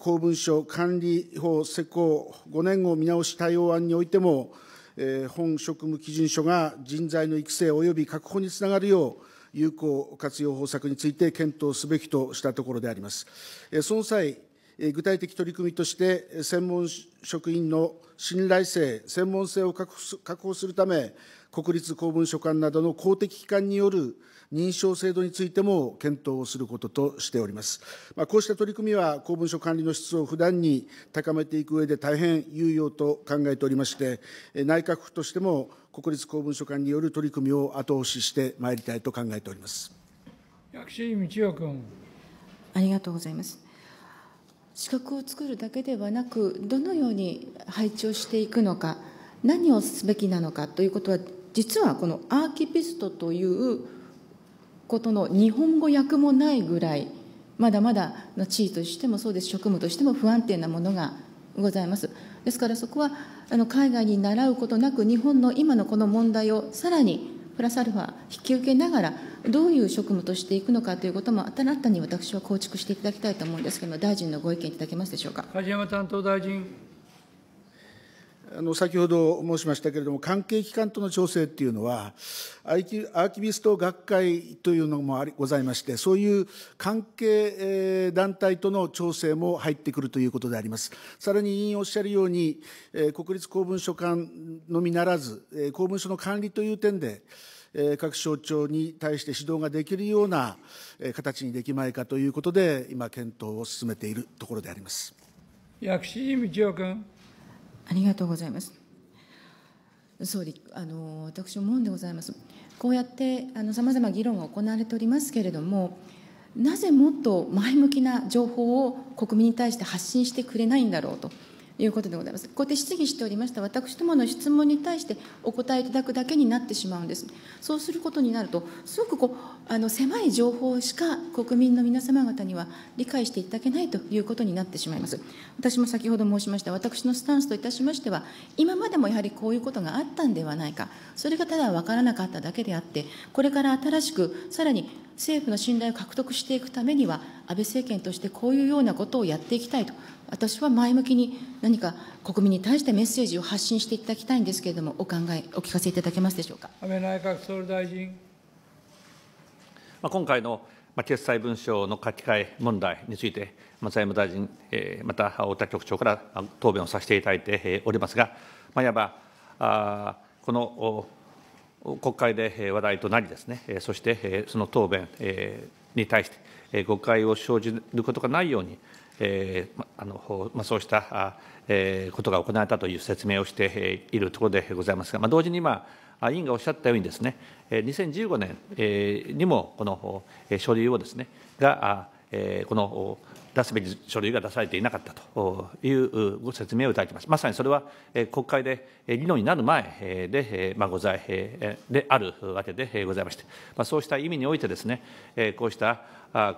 公文書管理法施行5年後見直し対応案においても、え本職務基準書が人材の育成及び確保につながるよう、有効活用方策について検討すべきとしたところであります。えその際、え具体的取り組みとして、専門職員の信頼性、専門性を確保するため、国立公文書館などの公的機関による認証制度についても検討をすることとしております。まあ、こうした取り組みは、公文書管理の質を不断に高めていく上で大変有用と考えておりまして、内閣府としても国立公文書館による取り組みを後押ししてまいりたいと考えております。
薬師道夫君。ありがとうございます。資格を作るだけではなく、どのように配置をしていくのか、何をすべきなのかということは、実はこのアーキビストということの日本語訳もないぐらいまだまだの地位としてもそうです職務としても不安定なものがございますですからそこはあの海外に習うことなく日本の今のこの問題をさらにプラスアルファ引き受けながらどういう職務としていくのかということも新たに私は構築していただきたいと思うんですけど大臣のご意見いただけますでしょうか
梶山担当大臣
あの先ほど申しましたけれども関係機関との調整っていうのはアーキビスト学会というのもありございましてそういう関係団体との調整も入ってくるということでありますさらに委員おっしゃるように国立公文書館のみならず公文書の管理という点で各省庁に対して指導ができるような形にできまいかということで今検討を進めているところであります
薬師道夫君
ありがとうございます総理あの私思うんでございますこうやってさまざま議論が行われておりますけれどもなぜもっと前向きな情報を国民に対して発信してくれないんだろうということでございます。こうやって質疑しておりました私どもの質問に対してお答えいただくだけになってしまうんです。そうすることになると、すごくこうあの狭い情報しか国民の皆様方には理解していただけないということになってしまいます。私も先ほど申しました、私のスタンスといたしましては、今までもやはりこういうことがあったんではないか、それがただ分からなかっただけであって、これから新しく、さらに政府の信頼を獲得していくためには、安倍政権としてこういうようなことをやっていきたいと、私は前向きに何か国民に対してメッセージを発信していただきたいんですけれども、お考え、お聞かせいただけますでしょうか安倍内閣総理大臣。
まあ、今回の決裁文書の書き換え問題について、財務大臣、また太田局長から答弁をさせていただいておりますが、まあ、いわばあこの国会で話題となりですね、そしてその答弁に対して、誤解を生じることがないように、えー、あのまあ、そうしたことが行われたという説明をしているところでございますが、まあ、同時に今、委員がおっしゃったようにですね、2015年にもこの書類をですね、が、この出すべき書類が出されていなかったというご説明をいただきます。まさにそれは国会で議論になる前で、まあ、ございであるわけでございまして、まあ、そうした意味においてですね、こうした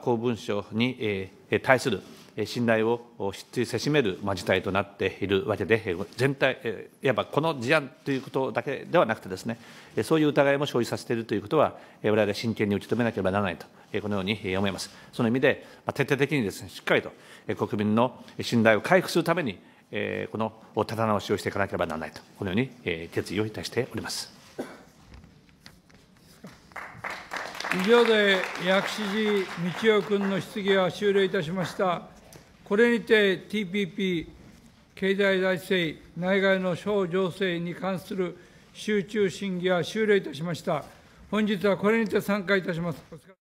公文書に対する信頼を失墜せしめる事態となっているわけで、全体、いわばこの事案ということだけではなくてですね、そういう疑いも生じさせているということは、我々真剣に受け止めなければならないと、このように思います。その意味で、徹底的にですね、しっかりと国民の信頼を回復するために、この立て直しをしていかなければならないと、このように決意をいたしております。
以上で薬師寺道夫君の質疑は終了いたしました。これにて TPP 経済財政内外の小情勢に関する集中審議は終了いたしました。本日はこれにて参加いたしま
す。